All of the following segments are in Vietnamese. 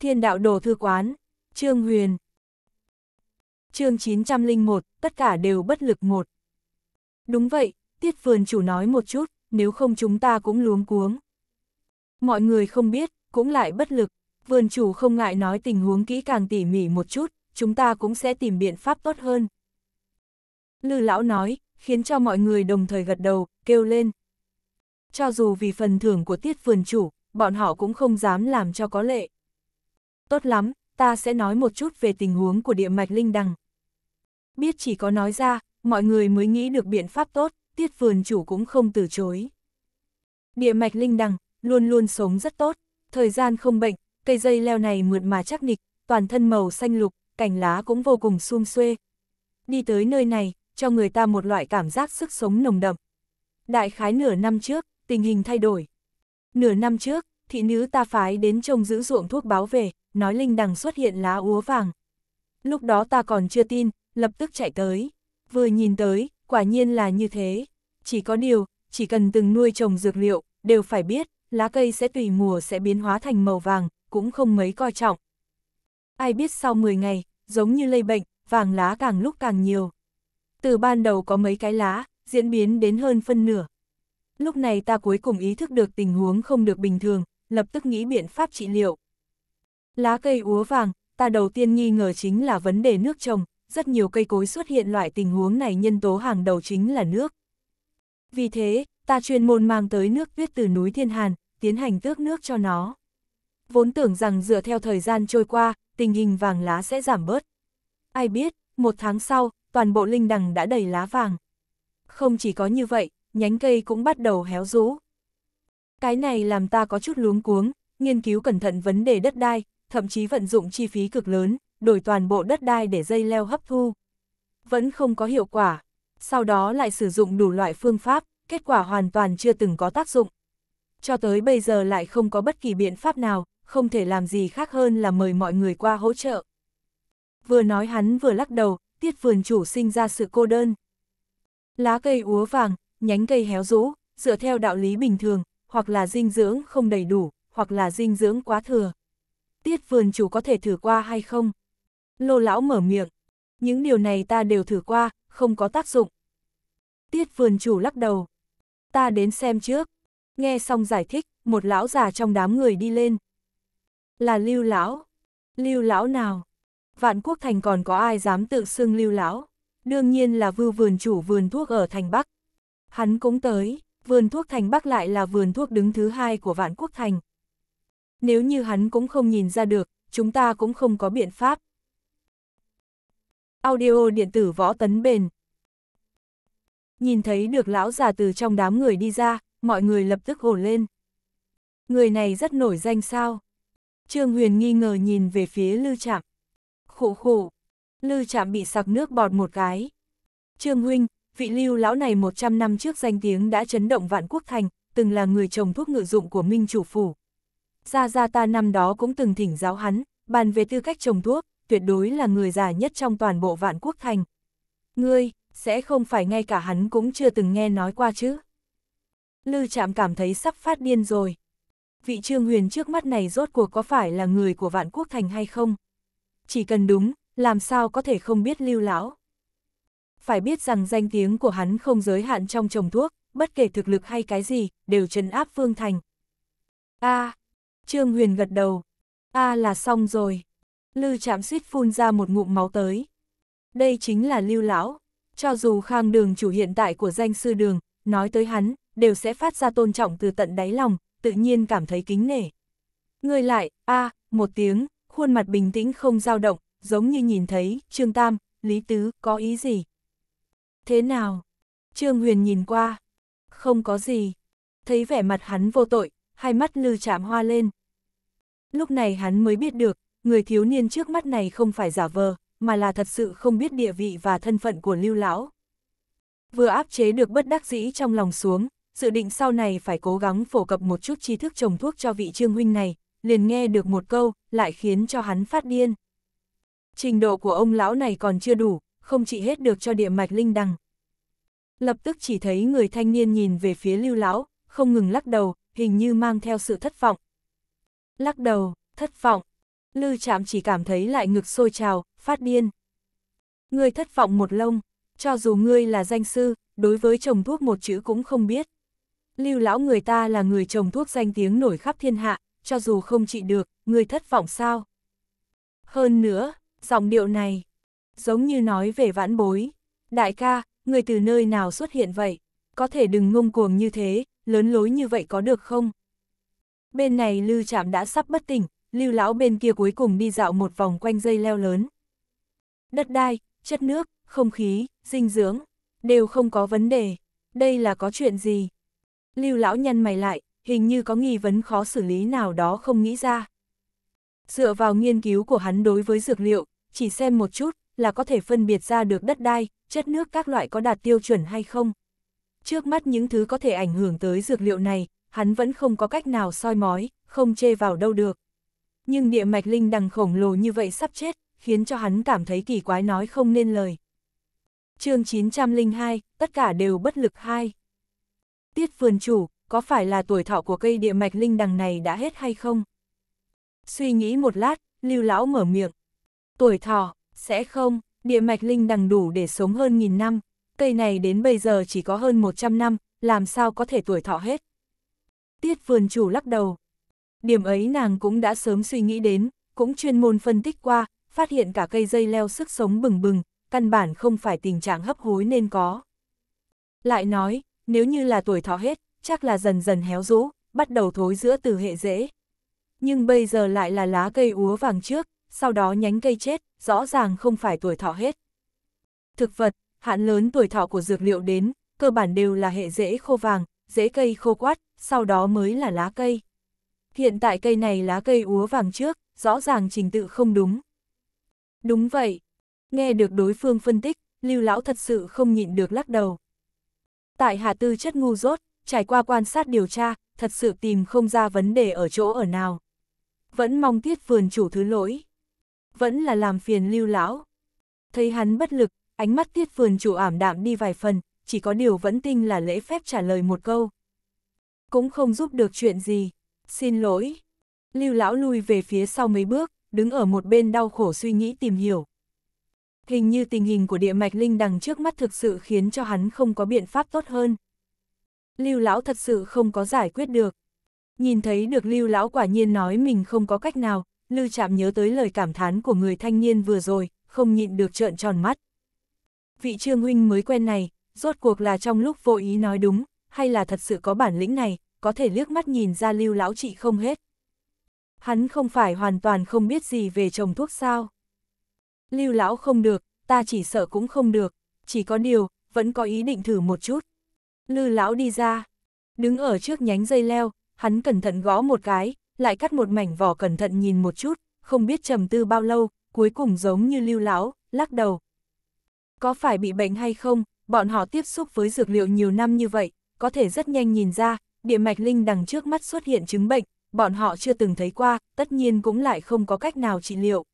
Thiên đạo đồ thư quán, Trương Huyền. Chương 901, tất cả đều bất lực một. Đúng vậy, Tiết Vườn chủ nói một chút, nếu không chúng ta cũng luống cuống. Mọi người không biết, cũng lại bất lực, vườn chủ không ngại nói tình huống kỹ càng tỉ mỉ một chút, chúng ta cũng sẽ tìm biện pháp tốt hơn. Lư lão nói, khiến cho mọi người đồng thời gật đầu, kêu lên. Cho dù vì phần thưởng của tiết vườn chủ, bọn họ cũng không dám làm cho có lệ. Tốt lắm, ta sẽ nói một chút về tình huống của địa mạch linh đằng. Biết chỉ có nói ra, mọi người mới nghĩ được biện pháp tốt, tiết vườn chủ cũng không từ chối. Địa mạch linh đằng, luôn luôn sống rất tốt, thời gian không bệnh, cây dây leo này mượt mà chắc nịch, toàn thân màu xanh lục, cành lá cũng vô cùng xung xuê. Đi tới nơi này, cho người ta một loại cảm giác sức sống nồng đậm. Đại khái nửa năm trước, tình hình thay đổi. Nửa năm trước, thị nữ ta phái đến trông giữ ruộng thuốc báo về, nói linh đằng xuất hiện lá úa vàng. Lúc đó ta còn chưa tin, lập tức chạy tới. Vừa nhìn tới, quả nhiên là như thế. Chỉ có điều, chỉ cần từng nuôi trồng dược liệu, đều phải biết, lá cây sẽ tùy mùa sẽ biến hóa thành màu vàng, cũng không mấy coi trọng. Ai biết sau 10 ngày, giống như lây bệnh, vàng lá càng lúc càng nhiều. Từ ban đầu có mấy cái lá, diễn biến đến hơn phân nửa. Lúc này ta cuối cùng ý thức được tình huống không được bình thường, lập tức nghĩ biện pháp trị liệu. Lá cây úa vàng, ta đầu tiên nghi ngờ chính là vấn đề nước trồng, rất nhiều cây cối xuất hiện loại tình huống này nhân tố hàng đầu chính là nước. Vì thế, ta chuyên môn mang tới nước tuyết từ núi Thiên Hàn, tiến hành tước nước cho nó. Vốn tưởng rằng dựa theo thời gian trôi qua, tình hình vàng lá sẽ giảm bớt. Ai biết, một tháng sau, toàn bộ linh đằng đã đầy lá vàng. Không chỉ có như vậy, nhánh cây cũng bắt đầu héo rũ. Cái này làm ta có chút luống cuống, nghiên cứu cẩn thận vấn đề đất đai, thậm chí vận dụng chi phí cực lớn, đổi toàn bộ đất đai để dây leo hấp thu. Vẫn không có hiệu quả, sau đó lại sử dụng đủ loại phương pháp, kết quả hoàn toàn chưa từng có tác dụng. Cho tới bây giờ lại không có bất kỳ biện pháp nào, không thể làm gì khác hơn là mời mọi người qua hỗ trợ. Vừa nói hắn vừa lắc đầu, tiết vườn chủ sinh ra sự cô đơn. Lá cây úa vàng, nhánh cây héo rũ, dựa theo đạo lý bình thường, hoặc là dinh dưỡng không đầy đủ, hoặc là dinh dưỡng quá thừa. Tiết vườn chủ có thể thử qua hay không? Lô lão mở miệng. Những điều này ta đều thử qua, không có tác dụng. Tiết vườn chủ lắc đầu. Ta đến xem trước. Nghe xong giải thích, một lão già trong đám người đi lên. Là lưu lão. Lưu lão nào? Vạn quốc thành còn có ai dám tự xưng lưu lão? Đương nhiên là vưu vườn chủ vườn thuốc ở thành Bắc. Hắn cũng tới vườn thuốc thành Bắc lại là vườn thuốc đứng thứ hai của vạn quốc thành. Nếu như hắn cũng không nhìn ra được, chúng ta cũng không có biện pháp. Audio điện tử võ tấn bền Nhìn thấy được lão già từ trong đám người đi ra, mọi người lập tức ổn lên. Người này rất nổi danh sao? Trương Huyền nghi ngờ nhìn về phía Lư Trạm. Khụ khụ, Lư Trạm bị sặc nước bọt một cái. Trương Huynh, vị lưu lão này 100 năm trước danh tiếng đã chấn động vạn quốc thành, từng là người trồng thuốc ngự dụng của Minh chủ phủ. Gia Gia ta năm đó cũng từng thỉnh giáo hắn, bàn về tư cách trồng thuốc, tuyệt đối là người già nhất trong toàn bộ vạn quốc thành. Ngươi, sẽ không phải ngay cả hắn cũng chưa từng nghe nói qua chứ. Lư Trạm cảm thấy sắp phát điên rồi. Vị trương huyền trước mắt này rốt cuộc có phải là người của vạn quốc thành hay không? Chỉ cần đúng, làm sao có thể không biết lưu lão phải biết rằng danh tiếng của hắn không giới hạn trong trồng thuốc, bất kể thực lực hay cái gì, đều trấn áp Phương Thành. A. À, Trương Huyền gật đầu. A à là xong rồi. Lư chạm suýt phun ra một ngụm máu tới. Đây chính là lưu lão. Cho dù khang đường chủ hiện tại của danh sư đường, nói tới hắn, đều sẽ phát ra tôn trọng từ tận đáy lòng, tự nhiên cảm thấy kính nể. Người lại, a à, một tiếng, khuôn mặt bình tĩnh không dao động, giống như nhìn thấy, Trương Tam, Lý Tứ, có ý gì? Thế nào? Trương Huyền nhìn qua. Không có gì. Thấy vẻ mặt hắn vô tội, hai mắt lư chạm hoa lên. Lúc này hắn mới biết được, người thiếu niên trước mắt này không phải giả vờ, mà là thật sự không biết địa vị và thân phận của lưu lão. Vừa áp chế được bất đắc dĩ trong lòng xuống, dự định sau này phải cố gắng phổ cập một chút tri thức trồng thuốc cho vị trương huynh này, liền nghe được một câu, lại khiến cho hắn phát điên. Trình độ của ông lão này còn chưa đủ, không trị hết được cho địa mạch linh đằng. Lập tức chỉ thấy người thanh niên nhìn về phía lưu lão, không ngừng lắc đầu, hình như mang theo sự thất vọng. Lắc đầu, thất vọng, lư chạm chỉ cảm thấy lại ngực sôi trào, phát điên. Ngươi thất vọng một lông, cho dù ngươi là danh sư, đối với trồng thuốc một chữ cũng không biết. Lưu lão người ta là người trồng thuốc danh tiếng nổi khắp thiên hạ, cho dù không trị được, ngươi thất vọng sao? Hơn nữa, giọng điệu này, giống như nói về vãn bối. Đại ca, người từ nơi nào xuất hiện vậy? Có thể đừng ngông cuồng như thế, lớn lối như vậy có được không? Bên này lưu Trạm đã sắp bất tỉnh, Lưu Lão bên kia cuối cùng đi dạo một vòng quanh dây leo lớn. Đất đai, chất nước, không khí, dinh dưỡng, đều không có vấn đề. Đây là có chuyện gì? Lưu Lão nhăn mày lại, hình như có nghi vấn khó xử lý nào đó không nghĩ ra. Dựa vào nghiên cứu của hắn đối với dược liệu, chỉ xem một chút, là có thể phân biệt ra được đất đai, chất nước các loại có đạt tiêu chuẩn hay không. Trước mắt những thứ có thể ảnh hưởng tới dược liệu này, hắn vẫn không có cách nào soi mói, không chê vào đâu được. Nhưng địa mạch linh đằng khổng lồ như vậy sắp chết, khiến cho hắn cảm thấy kỳ quái nói không nên lời. chương 902, tất cả đều bất lực hai. Tiết vườn chủ, có phải là tuổi thọ của cây địa mạch linh đằng này đã hết hay không? Suy nghĩ một lát, lưu lão mở miệng. Tuổi thọ, sẽ không, địa mạch linh đằng đủ để sống hơn nghìn năm, cây này đến bây giờ chỉ có hơn 100 năm, làm sao có thể tuổi thọ hết. Tiết vườn chủ lắc đầu. Điểm ấy nàng cũng đã sớm suy nghĩ đến, cũng chuyên môn phân tích qua, phát hiện cả cây dây leo sức sống bừng bừng, căn bản không phải tình trạng hấp hối nên có. Lại nói, nếu như là tuổi thọ hết, chắc là dần dần héo rũ, bắt đầu thối giữa từ hệ rễ. Nhưng bây giờ lại là lá cây úa vàng trước, sau đó nhánh cây chết, rõ ràng không phải tuổi thọ hết. Thực vật, hạn lớn tuổi thọ của dược liệu đến, cơ bản đều là hệ rễ khô vàng, rễ cây khô quát, sau đó mới là lá cây. Hiện tại cây này lá cây úa vàng trước, rõ ràng trình tự không đúng. Đúng vậy. Nghe được đối phương phân tích, Lưu Lão thật sự không nhịn được lắc đầu. Tại Hà Tư chất ngu dốt, trải qua quan sát điều tra, thật sự tìm không ra vấn đề ở chỗ ở nào. Vẫn mong tiết vườn chủ thứ lỗi vẫn là làm phiền lưu lão. Thấy hắn bất lực, ánh mắt tiết vườn chủ ảm đạm đi vài phần, chỉ có điều vẫn tinh là lễ phép trả lời một câu. Cũng không giúp được chuyện gì, xin lỗi. Lưu lão lui về phía sau mấy bước, đứng ở một bên đau khổ suy nghĩ tìm hiểu. Hình như tình hình của địa mạch linh đằng trước mắt thực sự khiến cho hắn không có biện pháp tốt hơn. Lưu lão thật sự không có giải quyết được. Nhìn thấy được Lưu lão quả nhiên nói mình không có cách nào, Lư Trạm nhớ tới lời cảm thán của người thanh niên vừa rồi, không nhịn được trợn tròn mắt. Vị trương huynh mới quen này, rốt cuộc là trong lúc vô ý nói đúng, hay là thật sự có bản lĩnh này, có thể liếc mắt nhìn ra lưu lão chị không hết. Hắn không phải hoàn toàn không biết gì về trồng thuốc sao. Lưu lão không được, ta chỉ sợ cũng không được, chỉ có điều, vẫn có ý định thử một chút. Lư lão đi ra, đứng ở trước nhánh dây leo, hắn cẩn thận gõ một cái, lại cắt một mảnh vỏ cẩn thận nhìn một chút, không biết trầm tư bao lâu, cuối cùng giống như lưu lão, lắc đầu. Có phải bị bệnh hay không, bọn họ tiếp xúc với dược liệu nhiều năm như vậy, có thể rất nhanh nhìn ra, địa mạch linh đằng trước mắt xuất hiện chứng bệnh, bọn họ chưa từng thấy qua, tất nhiên cũng lại không có cách nào trị liệu.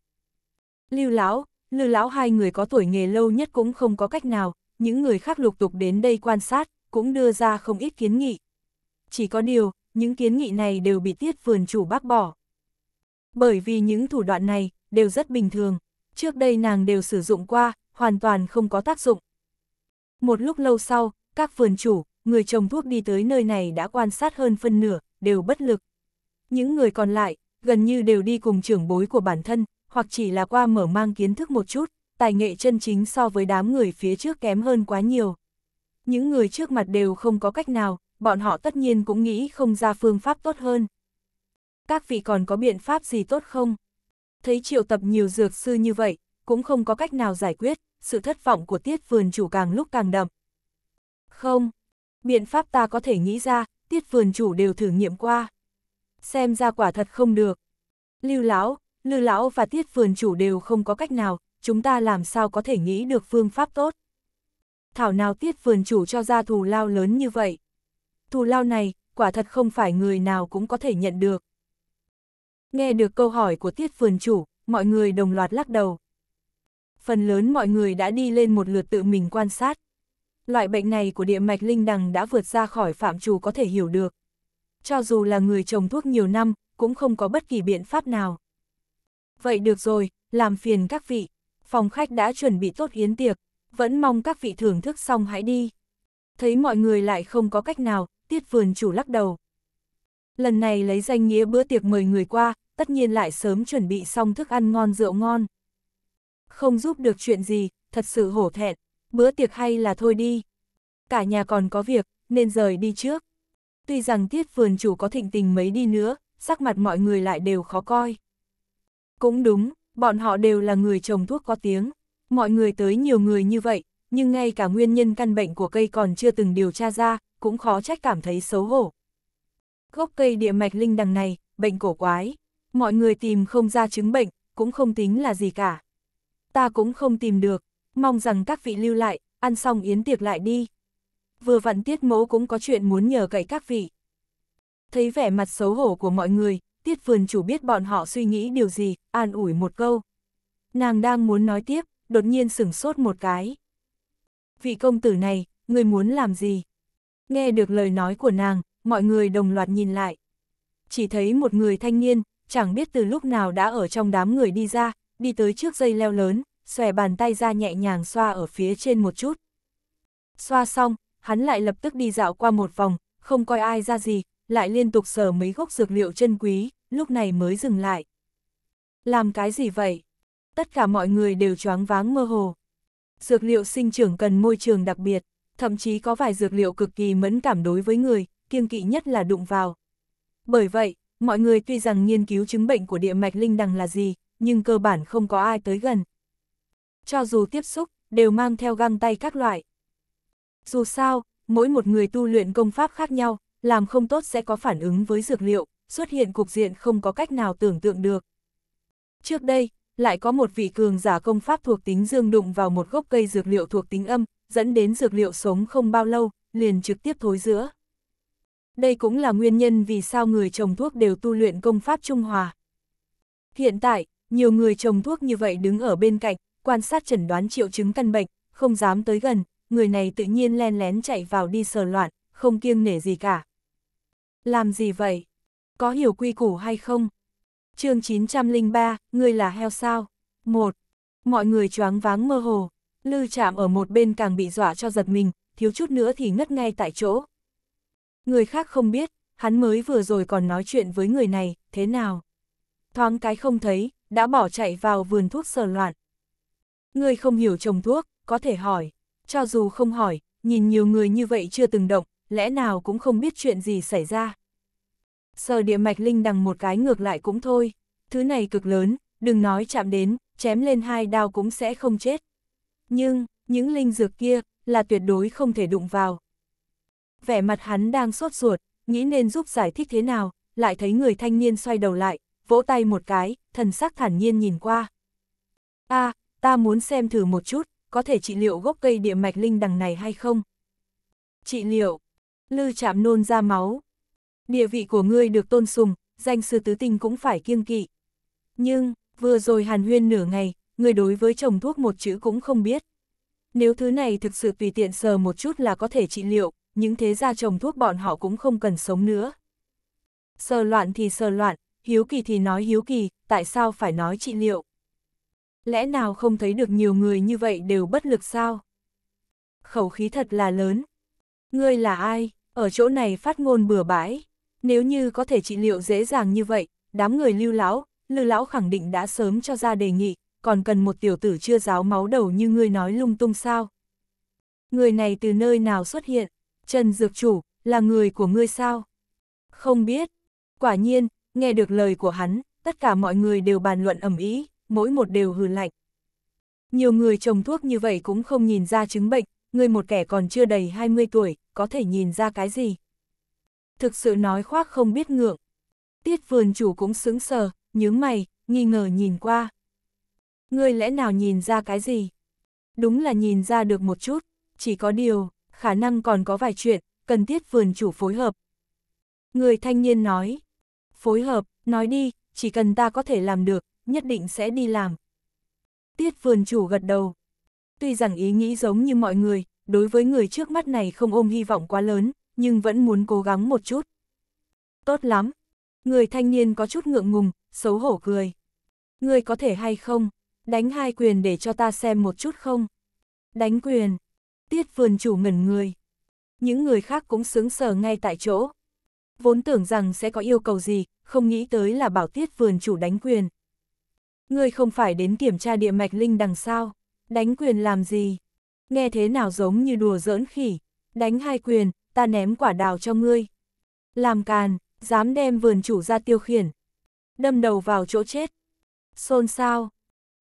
Lưu lão, lưu lão hai người có tuổi nghề lâu nhất cũng không có cách nào, những người khác lục tục đến đây quan sát, cũng đưa ra không ít kiến nghị. Chỉ có điều, những kiến nghị này đều bị tiết vườn chủ bác bỏ. Bởi vì những thủ đoạn này đều rất bình thường, trước đây nàng đều sử dụng qua, hoàn toàn không có tác dụng. Một lúc lâu sau, các vườn chủ, người trồng thuốc đi tới nơi này đã quan sát hơn phân nửa, đều bất lực. Những người còn lại, gần như đều đi cùng trưởng bối của bản thân, hoặc chỉ là qua mở mang kiến thức một chút, tài nghệ chân chính so với đám người phía trước kém hơn quá nhiều. Những người trước mặt đều không có cách nào, bọn họ tất nhiên cũng nghĩ không ra phương pháp tốt hơn. Các vị còn có biện pháp gì tốt không? Thấy triệu tập nhiều dược sư như vậy, cũng không có cách nào giải quyết, sự thất vọng của tiết vườn chủ càng lúc càng đậm. Không, biện pháp ta có thể nghĩ ra, tiết vườn chủ đều thử nghiệm qua. Xem ra quả thật không được. Lưu lão, lưu lão và tiết vườn chủ đều không có cách nào, chúng ta làm sao có thể nghĩ được phương pháp tốt. Thảo nào tiết vườn chủ cho ra thù lao lớn như vậy thù lao này, quả thật không phải người nào cũng có thể nhận được. Nghe được câu hỏi của tiết vườn chủ, mọi người đồng loạt lắc đầu. Phần lớn mọi người đã đi lên một lượt tự mình quan sát. Loại bệnh này của địa mạch linh đằng đã vượt ra khỏi phạm trù có thể hiểu được. Cho dù là người trồng thuốc nhiều năm, cũng không có bất kỳ biện pháp nào. Vậy được rồi, làm phiền các vị. Phòng khách đã chuẩn bị tốt yến tiệc, vẫn mong các vị thưởng thức xong hãy đi. Thấy mọi người lại không có cách nào, tiết vườn chủ lắc đầu. Lần này lấy danh nghĩa bữa tiệc mời người qua, tất nhiên lại sớm chuẩn bị xong thức ăn ngon rượu ngon. Không giúp được chuyện gì, thật sự hổ thẹn, bữa tiệc hay là thôi đi. Cả nhà còn có việc, nên rời đi trước. Tuy rằng tiết vườn chủ có thịnh tình mấy đi nữa, sắc mặt mọi người lại đều khó coi. Cũng đúng, bọn họ đều là người trồng thuốc có tiếng. Mọi người tới nhiều người như vậy, nhưng ngay cả nguyên nhân căn bệnh của cây còn chưa từng điều tra ra, cũng khó trách cảm thấy xấu hổ. Gốc cây địa mạch linh đằng này, bệnh cổ quái, mọi người tìm không ra chứng bệnh, cũng không tính là gì cả. Ta cũng không tìm được, mong rằng các vị lưu lại, ăn xong yến tiệc lại đi. Vừa vặn tiết mẫu cũng có chuyện muốn nhờ cậy các vị. Thấy vẻ mặt xấu hổ của mọi người, tiết vườn chủ biết bọn họ suy nghĩ điều gì, an ủi một câu. Nàng đang muốn nói tiếp, đột nhiên sửng sốt một cái. Vị công tử này, người muốn làm gì? Nghe được lời nói của nàng, mọi người đồng loạt nhìn lại. Chỉ thấy một người thanh niên, chẳng biết từ lúc nào đã ở trong đám người đi ra, đi tới trước dây leo lớn, xòe bàn tay ra nhẹ nhàng xoa ở phía trên một chút. Xoa xong, hắn lại lập tức đi dạo qua một vòng, không coi ai ra gì, lại liên tục sờ mấy gốc dược liệu chân quý, lúc này mới dừng lại. Làm cái gì vậy? Tất cả mọi người đều choáng váng mơ hồ. Dược liệu sinh trưởng cần môi trường đặc biệt thậm chí có vài dược liệu cực kỳ mẫn cảm đối với người, kiêng kỵ nhất là đụng vào. Bởi vậy, mọi người tuy rằng nghiên cứu chứng bệnh của địa mạch linh đằng là gì, nhưng cơ bản không có ai tới gần. Cho dù tiếp xúc, đều mang theo găng tay các loại. Dù sao, mỗi một người tu luyện công pháp khác nhau, làm không tốt sẽ có phản ứng với dược liệu, xuất hiện cục diện không có cách nào tưởng tượng được. Trước đây, lại có một vị cường giả công pháp thuộc tính dương đụng vào một gốc cây dược liệu thuộc tính âm, dẫn đến dược liệu sống không bao lâu, liền trực tiếp thối giữa. Đây cũng là nguyên nhân vì sao người trồng thuốc đều tu luyện công pháp Trung Hòa. Hiện tại, nhiều người trồng thuốc như vậy đứng ở bên cạnh, quan sát chẩn đoán triệu chứng căn bệnh, không dám tới gần, người này tự nhiên len lén chạy vào đi sờ loạn, không kiêng nể gì cả. Làm gì vậy? Có hiểu quy củ hay không? chương 903, người là heo sao? 1. Mọi người choáng váng mơ hồ, Lư chạm ở một bên càng bị dọa cho giật mình, thiếu chút nữa thì ngất ngay tại chỗ. Người khác không biết, hắn mới vừa rồi còn nói chuyện với người này, thế nào? Thoáng cái không thấy, đã bỏ chạy vào vườn thuốc sờ loạn. Người không hiểu trồng thuốc, có thể hỏi. Cho dù không hỏi, nhìn nhiều người như vậy chưa từng động, lẽ nào cũng không biết chuyện gì xảy ra. Sờ địa mạch linh đằng một cái ngược lại cũng thôi. Thứ này cực lớn, đừng nói chạm đến, chém lên hai đao cũng sẽ không chết. Nhưng, những linh dược kia, là tuyệt đối không thể đụng vào. Vẻ mặt hắn đang sốt ruột, nghĩ nên giúp giải thích thế nào, lại thấy người thanh niên xoay đầu lại, vỗ tay một cái, thần sắc thản nhiên nhìn qua. a ta muốn xem thử một chút, có thể trị liệu gốc cây địa mạch linh đằng này hay không? Trị liệu, lư chạm nôn ra máu. Địa vị của ngươi được tôn sùng, danh sư tứ tinh cũng phải kiêng kỵ. Nhưng, vừa rồi hàn huyên nửa ngày, người đối với trồng thuốc một chữ cũng không biết. Nếu thứ này thực sự tùy tiện sờ một chút là có thể trị liệu, những thế gia trồng thuốc bọn họ cũng không cần sống nữa. Sờ loạn thì sờ loạn, hiếu kỳ thì nói hiếu kỳ, tại sao phải nói trị liệu? Lẽ nào không thấy được nhiều người như vậy đều bất lực sao? Khẩu khí thật là lớn. Ngươi là ai, ở chỗ này phát ngôn bừa bãi. Nếu như có thể trị liệu dễ dàng như vậy, đám người lưu lão, lưu lão khẳng định đã sớm cho ra đề nghị, còn cần một tiểu tử chưa ráo máu đầu như ngươi nói lung tung sao. Người này từ nơi nào xuất hiện? Trần Dược Chủ, là người của ngươi sao? Không biết. Quả nhiên, nghe được lời của hắn, tất cả mọi người đều bàn luận ẩm ý, mỗi một đều hừ lạnh. Nhiều người trồng thuốc như vậy cũng không nhìn ra chứng bệnh, người một kẻ còn chưa đầy 20 tuổi, có thể nhìn ra cái gì? Thực sự nói khoác không biết ngượng. Tiết vườn chủ cũng sững sờ, nhướng mày, nghi ngờ nhìn qua, ngươi lẽ nào nhìn ra cái gì? Đúng là nhìn ra được một chút, chỉ có điều, khả năng còn có vài chuyện, cần thiết vườn chủ phối hợp. Người thanh niên nói, phối hợp, nói đi, chỉ cần ta có thể làm được, nhất định sẽ đi làm. Tiết vườn chủ gật đầu. Tuy rằng ý nghĩ giống như mọi người, đối với người trước mắt này không ôm hy vọng quá lớn, nhưng vẫn muốn cố gắng một chút. Tốt lắm. Người thanh niên có chút ngượng ngùng, xấu hổ cười. Người có thể hay không, Đánh hai quyền để cho ta xem một chút không? Đánh quyền. Tiết vườn chủ ngẩn người. Những người khác cũng sướng sờ ngay tại chỗ. Vốn tưởng rằng sẽ có yêu cầu gì, không nghĩ tới là bảo tiết vườn chủ đánh quyền. Ngươi không phải đến kiểm tra địa mạch linh đằng sao? Đánh quyền làm gì? Nghe thế nào giống như đùa giỡn khỉ? Đánh hai quyền, ta ném quả đào cho ngươi. Làm càn, dám đem vườn chủ ra tiêu khiển. Đâm đầu vào chỗ chết. Xôn xao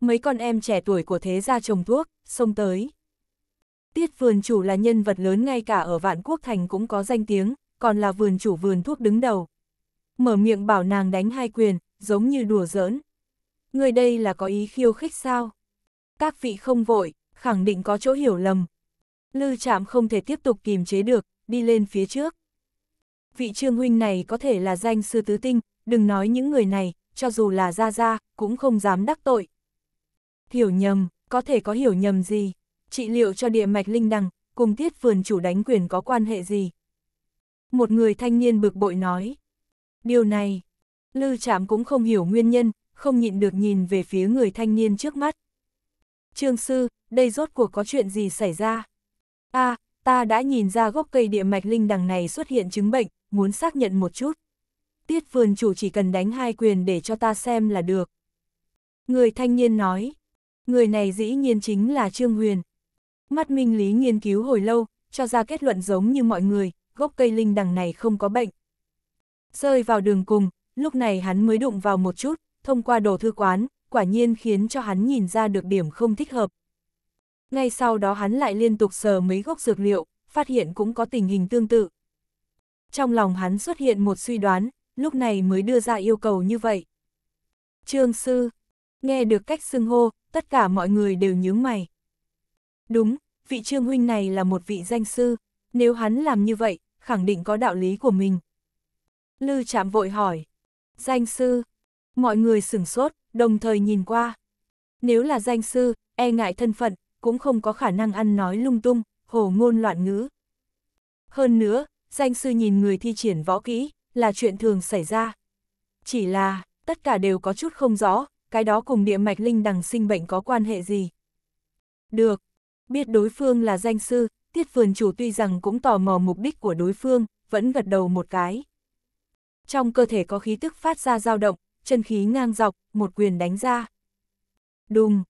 mấy con em trẻ tuổi của thế gia trồng thuốc, xông tới. Tiết vườn chủ là nhân vật lớn ngay cả ở Vạn Quốc Thành cũng có danh tiếng, còn là vườn chủ vườn thuốc đứng đầu. Mở miệng bảo nàng đánh hai quyền, giống như đùa giỡn. Người đây là có ý khiêu khích sao? Các vị không vội, khẳng định có chỗ hiểu lầm. Lư chạm không thể tiếp tục kìm chế được, đi lên phía trước. Vị trương huynh này có thể là danh sư tứ tinh, đừng nói những người này, cho dù là ra ra, cũng không dám đắc tội, Hiểu nhầm, có thể có hiểu nhầm gì? Trị liệu cho địa mạch linh đằng, cùng tiết vườn chủ đánh quyền có quan hệ gì? Một người thanh niên bực bội nói. Điều này, Lư Trạm cũng không hiểu nguyên nhân, không nhịn được nhìn về phía người thanh niên trước mắt. Trương sư, đây rốt cuộc có chuyện gì xảy ra? a à, ta đã nhìn ra gốc cây địa mạch linh đằng này xuất hiện chứng bệnh, muốn xác nhận một chút. Tiết vườn chủ chỉ cần đánh hai quyền để cho ta xem là được. Người thanh niên nói, Người này dĩ nhiên chính là Trương Huyền. Mắt Minh Lý nghiên cứu hồi lâu, cho ra kết luận giống như mọi người, gốc cây linh đằng này không có bệnh. Rơi vào đường cùng, lúc này hắn mới đụng vào một chút, thông qua đồ thư quán, quả nhiên khiến cho hắn nhìn ra được điểm không thích hợp. Ngay sau đó hắn lại liên tục sờ mấy gốc dược liệu, phát hiện cũng có tình hình tương tự. Trong lòng hắn xuất hiện một suy đoán, lúc này mới đưa ra yêu cầu như vậy. Trương Sư, nghe được cách xưng hô, tất cả mọi người đều nhướng mày. Đúng, vị trương huynh này là một vị danh sư, nếu hắn làm như vậy, khẳng định có đạo lý của mình. Lư chạm vội hỏi, danh sư, mọi người sửng sốt, đồng thời nhìn qua. Nếu là danh sư, e ngại thân phận, cũng không có khả năng ăn nói lung tung, hồ ngôn loạn ngữ. Hơn nữa, danh sư nhìn người thi triển võ kỹ, là chuyện thường xảy ra. Chỉ là, tất cả đều có chút không rõ, cái đó cùng địa mạch linh đằng sinh bệnh có quan hệ gì. Được, biết đối phương là danh sư, tiết vườn chủ tuy rằng cũng tò mò mục đích của đối phương, vẫn gật đầu một cái. Trong cơ thể có khí tức phát ra dao động, chân khí ngang dọc, một quyền đánh ra. Đùng,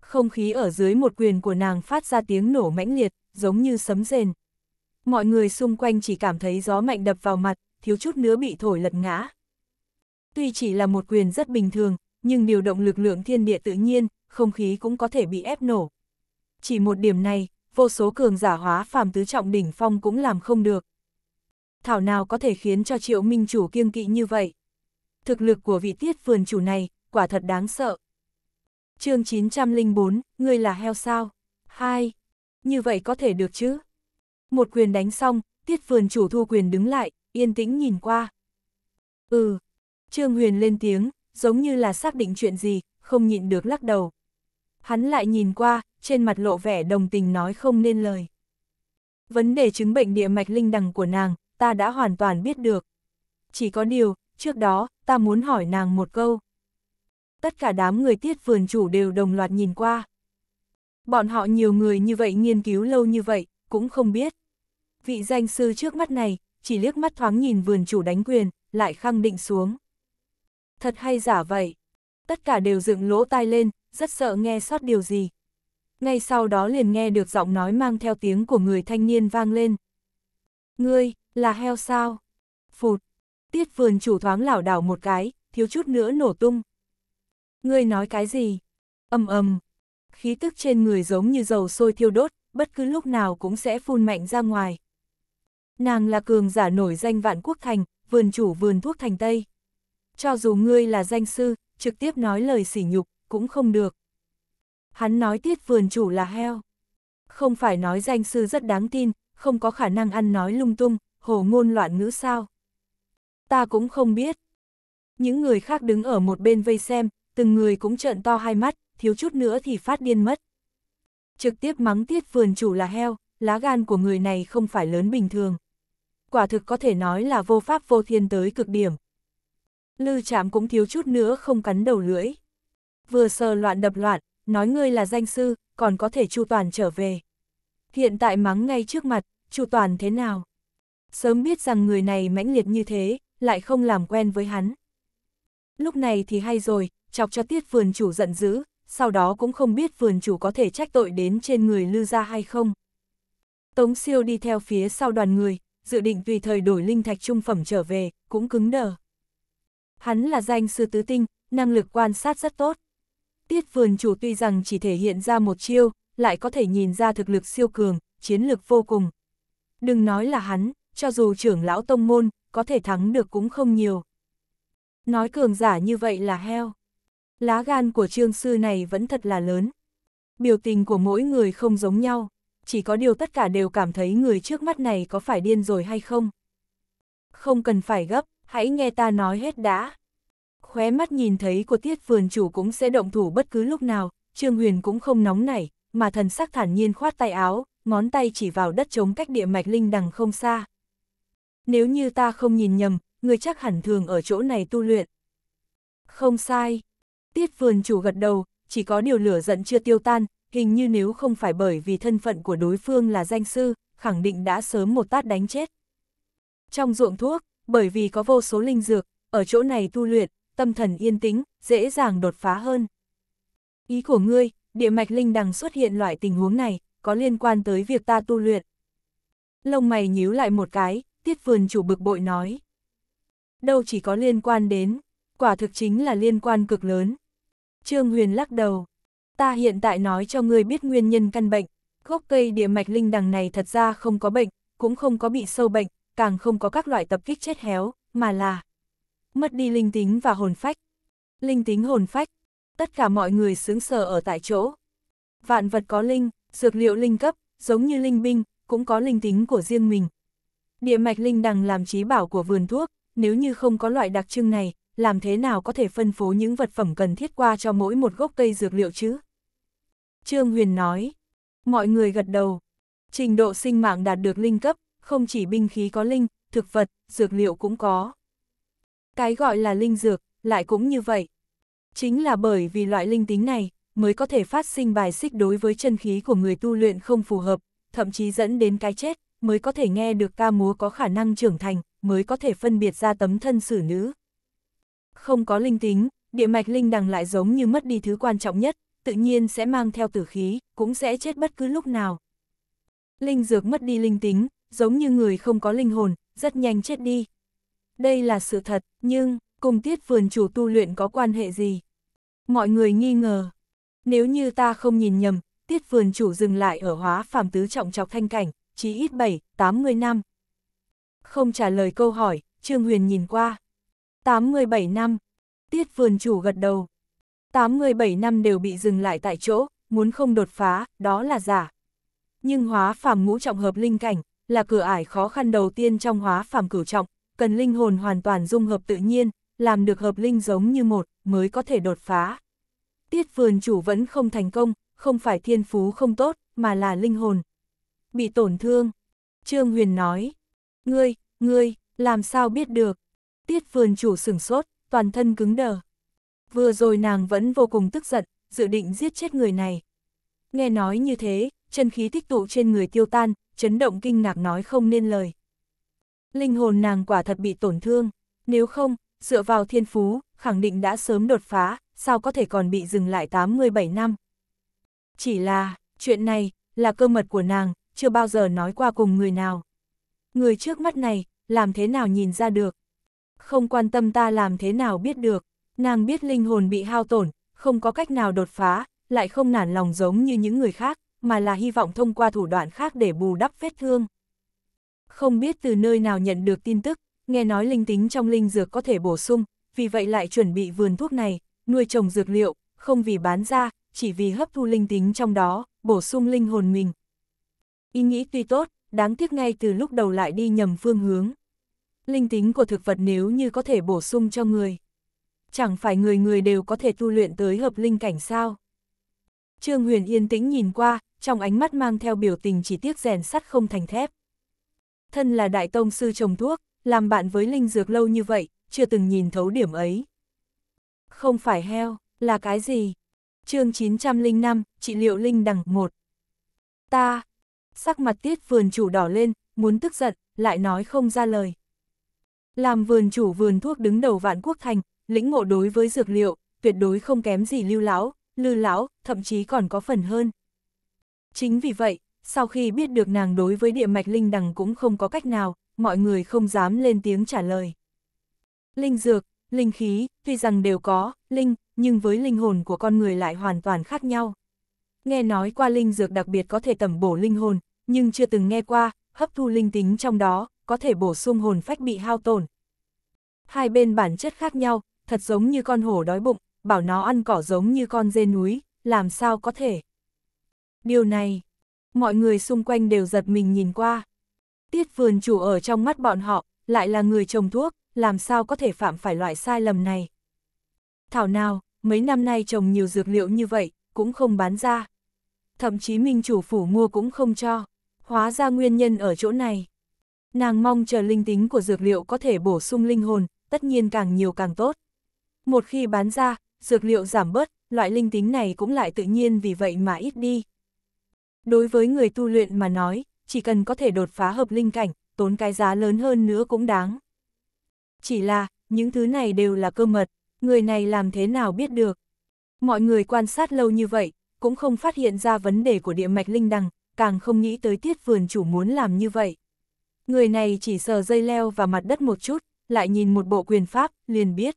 không khí ở dưới một quyền của nàng phát ra tiếng nổ mãnh liệt, giống như sấm rền. Mọi người xung quanh chỉ cảm thấy gió mạnh đập vào mặt, thiếu chút nữa bị thổi lật ngã. Tuy chỉ là một quyền rất bình thường, nhưng điều động lực lượng thiên địa tự nhiên, không khí cũng có thể bị ép nổ. Chỉ một điểm này, vô số cường giả hóa phàm tứ trọng đỉnh phong cũng làm không được. Thảo nào có thể khiến cho triệu minh chủ kiêng kỵ như vậy? Thực lực của vị tiết vườn chủ này, quả thật đáng sợ. chương 904, ngươi là heo sao? hai Như vậy có thể được chứ? Một quyền đánh xong, tiết vườn chủ thu quyền đứng lại, yên tĩnh nhìn qua. Ừ. Trương Huyền lên tiếng, giống như là xác định chuyện gì, không nhịn được lắc đầu. Hắn lại nhìn qua, trên mặt lộ vẻ đồng tình nói không nên lời. Vấn đề chứng bệnh địa mạch linh đằng của nàng, ta đã hoàn toàn biết được. Chỉ có điều, trước đó, ta muốn hỏi nàng một câu. Tất cả đám người tiết vườn chủ đều đồng loạt nhìn qua. Bọn họ nhiều người như vậy nghiên cứu lâu như vậy, cũng không biết. Vị danh sư trước mắt này, chỉ liếc mắt thoáng nhìn vườn chủ đánh quyền, lại khăng định xuống thật hay giả vậy. Tất cả đều dựng lỗ tai lên, rất sợ nghe sót điều gì. Ngay sau đó liền nghe được giọng nói mang theo tiếng của người thanh niên vang lên. Ngươi, là heo sao? Phụt! Tiết vườn chủ thoáng lảo đảo một cái, thiếu chút nữa nổ tung. Ngươi nói cái gì? ầm ầm Khí tức trên người giống như dầu sôi thiêu đốt, bất cứ lúc nào cũng sẽ phun mạnh ra ngoài. Nàng là cường giả nổi danh vạn quốc thành, vườn chủ vườn thuốc thành Tây cho dù ngươi là danh sư, trực tiếp nói lời sỉ nhục, cũng không được. Hắn nói tiết vườn chủ là heo. Không phải nói danh sư rất đáng tin, không có khả năng ăn nói lung tung, hồ ngôn loạn ngữ sao. Ta cũng không biết. Những người khác đứng ở một bên vây xem, từng người cũng trợn to hai mắt, thiếu chút nữa thì phát điên mất. Trực tiếp mắng tiết vườn chủ là heo, lá gan của người này không phải lớn bình thường. Quả thực có thể nói là vô pháp vô thiên tới cực điểm. Lư chạm cũng thiếu chút nữa không cắn đầu lưỡi. Vừa sờ loạn đập loạn, nói ngươi là danh sư, còn có thể chu toàn trở về. Hiện tại mắng ngay trước mặt, chu toàn thế nào? Sớm biết rằng người này mãnh liệt như thế, lại không làm quen với hắn. Lúc này thì hay rồi, chọc cho tiết vườn chủ giận dữ, sau đó cũng không biết vườn chủ có thể trách tội đến trên người lư gia hay không. Tống siêu đi theo phía sau đoàn người, dự định tùy thời đổi linh thạch trung phẩm trở về, cũng cứng đờ. Hắn là danh sư tứ tinh, năng lực quan sát rất tốt. Tiết vườn chủ tuy rằng chỉ thể hiện ra một chiêu, lại có thể nhìn ra thực lực siêu cường, chiến lực vô cùng. Đừng nói là hắn, cho dù trưởng lão tông môn, có thể thắng được cũng không nhiều. Nói cường giả như vậy là heo. Lá gan của trương sư này vẫn thật là lớn. Biểu tình của mỗi người không giống nhau, chỉ có điều tất cả đều cảm thấy người trước mắt này có phải điên rồi hay không. Không cần phải gấp, hãy nghe ta nói hết đã. Khóe mắt nhìn thấy của tiết vườn chủ cũng sẽ động thủ bất cứ lúc nào, Trương Huyền cũng không nóng nảy, mà thần sắc thản nhiên khoát tay áo, ngón tay chỉ vào đất chống cách địa mạch linh đằng không xa. Nếu như ta không nhìn nhầm, người chắc hẳn thường ở chỗ này tu luyện. Không sai. Tiết vườn chủ gật đầu, chỉ có điều lửa giận chưa tiêu tan, hình như nếu không phải bởi vì thân phận của đối phương là danh sư, khẳng định đã sớm một tát đánh chết. Trong ruộng thuốc, bởi vì có vô số linh dược, ở chỗ này tu luyện, tâm thần yên tĩnh, dễ dàng đột phá hơn. Ý của ngươi, địa mạch linh đằng xuất hiện loại tình huống này, có liên quan tới việc ta tu luyện. Lông mày nhíu lại một cái, tiết vườn chủ bực bội nói. Đâu chỉ có liên quan đến, quả thực chính là liên quan cực lớn. Trương Huyền lắc đầu, ta hiện tại nói cho ngươi biết nguyên nhân căn bệnh, gốc cây địa mạch linh đằng này thật ra không có bệnh, cũng không có bị sâu bệnh, càng không có các loại tập kích chết héo, mà là mất đi linh tính và hồn phách. Linh tính hồn phách, tất cả mọi người sướng sờ ở tại chỗ. Vạn vật có linh, dược liệu linh cấp, giống như linh binh, cũng có linh tính của riêng mình. Địa mạch linh đằng làm trí bảo của vườn thuốc, nếu như không có loại đặc trưng này, làm thế nào có thể phân phối những vật phẩm cần thiết qua cho mỗi một gốc cây dược liệu chứ? Trương Huyền nói, mọi người gật đầu, trình độ sinh mạng đạt được linh cấp, không chỉ binh khí có linh, thực vật, dược liệu cũng có. Cái gọi là linh dược, lại cũng như vậy. Chính là bởi vì loại linh tính này, mới có thể phát sinh bài xích đối với chân khí của người tu luyện không phù hợp, thậm chí dẫn đến cái chết, mới có thể nghe được ca múa có khả năng trưởng thành, mới có thể phân biệt ra tấm thân xử nữ. Không có linh tính, địa mạch linh đằng lại giống như mất đi thứ quan trọng nhất, tự nhiên sẽ mang theo tử khí, cũng sẽ chết bất cứ lúc nào. Linh dược mất đi linh tính, giống như người không có linh hồn, rất nhanh chết đi. Đây là sự thật, nhưng, cùng tiết vườn chủ tu luyện có quan hệ gì? Mọi người nghi ngờ. Nếu như ta không nhìn nhầm, tiết vườn chủ dừng lại ở hóa phàm tứ trọng trọc thanh cảnh, chỉ ít 7, 80 năm. Không trả lời câu hỏi, Trương Huyền nhìn qua. 87 năm, tiết vườn chủ gật đầu. 87 năm đều bị dừng lại tại chỗ, muốn không đột phá, đó là giả. Nhưng hóa phàm ngũ trọng hợp linh cảnh, là cửa ải khó khăn đầu tiên trong hóa phàm cửu trọng, cần linh hồn hoàn toàn dung hợp tự nhiên, làm được hợp linh giống như một, mới có thể đột phá. Tiết vườn chủ vẫn không thành công, không phải thiên phú không tốt, mà là linh hồn. Bị tổn thương. Trương Huyền nói, ngươi, ngươi, làm sao biết được. Tiết vườn chủ sửng sốt, toàn thân cứng đờ. Vừa rồi nàng vẫn vô cùng tức giận, dự định giết chết người này. Nghe nói như thế, chân khí tích tụ trên người tiêu tan, chấn động kinh ngạc nói không nên lời. Linh hồn nàng quả thật bị tổn thương, nếu không, dựa vào thiên phú, khẳng định đã sớm đột phá, sao có thể còn bị dừng lại 87 năm. Chỉ là, chuyện này, là cơ mật của nàng, chưa bao giờ nói qua cùng người nào. Người trước mắt này, làm thế nào nhìn ra được? Không quan tâm ta làm thế nào biết được, nàng biết linh hồn bị hao tổn, không có cách nào đột phá, lại không nản lòng giống như những người khác, mà là hy vọng thông qua thủ đoạn khác để bù đắp vết thương. Không biết từ nơi nào nhận được tin tức, nghe nói linh tính trong linh dược có thể bổ sung, vì vậy lại chuẩn bị vườn thuốc này, nuôi trồng dược liệu, không vì bán ra, chỉ vì hấp thu linh tính trong đó, bổ sung linh hồn mình. Ý nghĩ tuy tốt, đáng tiếc ngay từ lúc đầu lại đi nhầm phương hướng. Linh tính của thực vật nếu như có thể bổ sung cho người. Chẳng phải người người đều có thể tu luyện tới hợp linh cảnh sao. Trương Huyền yên tĩnh nhìn qua, trong ánh mắt mang theo biểu tình chỉ tiếc rèn sắt không thành thép. Thân là đại tông sư trồng thuốc, làm bạn với linh dược lâu như vậy, chưa từng nhìn thấu điểm ấy. Không phải heo, là cái gì? chương 905, trị liệu linh đằng 1. Ta, sắc mặt tiết vườn chủ đỏ lên, muốn tức giận, lại nói không ra lời. Làm vườn chủ vườn thuốc đứng đầu vạn quốc thành, lĩnh ngộ đối với dược liệu, tuyệt đối không kém gì lưu lão, lư lão, thậm chí còn có phần hơn. Chính vì vậy, sau khi biết được nàng đối với địa mạch linh đằng cũng không có cách nào, mọi người không dám lên tiếng trả lời. Linh dược, linh khí, tuy rằng đều có, linh, nhưng với linh hồn của con người lại hoàn toàn khác nhau. Nghe nói qua linh dược đặc biệt có thể tẩm bổ linh hồn, nhưng chưa từng nghe qua, hấp thu linh tính trong đó, có thể bổ sung hồn phách bị hao tổn. Hai bên bản chất khác nhau, thật giống như con hổ đói bụng, bảo nó ăn cỏ giống như con dê núi, làm sao có thể. Điều này, mọi người xung quanh đều giật mình nhìn qua. Tiết vườn chủ ở trong mắt bọn họ, lại là người trồng thuốc, làm sao có thể phạm phải loại sai lầm này. Thảo nào, mấy năm nay trồng nhiều dược liệu như vậy, cũng không bán ra. Thậm chí minh chủ phủ mua cũng không cho, hóa ra nguyên nhân ở chỗ này. Nàng mong chờ linh tính của dược liệu có thể bổ sung linh hồn, tất nhiên càng nhiều càng tốt. Một khi bán ra, dược liệu giảm bớt, loại linh tính này cũng lại tự nhiên vì vậy mà ít đi. Đối với người tu luyện mà nói, chỉ cần có thể đột phá hợp linh cảnh, tốn cái giá lớn hơn nữa cũng đáng. Chỉ là, những thứ này đều là cơ mật, người này làm thế nào biết được. Mọi người quan sát lâu như vậy, cũng không phát hiện ra vấn đề của địa mạch linh đằng, càng không nghĩ tới tiết vườn chủ muốn làm như vậy. Người này chỉ sờ dây leo và mặt đất một chút, lại nhìn một bộ quyền pháp, liền biết.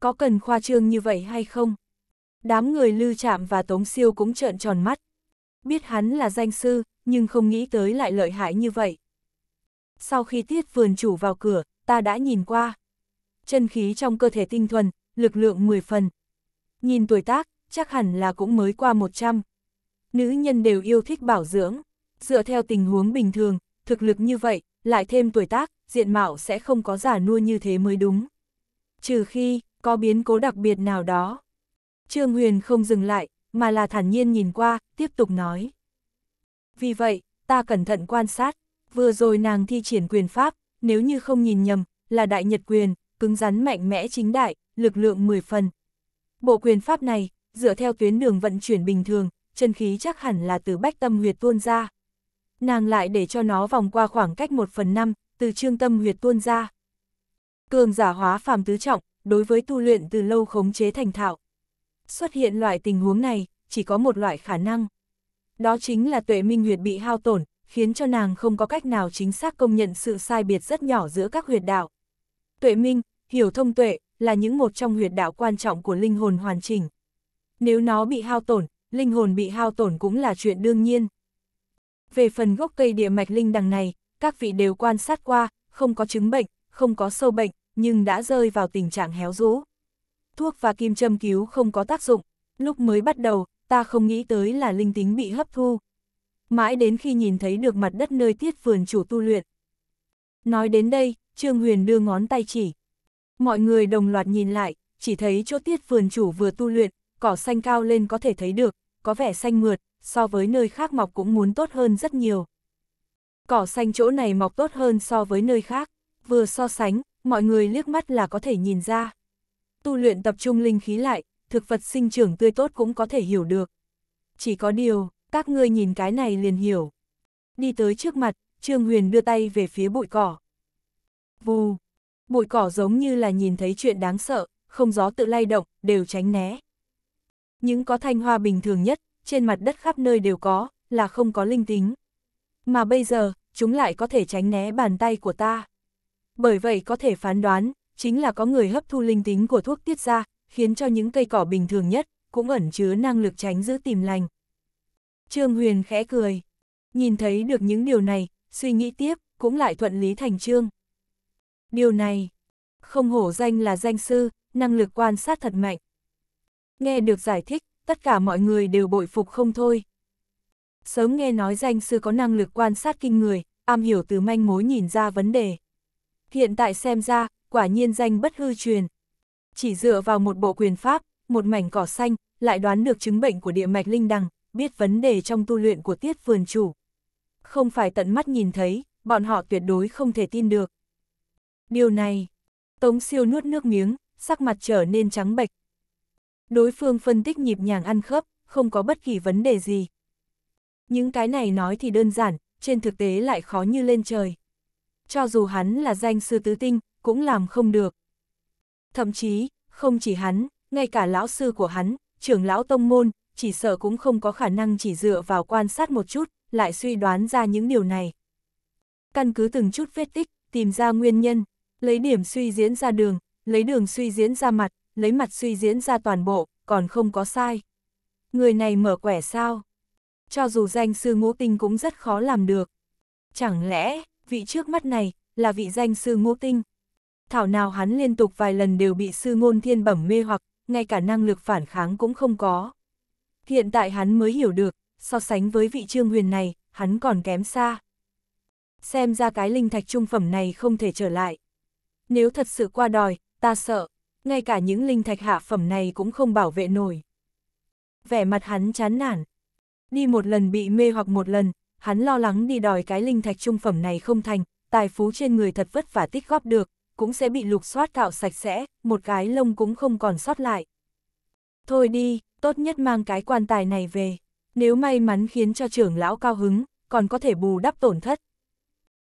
Có cần khoa trương như vậy hay không? Đám người lư chạm và tống siêu cũng trợn tròn mắt, biết hắn là danh sư, nhưng không nghĩ tới lại lợi hại như vậy. Sau khi tiết vườn chủ vào cửa, ta đã nhìn qua. Chân khí trong cơ thể tinh thuần, lực lượng 10 phần. Nhìn tuổi tác, chắc hẳn là cũng mới qua 100. Nữ nhân đều yêu thích bảo dưỡng. Dựa theo tình huống bình thường, thực lực như vậy, lại thêm tuổi tác, diện mạo sẽ không có giả nua như thế mới đúng. Trừ khi, có biến cố đặc biệt nào đó. Trương Huyền không dừng lại, mà là thản nhiên nhìn qua, tiếp tục nói. Vì vậy, ta cẩn thận quan sát, vừa rồi nàng thi triển quyền pháp, nếu như không nhìn nhầm, là đại nhật quyền, cứng rắn mạnh mẽ chính đại, lực lượng 10 phần. Bộ quyền pháp này, dựa theo tuyến đường vận chuyển bình thường, chân khí chắc hẳn là từ bách tâm huyệt tuôn ra. Nàng lại để cho nó vòng qua khoảng cách 1 phần 5, từ trương tâm huyệt tuôn ra. Cường giả hóa phàm tứ trọng, đối với tu luyện từ lâu khống chế thành thạo. Xuất hiện loại tình huống này, chỉ có một loại khả năng. Đó chính là tuệ minh huyệt bị hao tổn, khiến cho nàng không có cách nào chính xác công nhận sự sai biệt rất nhỏ giữa các huyệt đạo. Tuệ minh, hiểu thông tuệ, là những một trong huyệt đạo quan trọng của linh hồn hoàn chỉnh. Nếu nó bị hao tổn, linh hồn bị hao tổn cũng là chuyện đương nhiên. Về phần gốc cây địa mạch linh đằng này, các vị đều quan sát qua, không có chứng bệnh, không có sâu bệnh, nhưng đã rơi vào tình trạng héo rũ thuốc và kim châm cứu không có tác dụng, lúc mới bắt đầu, ta không nghĩ tới là linh tính bị hấp thu. Mãi đến khi nhìn thấy được mặt đất nơi tiết vườn chủ tu luyện. Nói đến đây, Trương Huyền đưa ngón tay chỉ. Mọi người đồng loạt nhìn lại, chỉ thấy chỗ tiết vườn chủ vừa tu luyện, cỏ xanh cao lên có thể thấy được, có vẻ xanh mượt, so với nơi khác mọc cũng muốn tốt hơn rất nhiều. Cỏ xanh chỗ này mọc tốt hơn so với nơi khác, vừa so sánh, mọi người liếc mắt là có thể nhìn ra tu luyện tập trung linh khí lại, thực vật sinh trưởng tươi tốt cũng có thể hiểu được. Chỉ có điều, các ngươi nhìn cái này liền hiểu. Đi tới trước mặt, Trương Huyền đưa tay về phía bụi cỏ. Vù, bụi cỏ giống như là nhìn thấy chuyện đáng sợ, không gió tự lay động, đều tránh né. Những có thanh hoa bình thường nhất, trên mặt đất khắp nơi đều có, là không có linh tính. Mà bây giờ, chúng lại có thể tránh né bàn tay của ta. Bởi vậy có thể phán đoán, chính là có người hấp thu linh tính của thuốc tiết ra, khiến cho những cây cỏ bình thường nhất cũng ẩn chứa năng lực tránh giữ tìm lành. Trương Huyền khẽ cười, nhìn thấy được những điều này, suy nghĩ tiếp, cũng lại thuận lý thành trương. Điều này, không hổ danh là danh sư, năng lực quan sát thật mạnh. Nghe được giải thích, tất cả mọi người đều bội phục không thôi. Sớm nghe nói danh sư có năng lực quan sát kinh người, am hiểu từ manh mối nhìn ra vấn đề. Hiện tại xem ra, quả nhiên danh bất hư truyền. Chỉ dựa vào một bộ quyền pháp, một mảnh cỏ xanh, lại đoán được chứng bệnh của địa mạch linh đằng, biết vấn đề trong tu luyện của tiết vườn chủ. Không phải tận mắt nhìn thấy, bọn họ tuyệt đối không thể tin được. Điều này, Tống siêu nuốt nước miếng, sắc mặt trở nên trắng bệch. Đối phương phân tích nhịp nhàng ăn khớp, không có bất kỳ vấn đề gì. Những cái này nói thì đơn giản, trên thực tế lại khó như lên trời. Cho dù hắn là danh sư tứ tinh, cũng làm không được. Thậm chí, không chỉ hắn, ngay cả lão sư của hắn, trưởng lão tông môn, chỉ sợ cũng không có khả năng chỉ dựa vào quan sát một chút, lại suy đoán ra những điều này. Căn cứ từng chút vết tích, tìm ra nguyên nhân, lấy điểm suy diễn ra đường, lấy đường suy diễn ra mặt, lấy mặt suy diễn ra toàn bộ, còn không có sai. Người này mở quẻ sao? Cho dù danh sư ngũ tinh cũng rất khó làm được. Chẳng lẽ, vị trước mắt này, là vị danh sư ngũ tinh? thảo nào hắn liên tục vài lần đều bị sư ngôn thiên bẩm mê hoặc, ngay cả năng lực phản kháng cũng không có. Hiện tại hắn mới hiểu được, so sánh với vị trương huyền này, hắn còn kém xa. Xem ra cái linh thạch trung phẩm này không thể trở lại. Nếu thật sự qua đòi, ta sợ, ngay cả những linh thạch hạ phẩm này cũng không bảo vệ nổi. Vẻ mặt hắn chán nản. Đi một lần bị mê hoặc một lần, hắn lo lắng đi đòi cái linh thạch trung phẩm này không thành, tài phú trên người thật vất vả tích góp được, cũng sẽ bị lục soát cạo sạch sẽ, một cái lông cũng không còn sót lại. Thôi đi, tốt nhất mang cái quan tài này về, nếu may mắn khiến cho trưởng lão cao hứng, còn có thể bù đắp tổn thất.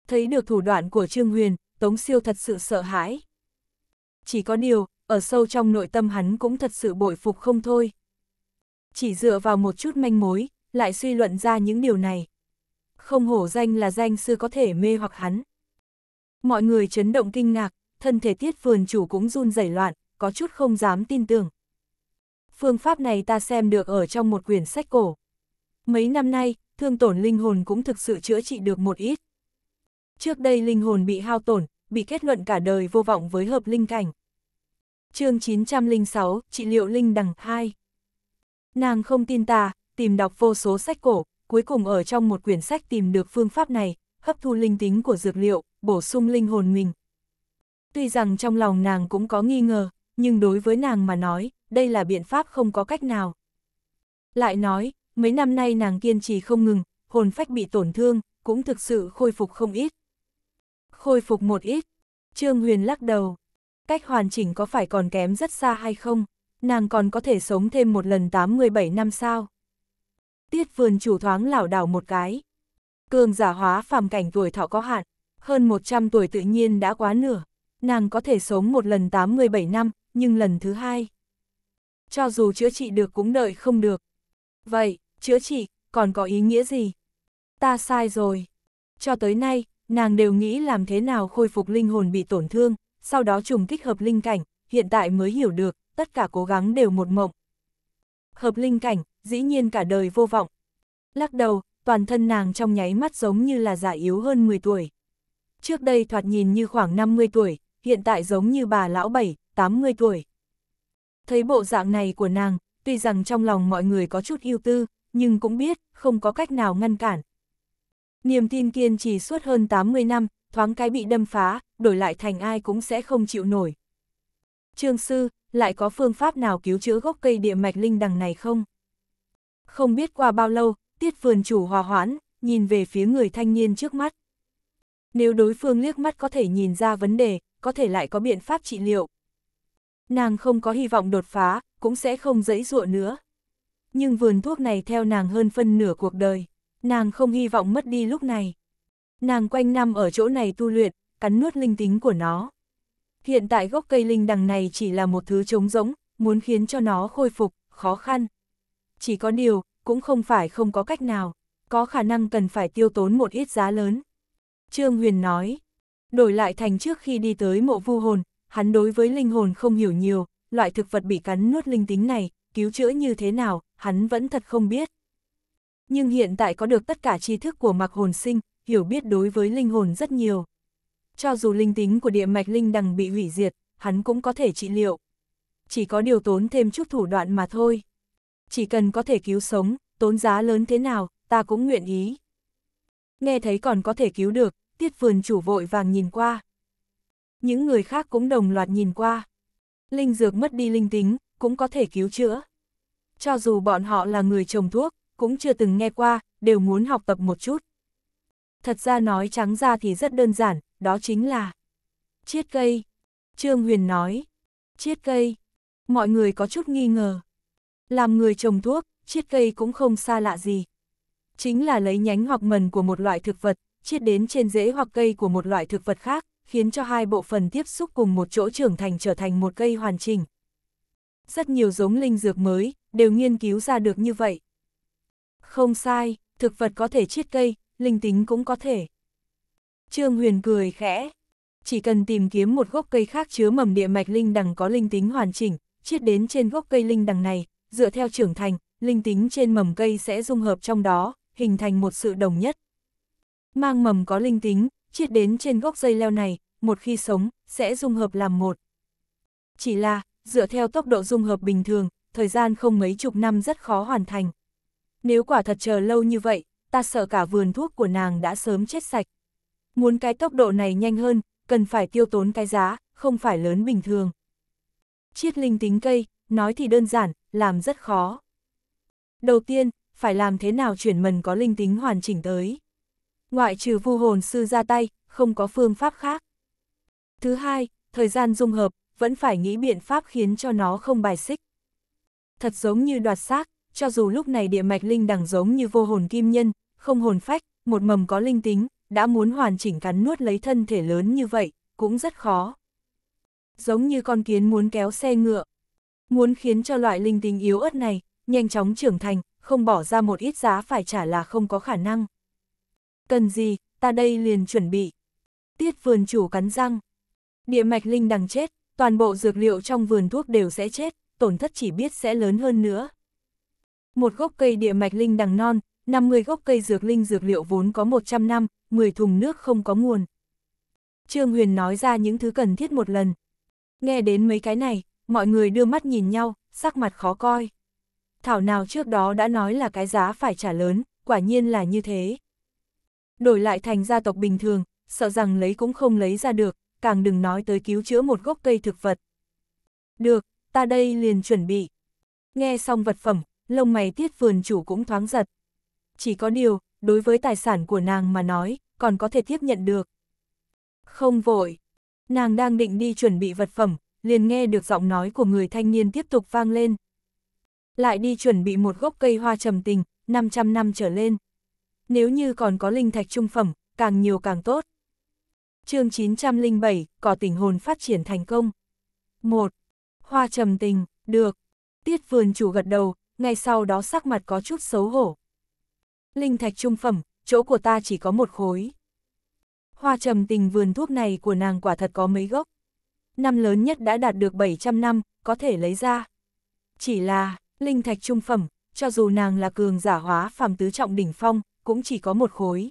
Thấy được thủ đoạn của Trương Huyền, Tống Siêu thật sự sợ hãi. Chỉ có điều, ở sâu trong nội tâm hắn cũng thật sự bội phục không thôi. Chỉ dựa vào một chút manh mối, lại suy luận ra những điều này. Không hổ danh là danh sư có thể mê hoặc hắn. Mọi người chấn động kinh ngạc, thân thể tiết phường chủ cũng run rẩy loạn, có chút không dám tin tưởng. Phương pháp này ta xem được ở trong một quyển sách cổ. Mấy năm nay, thương tổn linh hồn cũng thực sự chữa trị được một ít. Trước đây linh hồn bị hao tổn, bị kết luận cả đời vô vọng với hợp linh cảnh. chương 906, trị liệu linh đằng 2. Nàng không tin ta, tìm đọc vô số sách cổ, cuối cùng ở trong một quyển sách tìm được phương pháp này, hấp thu linh tính của dược liệu, bổ sung linh hồn mình. Tuy rằng trong lòng nàng cũng có nghi ngờ, nhưng đối với nàng mà nói, đây là biện pháp không có cách nào. Lại nói, mấy năm nay nàng kiên trì không ngừng, hồn phách bị tổn thương, cũng thực sự khôi phục không ít. Khôi phục một ít, Trương Huyền lắc đầu. Cách hoàn chỉnh có phải còn kém rất xa hay không? Nàng còn có thể sống thêm một lần 87 năm sao? Tiết vườn chủ thoáng lảo đảo một cái. Cường giả hóa phàm cảnh tuổi thọ có hạn, hơn 100 tuổi tự nhiên đã quá nửa, nàng có thể sống một lần 87 năm, nhưng lần thứ hai. Cho dù chữa trị được cũng đợi không được. Vậy, chữa trị, còn có ý nghĩa gì? Ta sai rồi. Cho tới nay, nàng đều nghĩ làm thế nào khôi phục linh hồn bị tổn thương, sau đó trùng kích hợp linh cảnh, hiện tại mới hiểu được, tất cả cố gắng đều một mộng. Hợp linh cảnh, dĩ nhiên cả đời vô vọng. Lắc đầu, toàn thân nàng trong nháy mắt giống như là già yếu hơn 10 tuổi, trước đây thoạt nhìn như khoảng 50 tuổi, hiện tại giống như bà lão 7, 80 tuổi. Thấy bộ dạng này của nàng, tuy rằng trong lòng mọi người có chút yêu tư, nhưng cũng biết, không có cách nào ngăn cản. Niềm tin kiên trì suốt hơn 80 năm, thoáng cái bị đâm phá, đổi lại thành ai cũng sẽ không chịu nổi. Trương sư, lại có phương pháp nào cứu chữa gốc cây địa mạch linh đằng này không? Không biết qua bao lâu, tiết vườn chủ hòa hoãn, nhìn về phía người thanh niên trước mắt nếu đối phương liếc mắt có thể nhìn ra vấn đề, có thể lại có biện pháp trị liệu. Nàng không có hy vọng đột phá, cũng sẽ không dẫy dụa nữa. Nhưng vườn thuốc này theo nàng hơn phân nửa cuộc đời, nàng không hy vọng mất đi lúc này. Nàng quanh năm ở chỗ này tu luyện, cắn nuốt linh tính của nó. Hiện tại gốc cây linh đằng này chỉ là một thứ trống rỗng, muốn khiến cho nó khôi phục, khó khăn. Chỉ có điều, cũng không phải không có cách nào, có khả năng cần phải tiêu tốn một ít giá lớn. Trương Huyền nói. Đổi lại thành trước khi đi tới mộ vu hồn, hắn đối với linh hồn không hiểu nhiều, loại thực vật bị cắn nuốt linh tính này, cứu chữa như thế nào, hắn vẫn thật không biết. Nhưng hiện tại có được tất cả tri thức của mặc hồn sinh, hiểu biết đối với linh hồn rất nhiều. Cho dù linh tính của địa mạch linh đằng bị hủy diệt, hắn cũng có thể trị liệu. Chỉ có điều tốn thêm chút thủ đoạn mà thôi. Chỉ cần có thể cứu sống, tốn giá lớn thế nào, ta cũng nguyện ý. Nghe thấy còn có thể cứu được, tiết vườn chủ vội vàng nhìn qua. Những người khác cũng đồng loạt nhìn qua. Linh dược mất đi linh tính, cũng có thể cứu chữa. Cho dù bọn họ là người trồng thuốc, cũng chưa từng nghe qua, đều muốn học tập một chút. Thật ra nói trắng ra thì rất đơn giản, đó chính là chiết cây. Trương Huyền nói, chiết cây. Mọi người có chút nghi ngờ. Làm người trồng thuốc, chiết cây cũng không xa lạ gì. Chính là lấy nhánh hoặc mần của một loại thực vật, chiết đến trên rễ hoặc cây của một loại thực vật khác, khiến cho hai bộ phần tiếp xúc cùng một chỗ trưởng thành trở thành một cây hoàn chỉnh. Rất nhiều giống linh dược mới, đều nghiên cứu ra được như vậy. Không sai, thực vật có thể chiết cây, linh tính cũng có thể. Trương Huyền cười khẽ. Chỉ cần tìm kiếm một gốc cây khác chứa mầm địa mạch linh đằng có linh tính hoàn chỉnh, chiết đến trên gốc cây linh đằng này, dựa theo trưởng thành, linh tính trên mầm cây sẽ dung hợp trong đó, hình thành một sự đồng nhất. Mang mầm có linh tính, chiết đến trên gốc dây leo này, một khi sống, sẽ dung hợp làm một. Chỉ là, dựa theo tốc độ dung hợp bình thường, thời gian không mấy chục năm rất khó hoàn thành. Nếu quả thật chờ lâu như vậy, ta sợ cả vườn thuốc của nàng đã sớm chết sạch. Muốn cái tốc độ này nhanh hơn, cần phải tiêu tốn cái giá, không phải lớn bình thường. Chiết linh tính cây, nói thì đơn giản, làm rất khó. Đầu tiên, phải làm thế nào chuyển mần có linh tính hoàn chỉnh tới ngoại trừ vu hồn sư ra tay, không có phương pháp khác. Thứ hai, thời gian dung hợp, vẫn phải nghĩ biện pháp khiến cho nó không bài xích. Thật giống như đoạt xác, cho dù lúc này địa mạch linh đẳng giống như vô hồn kim nhân, không hồn phách, một mầm có linh tính, đã muốn hoàn chỉnh cắn nuốt lấy thân thể lớn như vậy, cũng rất khó. Giống như con kiến muốn kéo xe ngựa, muốn khiến cho loại linh tính yếu ớt này, nhanh chóng trưởng thành, không bỏ ra một ít giá phải trả là không có khả năng cần gì, ta đây liền chuẩn bị. Tiết vườn chủ cắn răng. Địa mạch linh đằng chết, toàn bộ dược liệu trong vườn thuốc đều sẽ chết, tổn thất chỉ biết sẽ lớn hơn nữa. Một gốc cây địa mạch linh đằng non, 50 gốc cây dược linh dược liệu vốn có 100 năm, 10 thùng nước không có nguồn. Trương Huyền nói ra những thứ cần thiết một lần. Nghe đến mấy cái này, mọi người đưa mắt nhìn nhau, sắc mặt khó coi. Thảo nào trước đó đã nói là cái giá phải trả lớn, quả nhiên là như thế đổi lại thành gia tộc bình thường, sợ rằng lấy cũng không lấy ra được, càng đừng nói tới cứu chữa một gốc cây thực vật. Được, ta đây liền chuẩn bị. Nghe xong vật phẩm, lông mày tiết vườn chủ cũng thoáng giật. Chỉ có điều, đối với tài sản của nàng mà nói, còn có thể tiếp nhận được. Không vội, nàng đang định đi chuẩn bị vật phẩm, liền nghe được giọng nói của người thanh niên tiếp tục vang lên. Lại đi chuẩn bị một gốc cây hoa trầm tình, 500 năm trở lên. Nếu như còn có linh thạch trung phẩm, càng nhiều càng tốt. chương 907, cỏ tình hồn phát triển thành công. 1. Hoa trầm tình, được. Tiết vườn chủ gật đầu, ngay sau đó sắc mặt có chút xấu hổ. Linh thạch trung phẩm, chỗ của ta chỉ có một khối. Hoa trầm tình vườn thuốc này của nàng quả thật có mấy gốc. Năm lớn nhất đã đạt được 700 năm, có thể lấy ra. Chỉ là, linh thạch trung phẩm, cho dù nàng là cường giả hóa phàm tứ trọng đỉnh phong, cũng chỉ có một khối.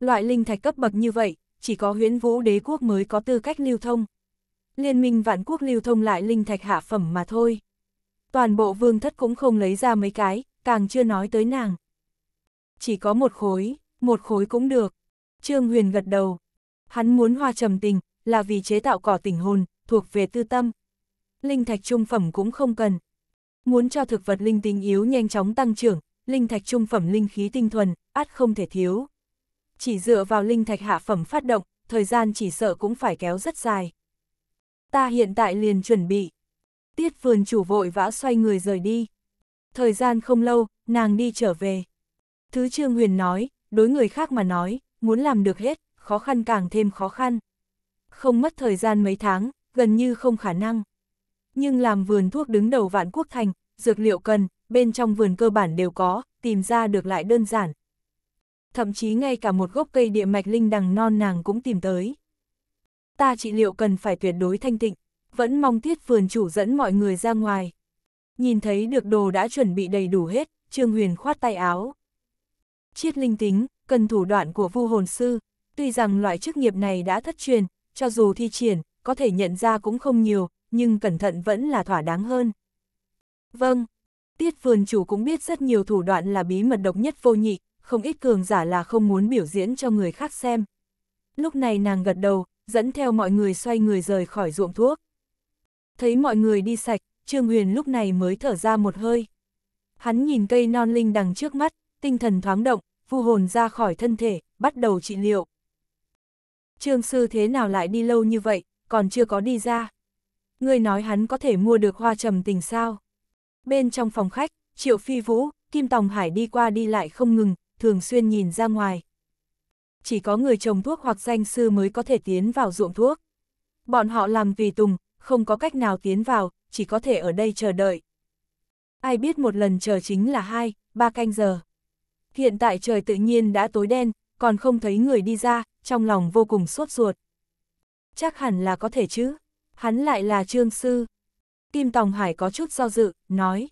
Loại linh thạch cấp bậc như vậy, chỉ có huyễn vũ đế quốc mới có tư cách lưu thông. Liên minh vạn quốc lưu thông lại linh thạch hạ phẩm mà thôi. Toàn bộ vương thất cũng không lấy ra mấy cái, càng chưa nói tới nàng. Chỉ có một khối, một khối cũng được. Trương Huyền gật đầu. Hắn muốn hoa trầm tình, là vì chế tạo cỏ tình hồn, thuộc về tư tâm. Linh thạch trung phẩm cũng không cần. Muốn cho thực vật linh tinh yếu nhanh chóng tăng trưởng, linh thạch trung phẩm linh khí tinh thuần, át không thể thiếu. Chỉ dựa vào linh thạch hạ phẩm phát động, thời gian chỉ sợ cũng phải kéo rất dài. Ta hiện tại liền chuẩn bị. Tiết vườn chủ vội vã xoay người rời đi. Thời gian không lâu, nàng đi trở về. Thứ Trương Huyền nói, đối người khác mà nói, muốn làm được hết, khó khăn càng thêm khó khăn. Không mất thời gian mấy tháng, gần như không khả năng. Nhưng làm vườn thuốc đứng đầu vạn quốc thành, dược liệu cần, bên trong vườn cơ bản đều có, tìm ra được lại đơn giản. Thậm chí ngay cả một gốc cây địa mạch linh đằng non nàng cũng tìm tới. Ta trị liệu cần phải tuyệt đối thanh tịnh, vẫn mong tiết vườn chủ dẫn mọi người ra ngoài. Nhìn thấy được đồ đã chuẩn bị đầy đủ hết, Trương Huyền khoát tay áo. Chiết linh tính, cần thủ đoạn của vu hồn sư, tuy rằng loại chức nghiệp này đã thất truyền, cho dù thi triển, có thể nhận ra cũng không nhiều, nhưng cẩn thận vẫn là thỏa đáng hơn. Vâng, Tiết vườn chủ cũng biết rất nhiều thủ đoạn là bí mật độc nhất vô nhị, không ít cường giả là không muốn biểu diễn cho người khác xem. Lúc này nàng gật đầu, dẫn theo mọi người xoay người rời khỏi ruộng thuốc. Thấy mọi người đi sạch, Trương Huyền lúc này mới thở ra một hơi. Hắn nhìn cây non linh đằng trước mắt, tinh thần thoáng động, vu hồn ra khỏi thân thể, bắt đầu trị liệu. Trương sư thế nào lại đi lâu như vậy, còn chưa có đi ra. Ngươi nói hắn có thể mua được hoa trầm tình sao? Bên trong phòng khách, Triệu Phi Vũ, Kim Tòng Hải đi qua đi lại không ngừng, thường xuyên nhìn ra ngoài. Chỉ có người trồng thuốc hoặc danh sư mới có thể tiến vào ruộng thuốc. Bọn họ làm vì tùng, không có cách nào tiến vào, chỉ có thể ở đây chờ đợi. Ai biết một lần chờ chính là hai, ba canh giờ. Hiện tại trời tự nhiên đã tối đen, còn không thấy người đi ra, trong lòng vô cùng sốt ruột. Chắc hẳn là có thể chứ, hắn lại là trương sư. Kim Tòng Hải có chút do dự, nói.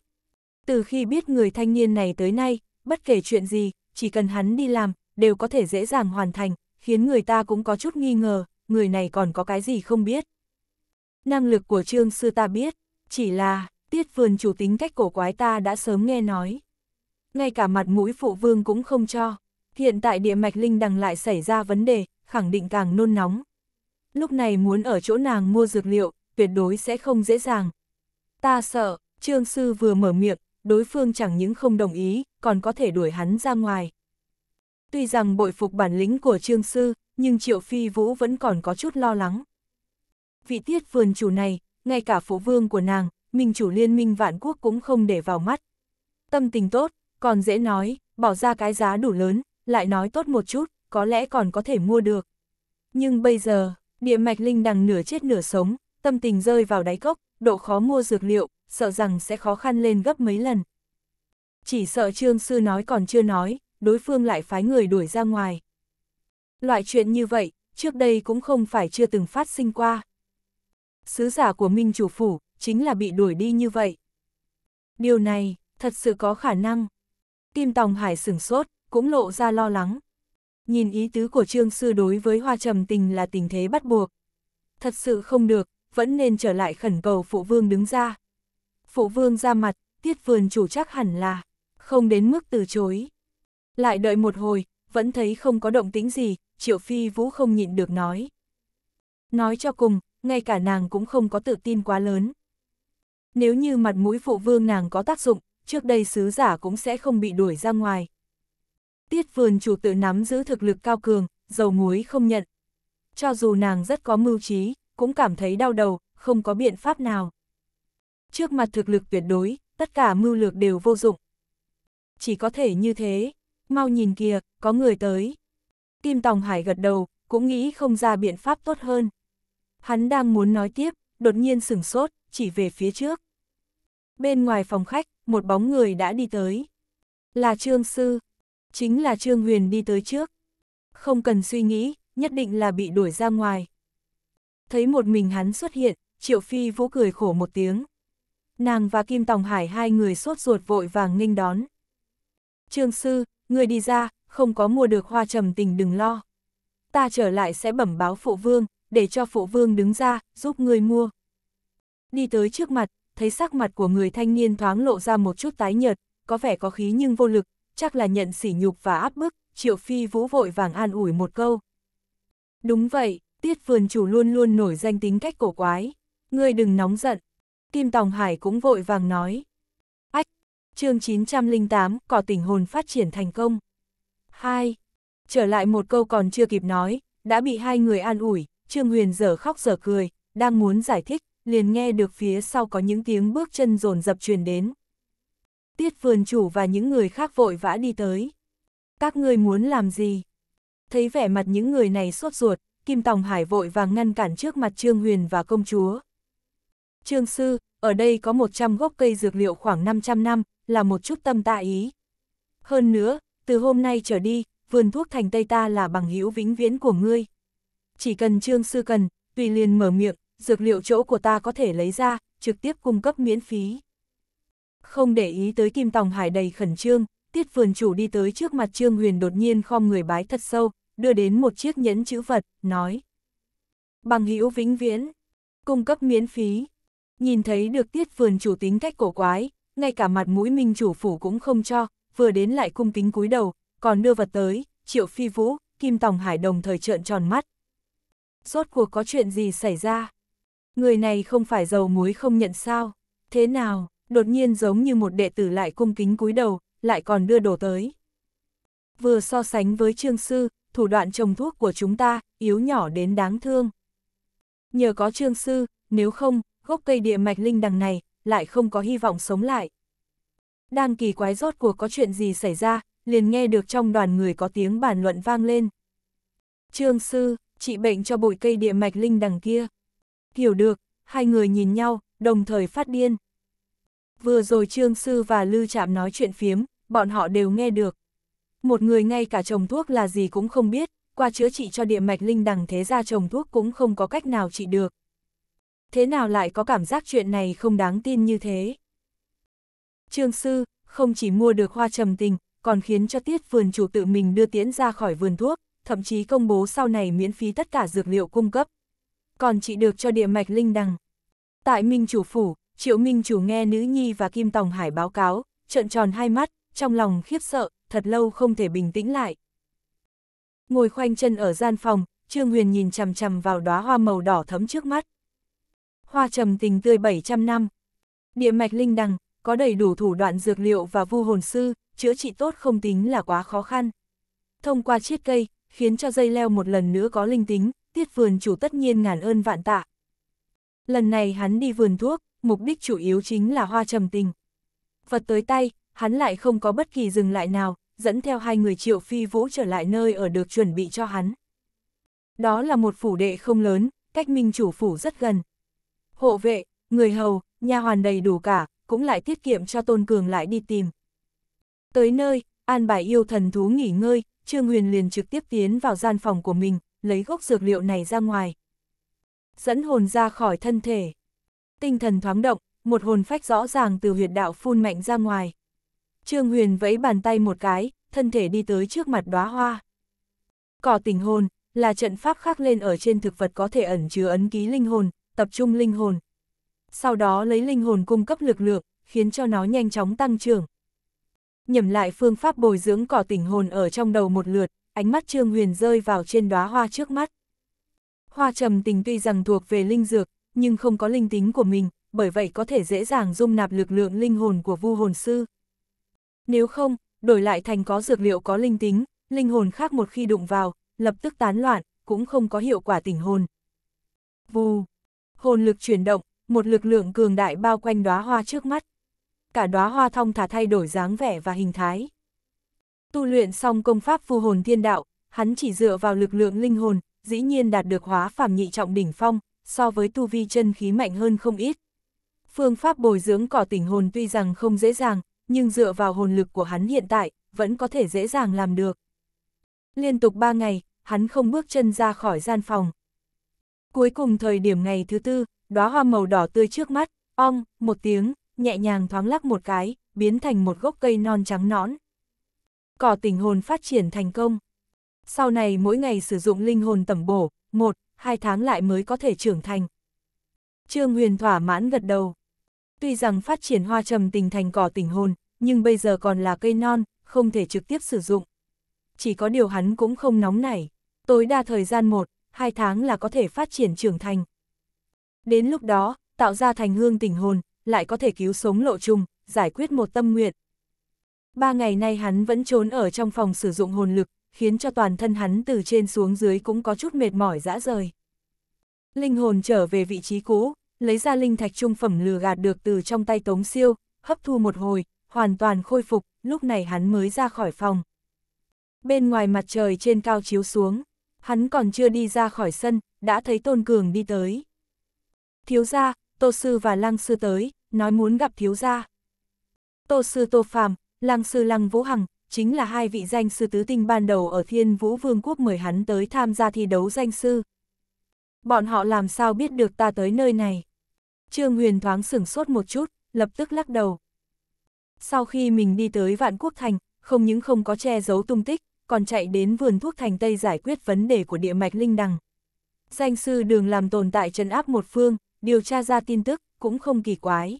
Từ khi biết người thanh niên này tới nay, bất kể chuyện gì, chỉ cần hắn đi làm, đều có thể dễ dàng hoàn thành, khiến người ta cũng có chút nghi ngờ, người này còn có cái gì không biết. Năng lực của Trương Sư ta biết, chỉ là, tiết vườn chủ tính cách cổ quái ta đã sớm nghe nói. Ngay cả mặt mũi phụ vương cũng không cho, hiện tại địa mạch linh đằng lại xảy ra vấn đề, khẳng định càng nôn nóng. Lúc này muốn ở chỗ nàng mua dược liệu, tuyệt đối sẽ không dễ dàng, Ta sợ, Trương Sư vừa mở miệng, đối phương chẳng những không đồng ý, còn có thể đuổi hắn ra ngoài. Tuy rằng bội phục bản lĩnh của Trương Sư, nhưng Triệu Phi Vũ vẫn còn có chút lo lắng. Vị tiết vườn chủ này, ngay cả phố vương của nàng, minh chủ liên minh vạn quốc cũng không để vào mắt. Tâm tình tốt, còn dễ nói, bỏ ra cái giá đủ lớn, lại nói tốt một chút, có lẽ còn có thể mua được. Nhưng bây giờ, địa mạch linh đằng nửa chết nửa sống, tâm tình rơi vào đáy cốc, độ khó mua dược liệu, sợ rằng sẽ khó khăn lên gấp mấy lần. Chỉ sợ trương sư nói còn chưa nói, đối phương lại phái người đuổi ra ngoài. Loại chuyện như vậy, trước đây cũng không phải chưa từng phát sinh qua. Sứ giả của Minh Chủ Phủ, chính là bị đuổi đi như vậy. Điều này, thật sự có khả năng. Kim Tòng Hải sửng sốt, cũng lộ ra lo lắng. Nhìn ý tứ của Trương Sư đối với Hoa Trầm Tình là tình thế bắt buộc. Thật sự không được, vẫn nên trở lại khẩn cầu phụ vương đứng ra. Phụ vương ra mặt, tiết vườn chủ chắc hẳn là, không đến mức từ chối. Lại đợi một hồi, vẫn thấy không có động tĩnh gì, triệu phi vũ không nhịn được nói. Nói cho cùng, ngay cả nàng cũng không có tự tin quá lớn. Nếu như mặt mũi phụ vương nàng có tác dụng, trước đây sứ giả cũng sẽ không bị đuổi ra ngoài. Tiết vườn chủ tự nắm giữ thực lực cao cường, dầu muối không nhận. Cho dù nàng rất có mưu trí, cũng cảm thấy đau đầu, không có biện pháp nào. Trước mặt thực lực tuyệt đối, tất cả mưu lược đều vô dụng. Chỉ có thể như thế, mau nhìn kìa, có người tới. Kim Tòng Hải gật đầu, cũng nghĩ không ra biện pháp tốt hơn. Hắn đang muốn nói tiếp, đột nhiên sửng sốt, chỉ về phía trước. Bên ngoài phòng khách, một bóng người đã đi tới. Là Trương Sư, chính là Trương Huyền đi tới trước. Không cần suy nghĩ, nhất định là bị đuổi ra ngoài. Thấy một mình hắn xuất hiện, Triệu Phi Vũ cười khổ một tiếng. Nàng và Kim Tòng Hải hai người sốt ruột vội vàng nghênh đón. Trương sư, người đi ra, không có mua được hoa trầm tình đừng lo. Ta trở lại sẽ bẩm báo phụ vương, để cho phụ vương đứng ra, giúp người mua. Đi tới trước mặt, thấy sắc mặt của người thanh niên thoáng lộ ra một chút tái nhợt, có vẻ có khí nhưng vô lực, chắc là nhận sỉ nhục và áp bức, Triệu Phi Vũ vội vàng an ủi một câu. Đúng vậy, Tiết vườn chủ luôn luôn nổi danh tính cách cổ quái. Ngươi đừng nóng giận. Kim Tòng Hải cũng vội vàng nói. Ách! chương 908, cỏ tình hồn phát triển thành công. 2. Trở lại một câu còn chưa kịp nói, đã bị hai người an ủi, Trương Huyền dở khóc dở cười, đang muốn giải thích, liền nghe được phía sau có những tiếng bước chân rồn dập truyền đến. Tiết vườn chủ và những người khác vội vã đi tới. Các ngươi muốn làm gì? Thấy vẻ mặt những người này sốt ruột, Kim Tòng Hải vội vàng ngăn cản trước mặt Trương Huyền và công chúa. Trương Sư, ở đây có 100 gốc cây dược liệu khoảng 500 năm, là một chút tâm tạ ý. Hơn nữa, từ hôm nay trở đi, vườn thuốc thành Tây ta là bằng hữu vĩnh viễn của ngươi. Chỉ cần Trương Sư cần, tùy liền mở miệng, dược liệu chỗ của ta có thể lấy ra, trực tiếp cung cấp miễn phí. Không để ý tới Kim Tòng Hải đầy khẩn trương, tiết vườn chủ đi tới trước mặt Trương Huyền đột nhiên khom người bái thật sâu, đưa đến một chiếc nhẫn chữ vật, nói. Bằng hữu vĩnh viễn, cung cấp miễn phí. Nhìn thấy được tiết vườn chủ tính cách cổ quái, ngay cả mặt mũi minh chủ phủ cũng không cho, vừa đến lại cung kính cúi đầu, còn đưa vật tới, triệu phi vũ, kim tòng hải đồng thời trợn tròn mắt. Rốt cuộc có chuyện gì xảy ra? Người này không phải dầu muối không nhận sao? Thế nào, đột nhiên giống như một đệ tử lại cung kính cúi đầu, lại còn đưa đồ tới. Vừa so sánh với trương sư, thủ đoạn trồng thuốc của chúng ta, yếu nhỏ đến đáng thương. Nhờ có trương sư, nếu không, gốc cây địa mạch linh đằng này, lại không có hy vọng sống lại. Đang kỳ quái rốt cuộc có chuyện gì xảy ra, liền nghe được trong đoàn người có tiếng bàn luận vang lên. Trương sư, trị bệnh cho bụi cây địa mạch linh đằng kia. Hiểu được, hai người nhìn nhau, đồng thời phát điên. Vừa rồi Trương sư và Lư Trạm nói chuyện phiếm, bọn họ đều nghe được. Một người ngay cả trồng thuốc là gì cũng không biết, qua chữa trị cho địa mạch linh đằng thế ra trồng thuốc cũng không có cách nào trị được. Thế nào lại có cảm giác chuyện này không đáng tin như thế? Trương Sư, không chỉ mua được hoa trầm tình, còn khiến cho tiết vườn chủ tự mình đưa tiễn ra khỏi vườn thuốc, thậm chí công bố sau này miễn phí tất cả dược liệu cung cấp. Còn trị được cho địa mạch linh đằng. Tại Minh Chủ Phủ, Triệu Minh Chủ nghe Nữ Nhi và Kim Tòng Hải báo cáo, trợn tròn hai mắt, trong lòng khiếp sợ, thật lâu không thể bình tĩnh lại. Ngồi khoanh chân ở gian phòng, Trương Huyền nhìn chằm chằm vào đóa hoa màu đỏ thấm trước mắt. Hoa trầm tình tươi 700 năm. Địa mạch linh đằng, có đầy đủ thủ đoạn dược liệu và vu hồn sư, chữa trị tốt không tính là quá khó khăn. Thông qua chiết cây, khiến cho dây leo một lần nữa có linh tính, tiết vườn chủ tất nhiên ngàn ơn vạn tạ. Lần này hắn đi vườn thuốc, mục đích chủ yếu chính là hoa trầm tình. Vật tới tay, hắn lại không có bất kỳ dừng lại nào, dẫn theo hai người triệu phi vũ trở lại nơi ở được chuẩn bị cho hắn. Đó là một phủ đệ không lớn, cách minh chủ phủ rất gần. Hộ vệ, người hầu, nha hoàn đầy đủ cả, cũng lại tiết kiệm cho Tôn Cường lại đi tìm. Tới nơi, an bài yêu thần thú nghỉ ngơi, Trương Huyền liền trực tiếp tiến vào gian phòng của mình, lấy gốc dược liệu này ra ngoài. Dẫn hồn ra khỏi thân thể. Tinh thần thoáng động, một hồn phách rõ ràng từ huyệt đạo phun mạnh ra ngoài. Trương Huyền vẫy bàn tay một cái, thân thể đi tới trước mặt đóa hoa. Cỏ tình hồn, là trận pháp khắc lên ở trên thực vật có thể ẩn chứa ấn ký linh hồn, tập trung linh hồn. Sau đó lấy linh hồn cung cấp lực lượng, khiến cho nó nhanh chóng tăng trưởng. Nhẩm lại phương pháp bồi dưỡng cỏ tình hồn ở trong đầu một lượt, ánh mắt Trương Huyền rơi vào trên đóa hoa trước mắt. Hoa trầm tình tuy rằng thuộc về linh dược, nhưng không có linh tính của mình, bởi vậy có thể dễ dàng dung nạp lực lượng linh hồn của vu hồn sư. Nếu không, đổi lại thành có dược liệu có linh tính, linh hồn khác một khi đụng vào, lập tức tán loạn, cũng không có hiệu quả tỉnh hồn. Vù! Hồn lực chuyển động, một lực lượng cường đại bao quanh đóa hoa trước mắt. Cả đóa hoa thong thả thay đổi dáng vẻ và hình thái. Tu luyện xong công pháp phù hồn thiên đạo, hắn chỉ dựa vào lực lượng linh hồn, dĩ nhiên đạt được hóa phàm nhị trọng đỉnh phong, so với tu vi chân khí mạnh hơn không ít. Phương pháp bồi dưỡng cỏ tỉnh hồn tuy rằng không dễ dàng, nhưng dựa vào hồn lực của hắn hiện tại, vẫn có thể dễ dàng làm được. Liên tục ba ngày, hắn không bước chân ra khỏi gian phòng. Cuối cùng thời điểm ngày thứ tư, đóa hoa màu đỏ tươi trước mắt, ong, một tiếng, nhẹ nhàng thoáng lắc một cái, biến thành một gốc cây non trắng nõn. Cỏ tình hồn phát triển thành công. Sau này mỗi ngày sử dụng linh hồn tẩm bổ, một, hai tháng lại mới có thể trưởng thành. Trương Huyền thỏa mãn gật đầu. Tuy rằng phát triển hoa trầm tình thành cỏ tình hồn, nhưng bây giờ còn là cây non, không thể trực tiếp sử dụng. Chỉ có điều hắn cũng không nóng nảy, tối đa thời gian 1, 2 tháng là có thể phát triển trưởng thành. Đến lúc đó, tạo ra thành hương tình hồn, lại có thể cứu sống lộ trùng, giải quyết một tâm nguyện. Ba ngày nay hắn vẫn trốn ở trong phòng sử dụng hồn lực, khiến cho toàn thân hắn từ trên xuống dưới cũng có chút mệt mỏi dã rời. Linh hồn trở về vị trí cũ, lấy ra linh thạch trung phẩm lừa gạt được từ trong tay Tống Siêu, hấp thu một hồi, hoàn toàn khôi phục, lúc này hắn mới ra khỏi phòng. Bên ngoài mặt trời trên cao chiếu xuống, hắn còn chưa đi ra khỏi sân, đã thấy Tôn Cường đi tới. Thiếu gia, Tô Sư và Lăng Sư tới, nói muốn gặp Thiếu gia. Tô Sư Tô Phàm, Lăng Sư Lăng Vũ Hằng, chính là hai vị danh sư tứ tinh ban đầu ở Thiên Vũ Vương Quốc mời hắn tới tham gia thi đấu danh sư bọn họ làm sao biết được ta tới nơi này? Trương Huyền thoáng sửng sốt một chút, lập tức lắc đầu. Sau khi mình đi tới Vạn Quốc Thành, không những không có che giấu tung tích, còn chạy đến vườn thuốc thành Tây giải quyết vấn đề của địa mạch linh đằng. Danh sư đường làm tồn tại trấn áp một phương, điều tra ra tin tức, cũng không kỳ quái.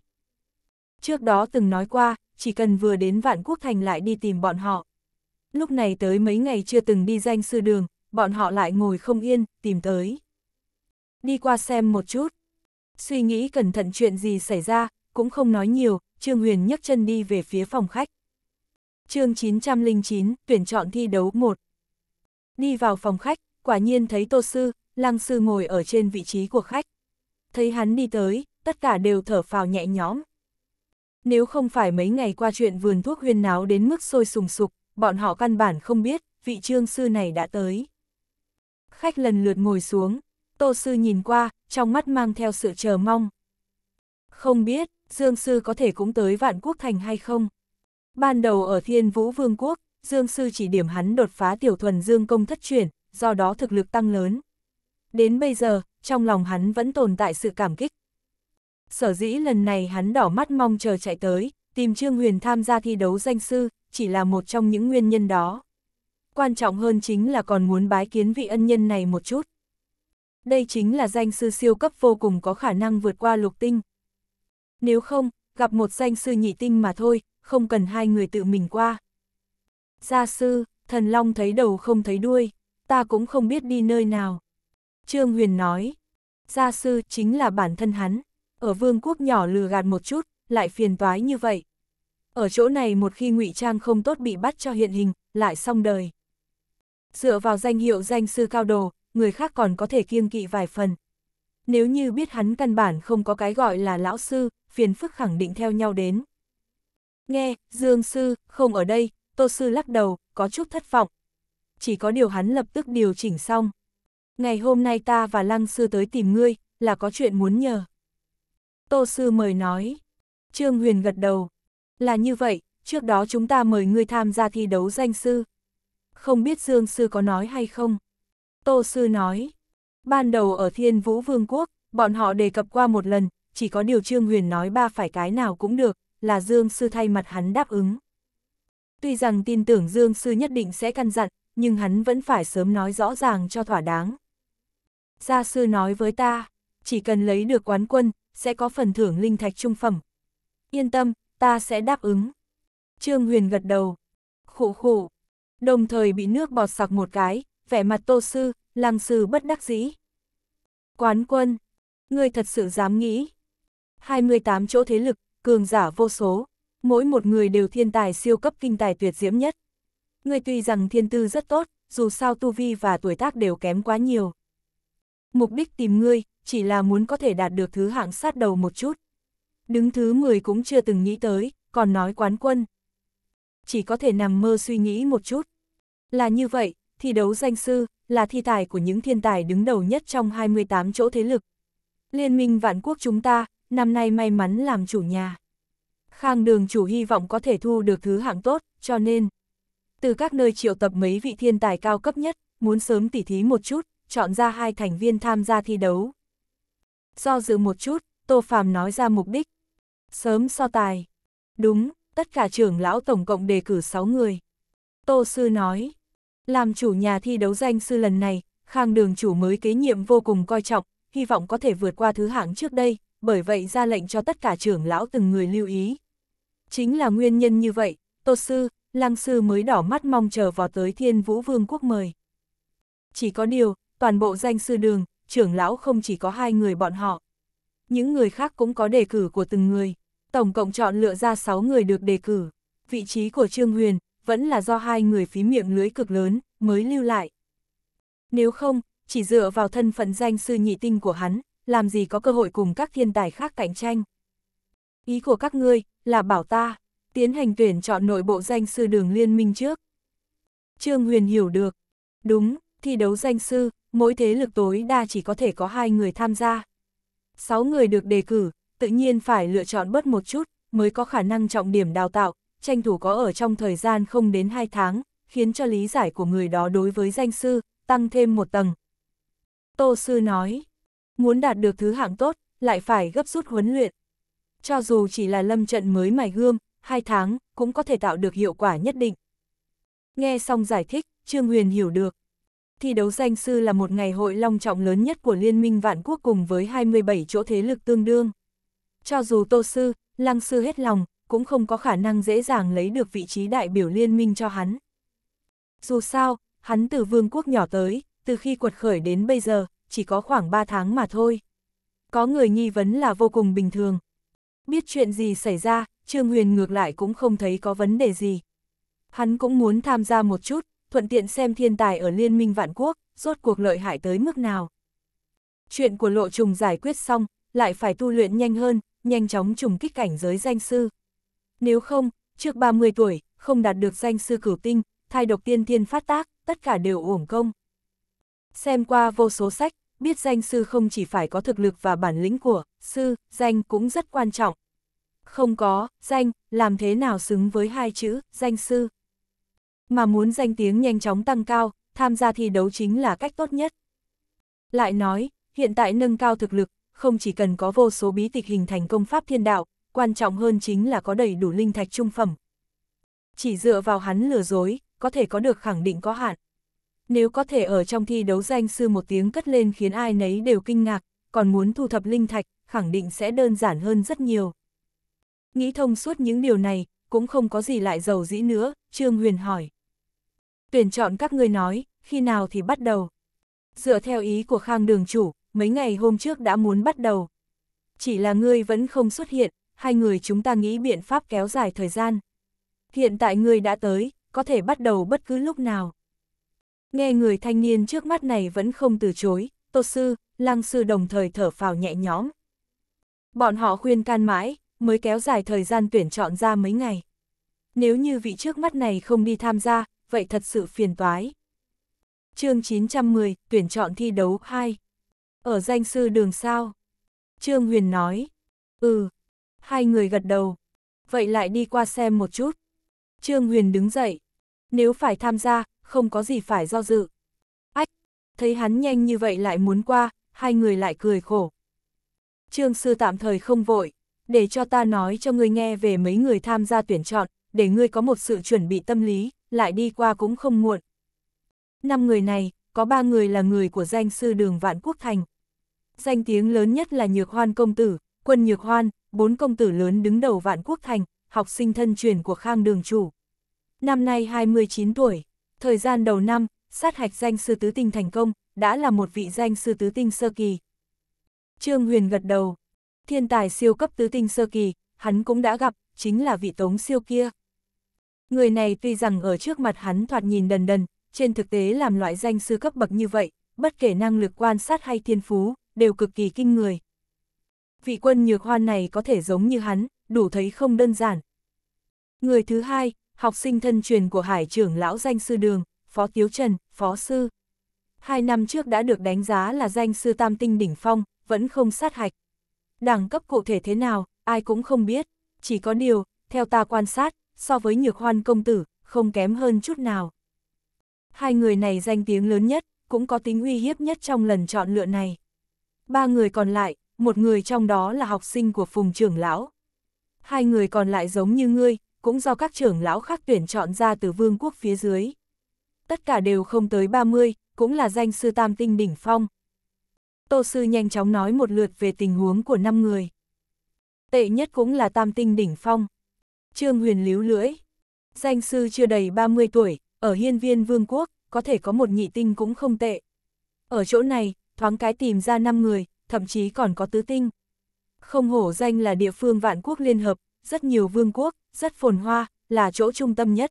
Trước đó từng nói qua, chỉ cần vừa đến Vạn Quốc Thành lại đi tìm bọn họ. Lúc này tới mấy ngày chưa từng đi danh sư đường, bọn họ lại ngồi không yên, tìm tới đi qua xem một chút. Suy nghĩ cẩn thận chuyện gì xảy ra, cũng không nói nhiều, Trương Huyền nhấc chân đi về phía phòng khách. chương 909, tuyển chọn thi đấu 1. Đi vào phòng khách, quả nhiên thấy Tô Sư, Lăng Sư ngồi ở trên vị trí của khách. Thấy hắn đi tới, tất cả đều thở phào nhẹ nhõm. Nếu không phải mấy ngày qua chuyện vườn thuốc huyên náo đến mức sôi sùng sục, bọn họ căn bản không biết, vị trương sư này đã tới. Khách lần lượt ngồi xuống, Tô Sư nhìn qua, trong mắt mang theo sự chờ mong. Không biết, Dương Sư có thể cũng tới Vạn Quốc Thành hay không? Ban đầu ở Thiên Vũ Vương Quốc, Dương Sư chỉ điểm hắn đột phá tiểu thuần Dương công thất chuyển, do đó thực lực tăng lớn. Đến bây giờ, trong lòng hắn vẫn tồn tại sự cảm kích. Sở dĩ lần này hắn đỏ mắt mong chờ chạy tới, tìm Trương Huyền tham gia thi đấu danh sư, chỉ là một trong những nguyên nhân đó. Quan trọng hơn chính là còn muốn bái kiến vị ân nhân này một chút đây chính là danh sư siêu cấp vô cùng có khả năng vượt qua lục tinh. Nếu không, gặp một danh sư nhị tinh mà thôi, không cần hai người tự mình qua. Gia sư, thần long thấy đầu không thấy đuôi, ta cũng không biết đi nơi nào. Trương Huyền nói, gia sư chính là bản thân hắn, ở vương quốc nhỏ lừa gạt một chút, lại phiền toái như vậy. Ở chỗ này một khi ngụy trang không tốt bị bắt cho hiện hình, lại xong đời. Dựa vào danh hiệu danh sư cao đồ, người khác còn có thể kiêng kỵ vài phần. Nếu như biết hắn căn bản không có cái gọi là lão sư, phiền phức khẳng định theo nhau đến. Nghe, Dương Sư, không ở đây, Tô Sư lắc đầu, có chút thất vọng. Chỉ có điều hắn lập tức điều chỉnh xong. Ngày hôm nay ta và Lăng Sư tới tìm ngươi, là có chuyện muốn nhờ. Tô Sư mời nói. Trương Huyền gật đầu. Là như vậy, trước đó chúng ta mời ngươi tham gia thi đấu danh sư. Không biết Dương Sư có nói hay không? Tô Sư nói, ban đầu ở Thiên Vũ Vương Quốc, bọn họ đề cập qua một lần, chỉ có điều Trương Huyền nói ba phải cái nào cũng được, là Dương Sư thay mặt hắn đáp ứng. Tuy rằng tin tưởng Dương Sư nhất định sẽ căn dặn, nhưng hắn vẫn phải sớm nói rõ ràng cho thỏa đáng. Gia Sư nói với ta, chỉ cần lấy được quán quân, sẽ có phần thưởng linh thạch trung phẩm. Yên tâm, ta sẽ đáp ứng. Trương Huyền gật đầu, khụ khụ, đồng thời bị nước bọt sặc một cái, vẻ mặt tô sư, lăng sư bất đắc dĩ. Quán quân, ngươi thật sự dám nghĩ. 28 chỗ thế lực, cường giả vô số, mỗi một người đều thiên tài siêu cấp kinh tài tuyệt diễm nhất. Ngươi tuy rằng thiên tư rất tốt, dù sao tu vi và tuổi tác đều kém quá nhiều. Mục đích tìm ngươi, chỉ là muốn có thể đạt được thứ hạng sát đầu một chút. Đứng thứ 10 cũng chưa từng nghĩ tới, còn nói quán quân. Chỉ có thể nằm mơ suy nghĩ một chút. Là như vậy, thi đấu danh sư, là thi tài của những thiên tài đứng đầu nhất trong 28 chỗ thế lực. Liên minh vạn quốc chúng ta, năm nay may mắn làm chủ nhà. Khang đường chủ hy vọng có thể thu được thứ hạng tốt, cho nên, từ các nơi triệu tập mấy vị thiên tài cao cấp nhất, muốn sớm tỉ thí một chút, chọn ra hai thành viên tham gia thi đấu. Do dự một chút, Tô Phàm nói ra mục đích. Sớm so tài. Đúng, tất cả trưởng lão tổng cộng đề cử 6 người. Tô Sư nói, làm chủ nhà thi đấu danh sư lần này, Khang đường chủ mới kế nhiệm vô cùng coi trọng, hy vọng có thể vượt qua thứ hạng trước đây, bởi vậy ra lệnh cho tất cả trưởng lão từng người lưu ý. Chính là nguyên nhân như vậy, Tô Sư, lang Sư mới đỏ mắt mong chờ vào tới Thiên Vũ Vương quốc mời. Chỉ có điều, toàn bộ danh sư đường, trưởng lão không chỉ có hai người bọn họ. Những người khác cũng có đề cử của từng người. Tổng cộng chọn lựa ra 6 người được đề cử. Vị trí của Trương Huyền, vẫn là do hai người phí miệng lưới cực lớn, mới lưu lại. Nếu không, chỉ dựa vào thân phận danh sư nhị tinh của hắn, làm gì có cơ hội cùng các thiên tài khác cạnh tranh. Ý của các ngươi là bảo ta, tiến hành tuyển chọn nội bộ danh sư đường liên minh trước. Trương Huyền hiểu được. Đúng, thi đấu danh sư, mỗi thế lực tối đa chỉ có thể có hai người tham gia. Sáu người được đề cử, tự nhiên phải lựa chọn bớt một chút, mới có khả năng trọng điểm đào tạo, tranh thủ có ở trong thời gian không đến 2 tháng, khiến cho lý giải của người đó đối với danh sư, tăng thêm một tầng. Tô sư nói, muốn đạt được thứ hạng tốt, lại phải gấp rút huấn luyện. Cho dù chỉ là lâm trận mới mài gươm, 2 tháng, cũng có thể tạo được hiệu quả nhất định. Nghe xong giải thích, Trương Huyền hiểu được. Thi đấu danh sư là một ngày hội long trọng lớn nhất của Liên minh Vạn Quốc cùng với 27 chỗ thế lực tương đương. Cho dù Tô Sư, Lăng Sư hết lòng, cũng không có khả năng dễ dàng lấy được vị trí đại biểu liên minh cho hắn. Dù sao, hắn từ vương quốc nhỏ tới, từ khi quật khởi đến bây giờ, chỉ có khoảng 3 tháng mà thôi. Có người nghi vấn là vô cùng bình thường. Biết chuyện gì xảy ra, Trương Huyền ngược lại cũng không thấy có vấn đề gì. Hắn cũng muốn tham gia một chút, thuận tiện xem thiên tài ở Liên minh Vạn Quốc, rốt cuộc lợi hại tới mức nào. Chuyện của lộ trùng giải quyết xong, lại phải tu luyện nhanh hơn, nhanh chóng trùng kích cảnh giới danh sư. Nếu không, trước 30 tuổi, không đạt được danh sư cửu tinh, thai độc tiên thiên phát tác, tất cả đều uổng công. Xem qua vô số sách, biết danh sư không chỉ phải có thực lực và bản lĩnh của, sư, danh cũng rất quan trọng. Không có, danh, làm thế nào xứng với hai chữ, danh sư. Mà muốn danh tiếng nhanh chóng tăng cao, tham gia thi đấu chính là cách tốt nhất. Lại nói, hiện tại nâng cao thực lực, không chỉ cần có vô số bí tịch hình thành công pháp thiên đạo, quan trọng hơn chính là có đầy đủ linh thạch trung phẩm. Chỉ dựa vào hắn lừa dối, có thể có được khẳng định có hạn. Nếu có thể ở trong thi đấu danh sư một tiếng cất lên khiến ai nấy đều kinh ngạc, còn muốn thu thập linh thạch, khẳng định sẽ đơn giản hơn rất nhiều. Nghĩ thông suốt những điều này, cũng không có gì lại giàu dĩ nữa, Trương Huyền hỏi. Tuyển chọn các ngươi nói, khi nào thì bắt đầu. Dựa theo ý của Khang đường chủ, mấy ngày hôm trước đã muốn bắt đầu. Chỉ là ngươi vẫn không xuất hiện, hai người chúng ta nghĩ biện pháp kéo dài thời gian. Hiện tại người đã tới, có thể bắt đầu bất cứ lúc nào. Nghe người thanh niên trước mắt này vẫn không từ chối, tô sư, lăng sư đồng thời thở phào nhẹ nhõm. Bọn họ khuyên can mãi, mới kéo dài thời gian tuyển chọn ra mấy ngày. Nếu như vị trước mắt này không đi tham gia, vậy thật sự phiền toái. chương 910, tuyển chọn thi đấu 2. Ở danh sư đường sao? Trương Huyền nói, ừ, Hai người gật đầu. Vậy lại đi qua xem một chút. Trương Huyền đứng dậy. Nếu phải tham gia, không có gì phải do dự. Ách! Thấy hắn nhanh như vậy lại muốn qua, hai người lại cười khổ. Trương Sư tạm thời không vội, để cho ta nói cho ngươi nghe về mấy người tham gia tuyển chọn, để ngươi có một sự chuẩn bị tâm lý, lại đi qua cũng không muộn. Năm người này, có ba người là người của danh sư đường Vạn Quốc Thành. Danh tiếng lớn nhất là Nhược Hoan Công Tử, Quân Nhược Hoan, bốn công tử lớn đứng đầu vạn quốc thành, học sinh thân truyền của Khang Đường Chủ. Năm nay 29 tuổi, thời gian đầu năm, sát hạch danh sư tứ tinh thành công, đã là một vị danh sư tứ tinh sơ kỳ. Trương Huyền gật đầu, thiên tài siêu cấp tứ tinh sơ kỳ, hắn cũng đã gặp, chính là vị tống siêu kia. Người này tuy rằng ở trước mặt hắn thoạt nhìn đần đần, trên thực tế làm loại danh sư cấp bậc như vậy, bất kể năng lực quan sát hay thiên phú, đều cực kỳ kinh người vị quân nhược hoan này có thể giống như hắn, đủ thấy không đơn giản. Người thứ hai, học sinh thân truyền của hải trưởng lão danh sư đường, Phó Tiếu Trần, Phó Sư. Hai năm trước đã được đánh giá là danh sư tam tinh đỉnh phong, vẫn không sát hạch. Đẳng cấp cụ thể thế nào, ai cũng không biết, chỉ có điều, theo ta quan sát, so với nhược hoan công tử, không kém hơn chút nào. Hai người này danh tiếng lớn nhất, cũng có tính uy hiếp nhất trong lần chọn lựa này. Ba người còn lại, một người trong đó là học sinh của Phùng trưởng lão. Hai người còn lại giống như ngươi, cũng do các trưởng lão khác tuyển chọn ra từ vương quốc phía dưới. Tất cả đều không tới 30, cũng là danh sư tam tinh đỉnh phong. Tô sư nhanh chóng nói một lượt về tình huống của năm người. Tệ nhất cũng là tam tinh đỉnh phong. Trương huyền líu lưỡi. Danh sư chưa đầy 30 tuổi, ở hiên viên vương quốc, có thể có một nhị tinh cũng không tệ. Ở chỗ này, thoáng cái tìm ra 5 người, thậm chí còn có tứ tinh. Không hổ danh là địa phương vạn quốc liên hợp, rất nhiều vương quốc, rất phồn hoa, là chỗ trung tâm nhất.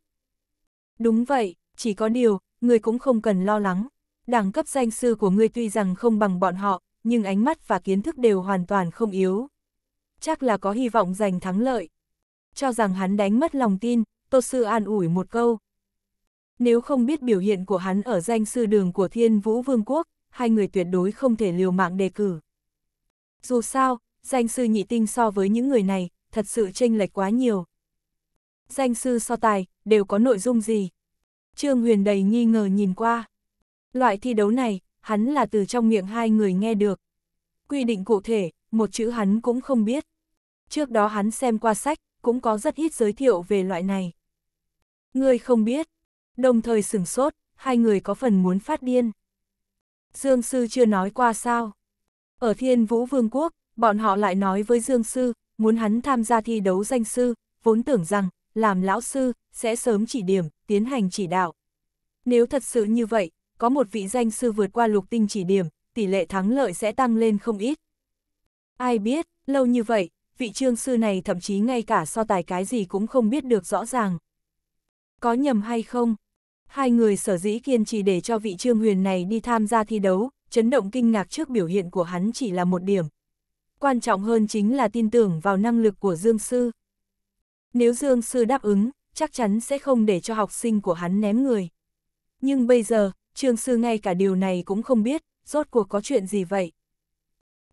Đúng vậy, chỉ có điều, người cũng không cần lo lắng. Đẳng cấp danh sư của ngươi tuy rằng không bằng bọn họ, nhưng ánh mắt và kiến thức đều hoàn toàn không yếu. Chắc là có hy vọng giành thắng lợi. Cho rằng hắn đánh mất lòng tin, Tô Sư an ủi một câu. Nếu không biết biểu hiện của hắn ở danh sư đường của Thiên Vũ Vương quốc, hai người tuyệt đối không thể liều mạng đề cử. Dù sao, danh sư nhị tinh so với những người này, thật sự chênh lệch quá nhiều. Danh sư so tài, đều có nội dung gì? Trương Huyền đầy nghi ngờ nhìn qua. Loại thi đấu này, hắn là từ trong miệng hai người nghe được. Quy định cụ thể, một chữ hắn cũng không biết. Trước đó hắn xem qua sách, cũng có rất ít giới thiệu về loại này. Ngươi không biết, đồng thời sửng sốt, hai người có phần muốn phát điên. Dương sư chưa nói qua sao? Ở Thiên Vũ Vương quốc, bọn họ lại nói với Dương Sư, muốn hắn tham gia thi đấu danh sư, vốn tưởng rằng, làm lão sư, sẽ sớm chỉ điểm, tiến hành chỉ đạo. Nếu thật sự như vậy, có một vị danh sư vượt qua lục tinh chỉ điểm, tỷ lệ thắng lợi sẽ tăng lên không ít. Ai biết, lâu như vậy, vị trương sư này thậm chí ngay cả so tài cái gì cũng không biết được rõ ràng. Có nhầm hay không? Hai người sở dĩ kiên trì để cho vị trương huyền này đi tham gia thi đấu, chấn động kinh ngạc trước biểu hiện của hắn chỉ là một điểm. Quan trọng hơn chính là tin tưởng vào năng lực của Dương Sư. Nếu Dương Sư đáp ứng, chắc chắn sẽ không để cho học sinh của hắn ném người. Nhưng bây giờ, Trương Sư ngay cả điều này cũng không biết, rốt cuộc có chuyện gì vậy.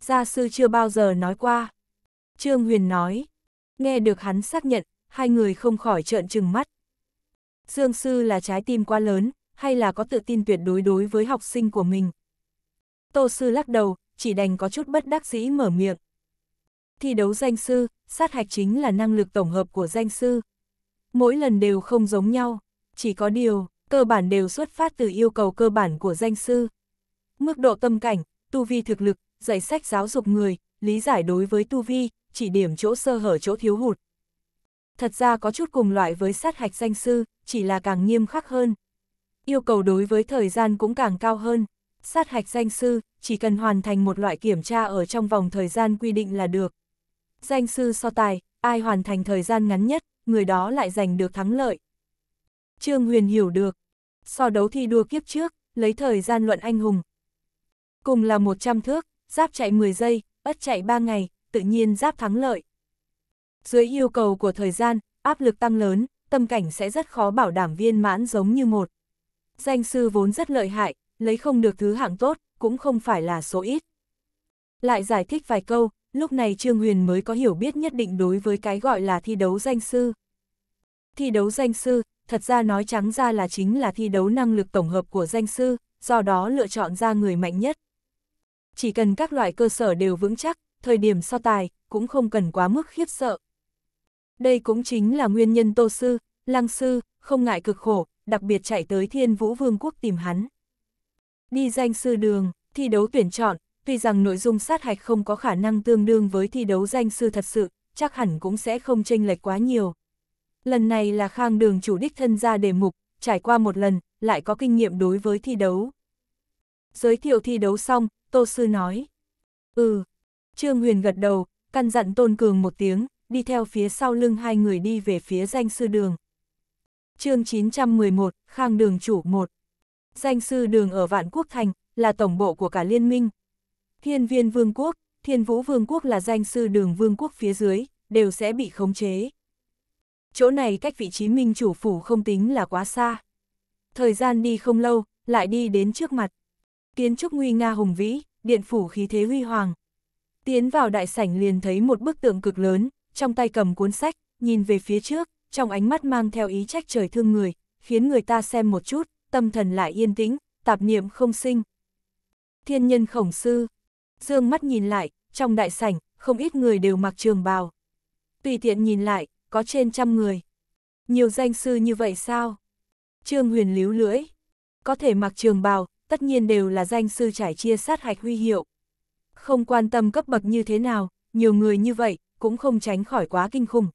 Gia Sư chưa bao giờ nói qua. Trương Huyền nói, nghe được hắn xác nhận, hai người không khỏi trợn trừng mắt. Dương Sư là trái tim quá lớn, hay là có tự tin tuyệt đối đối với học sinh của mình. Tô Sư lắc đầu, chỉ đành có chút bất đắc dĩ mở miệng. Thi đấu danh sư, sát hạch chính là năng lực tổng hợp của danh sư. Mỗi lần đều không giống nhau, chỉ có điều, cơ bản đều xuất phát từ yêu cầu cơ bản của danh sư. Mức độ tâm cảnh, tu vi thực lực, dạy sách giáo dục người, lý giải đối với tu vi, chỉ điểm chỗ sơ hở chỗ thiếu hụt. Thật ra có chút cùng loại với sát hạch danh sư, chỉ là càng nghiêm khắc hơn. Yêu cầu đối với thời gian cũng càng cao hơn sát hạch danh sư, chỉ cần hoàn thành một loại kiểm tra ở trong vòng thời gian quy định là được. Danh sư so tài, ai hoàn thành thời gian ngắn nhất, người đó lại giành được thắng lợi. Trương Huyền hiểu được, so đấu thi đua kiếp trước, lấy thời gian luận anh hùng. Cùng là 100 thước, giáp chạy 10 giây, bất chạy 3 ngày, tự nhiên giáp thắng lợi. Dưới yêu cầu của thời gian, áp lực tăng lớn, tâm cảnh sẽ rất khó bảo đảm viên mãn giống như một. Danh sư vốn rất lợi hại, lấy không được thứ hạng tốt, cũng không phải là số ít. Lại giải thích vài câu, lúc này Trương Huyền mới có hiểu biết nhất định đối với cái gọi là thi đấu danh sư. Thi đấu danh sư, thật ra nói trắng ra là chính là thi đấu năng lực tổng hợp của danh sư, do đó lựa chọn ra người mạnh nhất. Chỉ cần các loại cơ sở đều vững chắc, thời điểm so tài, cũng không cần quá mức khiếp sợ. Đây cũng chính là nguyên nhân tô sư, lăng sư, không ngại cực khổ, đặc biệt chạy tới thiên vũ vương quốc tìm hắn. Đi danh sư đường, thi đấu tuyển chọn, tuy rằng nội dung sát hạch không có khả năng tương đương với thi đấu danh sư thật sự, chắc hẳn cũng sẽ không chênh lệch quá nhiều. Lần này là Khang Đường chủ đích thân ra đề mục, trải qua một lần, lại có kinh nghiệm đối với thi đấu. Giới thiệu thi đấu xong, Tô Sư nói. Ừ. Trương Huyền gật đầu, căn dặn Tôn Cường một tiếng, đi theo phía sau lưng hai người đi về phía danh sư đường. chương 911, Khang Đường chủ 1 Danh sư đường ở Vạn Quốc Thành, là tổng bộ của cả liên minh. Thiên viên vương quốc, thiên vũ vương quốc là danh sư đường vương quốc phía dưới, đều sẽ bị khống chế. Chỗ này cách vị trí minh chủ phủ không tính là quá xa. Thời gian đi không lâu, lại đi đến trước mặt. Kiến trúc nguy nga hùng vĩ, điện phủ khí thế huy hoàng. Tiến vào đại sảnh liền thấy một bức tượng cực lớn, trong tay cầm cuốn sách, nhìn về phía trước, trong ánh mắt mang theo ý trách trời thương người, khiến người ta xem một chút, tâm thần lại yên tĩnh, tạp niệm không sinh. Thiên nhân khổng sư, dương mắt nhìn lại, trong đại sảnh, không ít người đều mặc trường bào. Tùy tiện nhìn lại, có trên trăm người. Nhiều danh sư như vậy sao? Trương huyền líu lưỡi. Có thể mặc trường bào, tất nhiên đều là danh sư trải chia sát hạch huy hiệu. Không quan tâm cấp bậc như thế nào, nhiều người như vậy, cũng không tránh khỏi quá kinh khủng.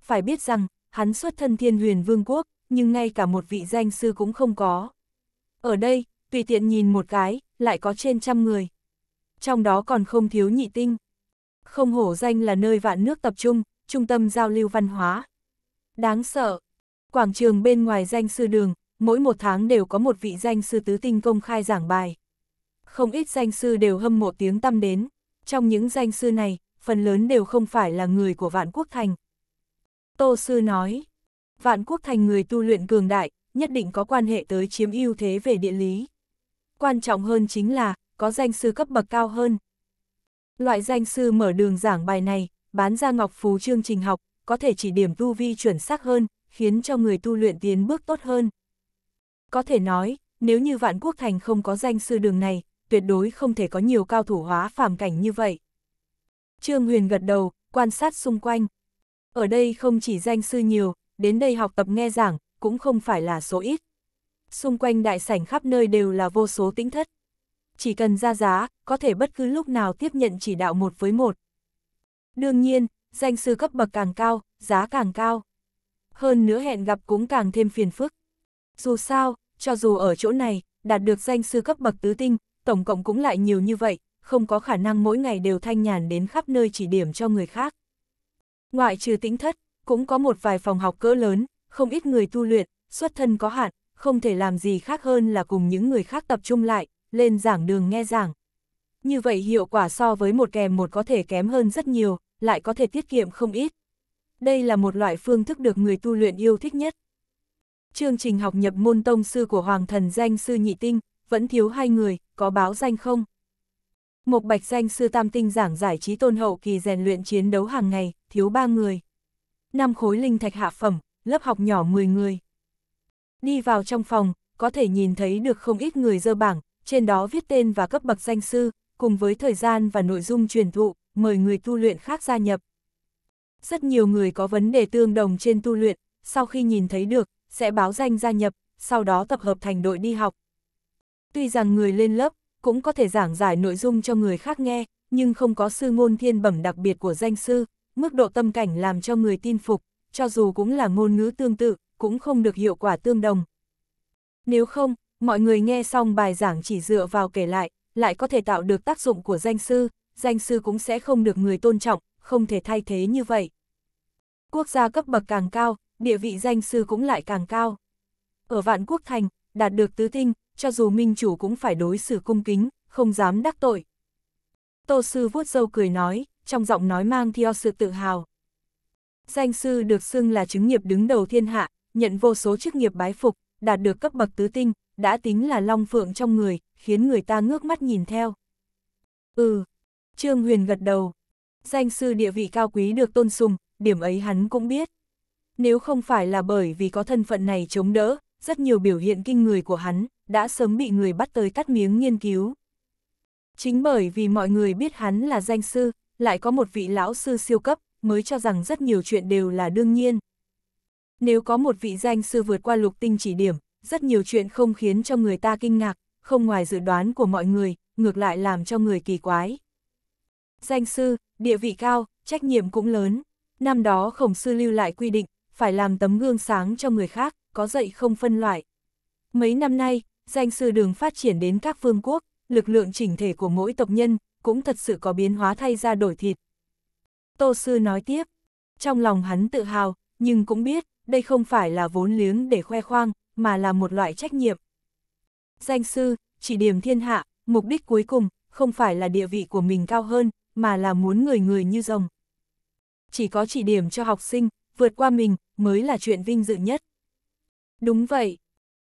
Phải biết rằng, hắn xuất thân thiên huyền vương quốc, nhưng ngay cả một vị danh sư cũng không có. Ở đây, tùy tiện nhìn một cái, lại có trên trăm người. Trong đó còn không thiếu nhị tinh. Không hổ danh là nơi vạn nước tập trung, trung tâm giao lưu văn hóa. Đáng sợ, quảng trường bên ngoài danh sư đường, mỗi một tháng đều có một vị danh sư tứ tinh công khai giảng bài. Không ít danh sư đều hâm mộ tiếng tăm đến, trong những danh sư này, phần lớn đều không phải là người của vạn quốc thành. Tô sư nói, vạn quốc thành người tu luyện cường đại, nhất định có quan hệ tới chiếm ưu thế về địa lý. Quan trọng hơn chính là, có danh sư cấp bậc cao hơn. Loại danh sư mở đường giảng bài này, bán ra ngọc phú chương trình học, có thể chỉ điểm tu vi chuẩn xác hơn, khiến cho người tu luyện tiến bước tốt hơn. Có thể nói, nếu như vạn quốc thành không có danh sư đường này, tuyệt đối không thể có nhiều cao thủ hóa phàm cảnh như vậy. Trương Huyền gật đầu, quan sát xung quanh. Ở đây không chỉ danh sư nhiều, đến đây học tập nghe giảng, cũng không phải là số ít. Xung quanh đại sảnh khắp nơi đều là vô số tĩnh thất. Chỉ cần ra giá, có thể bất cứ lúc nào tiếp nhận chỉ đạo một với một. Đương nhiên, danh sư cấp bậc càng cao, giá càng cao. Hơn nữa hẹn gặp cũng càng thêm phiền phức. Dù sao, cho dù ở chỗ này, đạt được danh sư cấp bậc tứ tinh, tổng cộng cũng lại nhiều như vậy, không có khả năng mỗi ngày đều thanh nhàn đến khắp nơi chỉ điểm cho người khác. Ngoại trừ tĩnh thất, cũng có một vài phòng học cỡ lớn, không ít người tu luyện, xuất thân có hạn, không thể làm gì khác hơn là cùng những người khác tập trung lại, lên giảng đường nghe giảng. Như vậy hiệu quả so với một kèm một có thể kém hơn rất nhiều, lại có thể tiết kiệm không ít. Đây là một loại phương thức được người tu luyện yêu thích nhất. Chương trình học nhập môn tông sư của Hoàng thần danh sư nhị tinh, vẫn thiếu hai người, có báo danh không? Một bạch danh sư tam tinh giảng giải trí tôn hậu kỳ rèn luyện chiến đấu hàng ngày, thiếu ba người. 5 khối linh thạch hạ phẩm, lớp học nhỏ 10 người. Đi vào trong phòng, có thể nhìn thấy được không ít người dơ bảng, trên đó viết tên và cấp bậc danh sư, cùng với thời gian và nội dung truyền thụ, mời người tu luyện khác gia nhập. Rất nhiều người có vấn đề tương đồng trên tu luyện, sau khi nhìn thấy được, sẽ báo danh gia nhập, sau đó tập hợp thành đội đi học. Tuy rằng người lên lớp cũng có thể giảng giải nội dung cho người khác nghe, nhưng không có sư ngôn thiên bẩm đặc biệt của danh sư, mức độ tâm cảnh làm cho người tin phục, cho dù cũng là ngôn ngữ tương tự, cũng không được hiệu quả tương đồng. Nếu không, mọi người nghe xong bài giảng chỉ dựa vào kể lại, lại có thể tạo được tác dụng của danh sư, danh sư cũng sẽ không được người tôn trọng, không thể thay thế như vậy. Quốc gia cấp bậc càng cao, địa vị danh sư cũng lại càng cao. Ở vạn quốc thành, đạt được tứ tinh, cho dù minh chủ cũng phải đối xử cung kính, không dám đắc tội. Tô sư vuốt dâu cười nói, trong giọng nói mang theo sự tự hào. Danh sư được xưng là chứng nghiệp đứng đầu thiên hạ, nhận vô số chức nghiệp bái phục, đạt được cấp bậc tứ tinh, đã tính là long phượng trong người, khiến người ta ngước mắt nhìn theo. Ừ, Trương Huyền gật đầu. Danh sư địa vị cao quý được tôn sùng, điểm ấy hắn cũng biết. Nếu không phải là bởi vì có thân phận này chống đỡ, rất nhiều biểu hiện kinh người của hắn đã sớm bị người bắt tới cắt miếng nghiên cứu. Chính bởi vì mọi người biết hắn là danh sư, lại có một vị lão sư siêu cấp, mới cho rằng rất nhiều chuyện đều là đương nhiên. Nếu có một vị danh sư vượt qua lục tinh chỉ điểm, rất nhiều chuyện không khiến cho người ta kinh ngạc, không ngoài dự đoán của mọi người, ngược lại làm cho người kỳ quái. Danh sư, địa vị cao, trách nhiệm cũng lớn. Năm đó khổng sư lưu lại quy định, phải làm tấm gương sáng cho người khác, có dạy không phân loại. Mấy năm nay, danh sư đường phát triển đến các phương quốc, lực lượng chỉnh thể của mỗi tộc nhân, cũng thật sự có biến hóa thay ra đổi thịt. Tô Sư nói tiếp, trong lòng hắn tự hào, nhưng cũng biết, đây không phải là vốn liếng để khoe khoang, mà là một loại trách nhiệm. Danh sư, chỉ điểm thiên hạ, mục đích cuối cùng, không phải là địa vị của mình cao hơn, mà là muốn người người như rồng. Chỉ có chỉ điểm cho học sinh, vượt qua mình, mới là chuyện vinh dự nhất. Đúng vậy.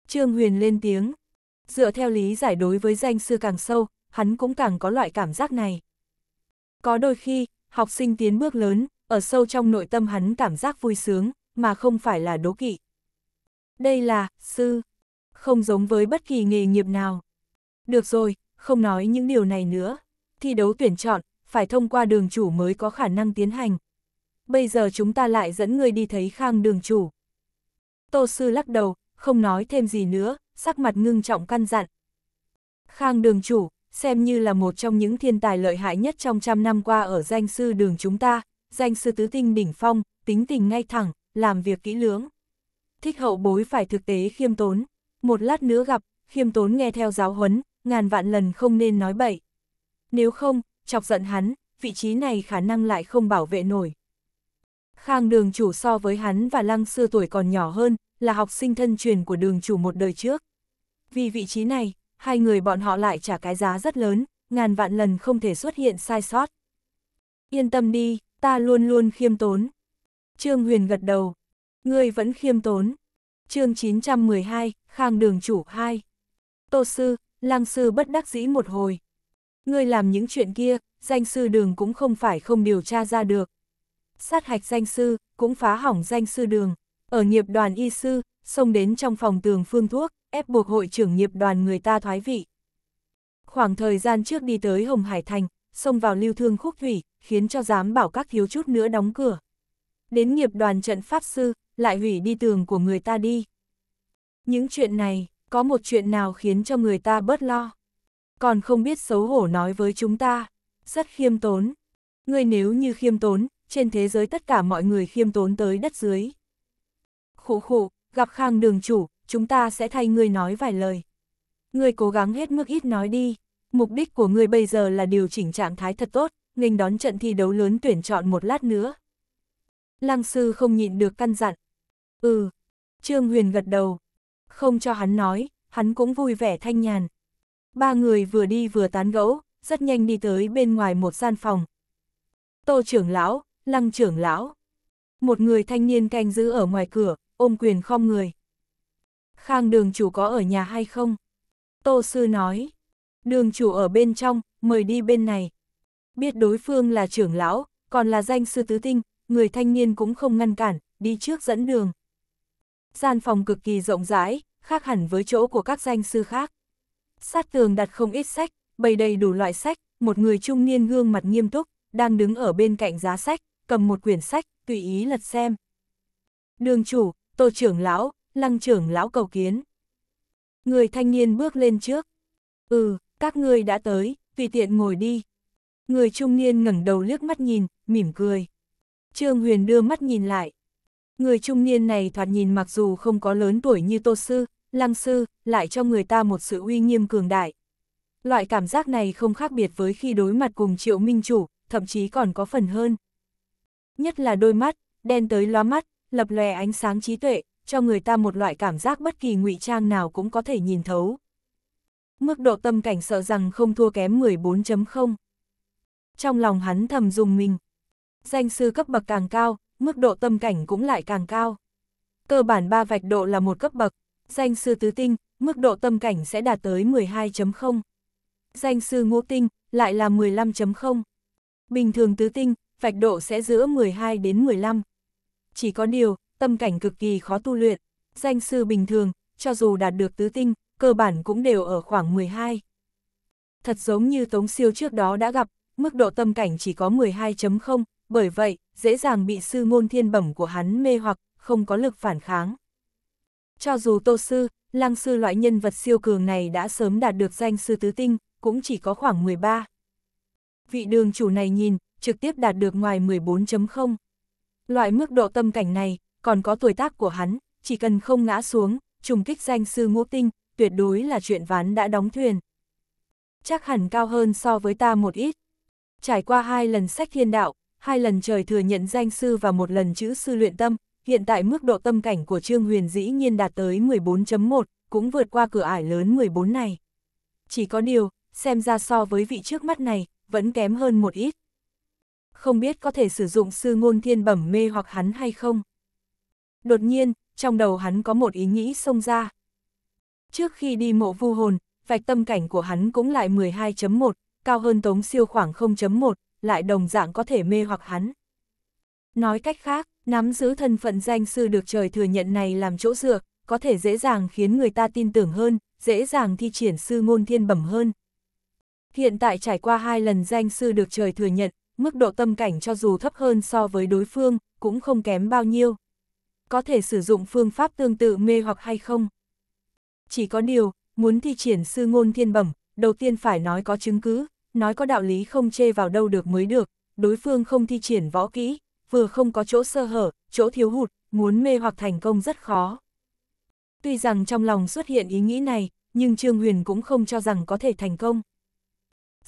Trương Huyền lên tiếng. Dựa theo lý giải đối với danh sư càng sâu, hắn cũng càng có loại cảm giác này. Có đôi khi, học sinh tiến bước lớn, ở sâu trong nội tâm hắn cảm giác vui sướng, mà không phải là đố kỵ. Đây là, sư, không giống với bất kỳ nghề nghiệp nào. Được rồi, không nói những điều này nữa. Thi đấu tuyển chọn, phải thông qua đường chủ mới có khả năng tiến hành. Bây giờ chúng ta lại dẫn người đi thấy khang đường chủ. Tô sư lắc đầu, không nói thêm gì nữa, sắc mặt ngưng trọng căn dặn. Khang đường chủ, xem như là một trong những thiên tài lợi hại nhất trong trăm năm qua ở danh sư đường chúng ta, danh sư tứ tinh đỉnh phong, tính tình ngay thẳng, làm việc kỹ lưỡng. Thích hậu bối phải thực tế khiêm tốn, một lát nữa gặp, khiêm tốn nghe theo giáo huấn, ngàn vạn lần không nên nói bậy. Nếu không, chọc giận hắn, vị trí này khả năng lại không bảo vệ nổi. Khang đường chủ so với hắn và lăng sư tuổi còn nhỏ hơn, là học sinh thân truyền của đường chủ một đời trước. Vì vị trí này, hai người bọn họ lại trả cái giá rất lớn, ngàn vạn lần không thể xuất hiện sai sót. Yên tâm đi, ta luôn luôn khiêm tốn. Trương Huyền gật đầu. Ngươi vẫn khiêm tốn. chương 912, Khang Đường Chủ 2. Tô Sư, lang Sư bất đắc dĩ một hồi. Ngươi làm những chuyện kia, danh sư đường cũng không phải không điều tra ra được. Sát hạch danh sư, cũng phá hỏng danh sư đường. Ở nghiệp đoàn y sư, xông đến trong phòng tường phương thuốc, ép buộc hội trưởng nghiệp đoàn người ta thoái vị. Khoảng thời gian trước đi tới Hồng Hải Thành, xông vào lưu thương khúc thủy, khiến cho dám bảo các thiếu chút nữa đóng cửa. Đến nghiệp đoàn trận Pháp Sư, lại hủy đi tường của người ta đi. Những chuyện này, có một chuyện nào khiến cho người ta bớt lo. Còn không biết xấu hổ nói với chúng ta, rất khiêm tốn. Người nếu như khiêm tốn, trên thế giới tất cả mọi người khiêm tốn tới đất dưới. Khụ khụ, gặp khang đường chủ, chúng ta sẽ thay ngươi nói vài lời. Ngươi cố gắng hết mức ít nói đi, mục đích của ngươi bây giờ là điều chỉnh trạng thái thật tốt, nghênh đón trận thi đấu lớn tuyển chọn một lát nữa. Lăng sư không nhịn được căn dặn. Ừ, Trương Huyền gật đầu. Không cho hắn nói, hắn cũng vui vẻ thanh nhàn. Ba người vừa đi vừa tán gẫu, rất nhanh đi tới bên ngoài một gian phòng. Tô trưởng lão, lăng trưởng lão. Một người thanh niên canh giữ ở ngoài cửa, ôm quyền khom người. Khang đường chủ có ở nhà hay không? Tô sư nói, đường chủ ở bên trong, mời đi bên này. Biết đối phương là trưởng lão, còn là danh sư tứ tinh, người thanh niên cũng không ngăn cản, đi trước dẫn đường. Gian phòng cực kỳ rộng rãi, khác hẳn với chỗ của các danh sư khác. Sát tường đặt không ít sách, bày đầy đủ loại sách, một người trung niên gương mặt nghiêm túc, đang đứng ở bên cạnh giá sách, cầm một quyển sách, tùy ý lật xem. Đường chủ, Tô trưởng lão, lăng trưởng lão cầu kiến. Người thanh niên bước lên trước. Ừ, các ngươi đã tới, tùy tiện ngồi đi. Người trung niên ngẩng đầu liếc mắt nhìn, mỉm cười. Trương Huyền đưa mắt nhìn lại. Người trung niên này thoạt nhìn mặc dù không có lớn tuổi như Tô Sư, Lăng Sư, lại cho người ta một sự uy nghiêm cường đại. Loại cảm giác này không khác biệt với khi đối mặt cùng triệu minh chủ, thậm chí còn có phần hơn. Nhất là đôi mắt, đen tới loa mắt, lập lòe ánh sáng trí tuệ, cho người ta một loại cảm giác bất kỳ ngụy trang nào cũng có thể nhìn thấu. Mức độ tâm cảnh sợ rằng không thua kém 14.0. Trong lòng hắn thầm dùng mình. Danh sư cấp bậc càng cao, mức độ tâm cảnh cũng lại càng cao. Cơ bản ba vạch độ là một cấp bậc, danh sư tứ tinh, mức độ tâm cảnh sẽ đạt tới 12.0. Danh sư ngũ tinh lại là 15.0. Bình thường tứ tinh, vạch độ sẽ giữa 12 đến 15, chỉ có điều, tâm cảnh cực kỳ khó tu luyện. Danh sư bình thường, cho dù đạt được tứ tinh, cơ bản cũng đều ở khoảng 12. Thật giống như Tống Siêu trước đó đã gặp, mức độ tâm cảnh chỉ có 12.0, bởi vậy, dễ dàng bị sư ngôn thiên bẩm của hắn mê hoặc, không có lực phản kháng. Cho dù Tô Sư, Lăng Sư loại nhân vật siêu cường này đã sớm đạt được danh sư tứ tinh, cũng chỉ có khoảng 13. Vị đường chủ này nhìn, trực tiếp đạt được ngoài 14.0. Loại mức độ tâm cảnh này, còn có tuổi tác của hắn, chỉ cần không ngã xuống, trùng kích danh sư ngũ tinh, tuyệt đối là chuyện ván đã đóng thuyền. Chắc hẳn cao hơn so với ta một ít. Trải qua hai lần sách thiên đạo, hai lần trời thừa nhận danh sư và một lần chữ sư luyện tâm, hiện tại mức độ tâm cảnh của Trương Huyền dĩ nhiên đạt tới 14.1, cũng vượt qua cửa ải lớn 14 này. Chỉ có điều, xem ra so với vị trước mắt này, vẫn kém hơn một ít không biết có thể sử dụng sư ngôn thiên bẩm mê hoặc hắn hay không. Đột nhiên, trong đầu hắn có một ý nghĩ xông ra. Trước khi đi mộ vu hồn, vạch tâm cảnh của hắn cũng lại 12.1, cao hơn tống siêu khoảng 0.1, lại đồng dạng có thể mê hoặc hắn. Nói cách khác, nắm giữ thân phận danh sư được trời thừa nhận này làm chỗ dựa, có thể dễ dàng khiến người ta tin tưởng hơn, dễ dàng thi triển sư ngôn thiên bẩm hơn. Hiện tại trải qua hai lần danh sư được trời thừa nhận, mức độ tâm cảnh cho dù thấp hơn so với đối phương, cũng không kém bao nhiêu. Có thể sử dụng phương pháp tương tự mê hoặc hay không? Chỉ có điều, muốn thi triển sư ngôn thiên bẩm, đầu tiên phải nói có chứng cứ, nói có đạo lý không chê vào đâu được mới được, đối phương không thi triển võ kỹ, vừa không có chỗ sơ hở, chỗ thiếu hụt, muốn mê hoặc thành công rất khó. Tuy rằng trong lòng xuất hiện ý nghĩ này, nhưng Trương Huyền cũng không cho rằng có thể thành công.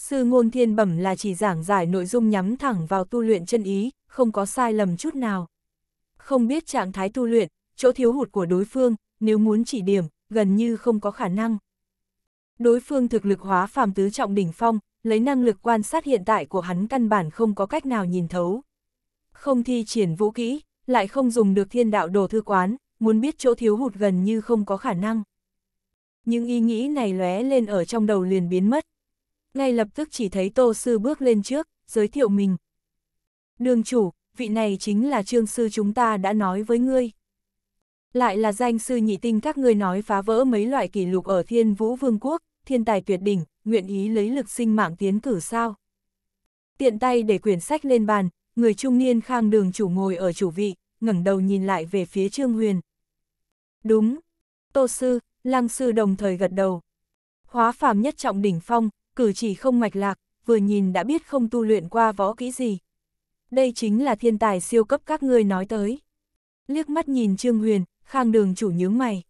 Sư ngôn thiên bẩm là chỉ giảng giải nội dung nhắm thẳng vào tu luyện chân ý, không có sai lầm chút nào. Không biết trạng thái tu luyện, chỗ thiếu hụt của đối phương, nếu muốn chỉ điểm, gần như không có khả năng. Đối phương thực lực hóa phàm tứ trọng đỉnh phong, lấy năng lực quan sát hiện tại của hắn căn bản không có cách nào nhìn thấu. Không thi triển vũ kỹ, lại không dùng được thiên đạo đồ thư quán, muốn biết chỗ thiếu hụt gần như không có khả năng. Những ý nghĩ này lóe lên ở trong đầu liền biến mất, ngay lập tức chỉ thấy Tô Sư bước lên trước, giới thiệu mình. Đường chủ, vị này chính là trương sư chúng ta đã nói với ngươi. Lại là danh sư nhị tinh các ngươi nói phá vỡ mấy loại kỷ lục ở thiên vũ vương quốc, thiên tài tuyệt đỉnh, nguyện ý lấy lực sinh mạng tiến cử sao. Tiện tay để quyển sách lên bàn, người trung niên khang đường chủ ngồi ở chủ vị, ngẩng đầu nhìn lại về phía trương huyền. Đúng, tô sư, lăng sư đồng thời gật đầu. Hóa phàm nhất trọng đỉnh phong, cử chỉ không mạch lạc, vừa nhìn đã biết không tu luyện qua võ kỹ gì. Đây chính là thiên tài siêu cấp các ngươi nói tới. Liếc mắt nhìn Trương Huyền, Khang Đường chủ nhướng mày.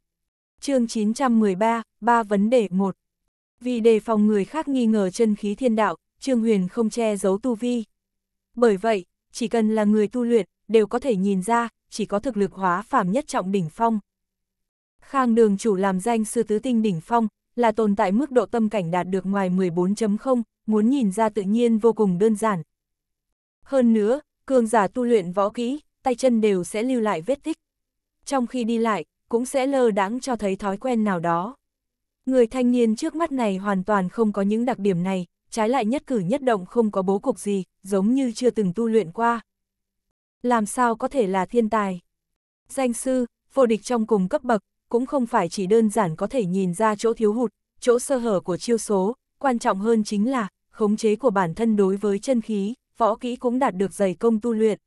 Chương 913, ba vấn đề một Vì đề phòng người khác nghi ngờ chân khí thiên đạo, Trương Huyền không che giấu tu vi. Bởi vậy, chỉ cần là người tu luyện, đều có thể nhìn ra, chỉ có thực lực hóa phàm nhất trọng đỉnh phong. Khang đường chủ làm danh sư tứ tinh đỉnh phong, là tồn tại mức độ tâm cảnh đạt được ngoài 14.0, muốn nhìn ra tự nhiên vô cùng đơn giản. Hơn nữa, cường giả tu luyện võ kỹ, tay chân đều sẽ lưu lại vết tích. Trong khi đi lại, cũng sẽ lơ đáng cho thấy thói quen nào đó. Người thanh niên trước mắt này hoàn toàn không có những đặc điểm này, trái lại nhất cử nhất động không có bố cục gì, giống như chưa từng tu luyện qua. Làm sao có thể là thiên tài? Danh sư, vô địch trong cùng cấp bậc, cũng không phải chỉ đơn giản có thể nhìn ra chỗ thiếu hụt, chỗ sơ hở của chiêu số, quan trọng hơn chính là khống chế của bản thân đối với chân khí, võ kỹ cũng đạt được dày công tu luyện.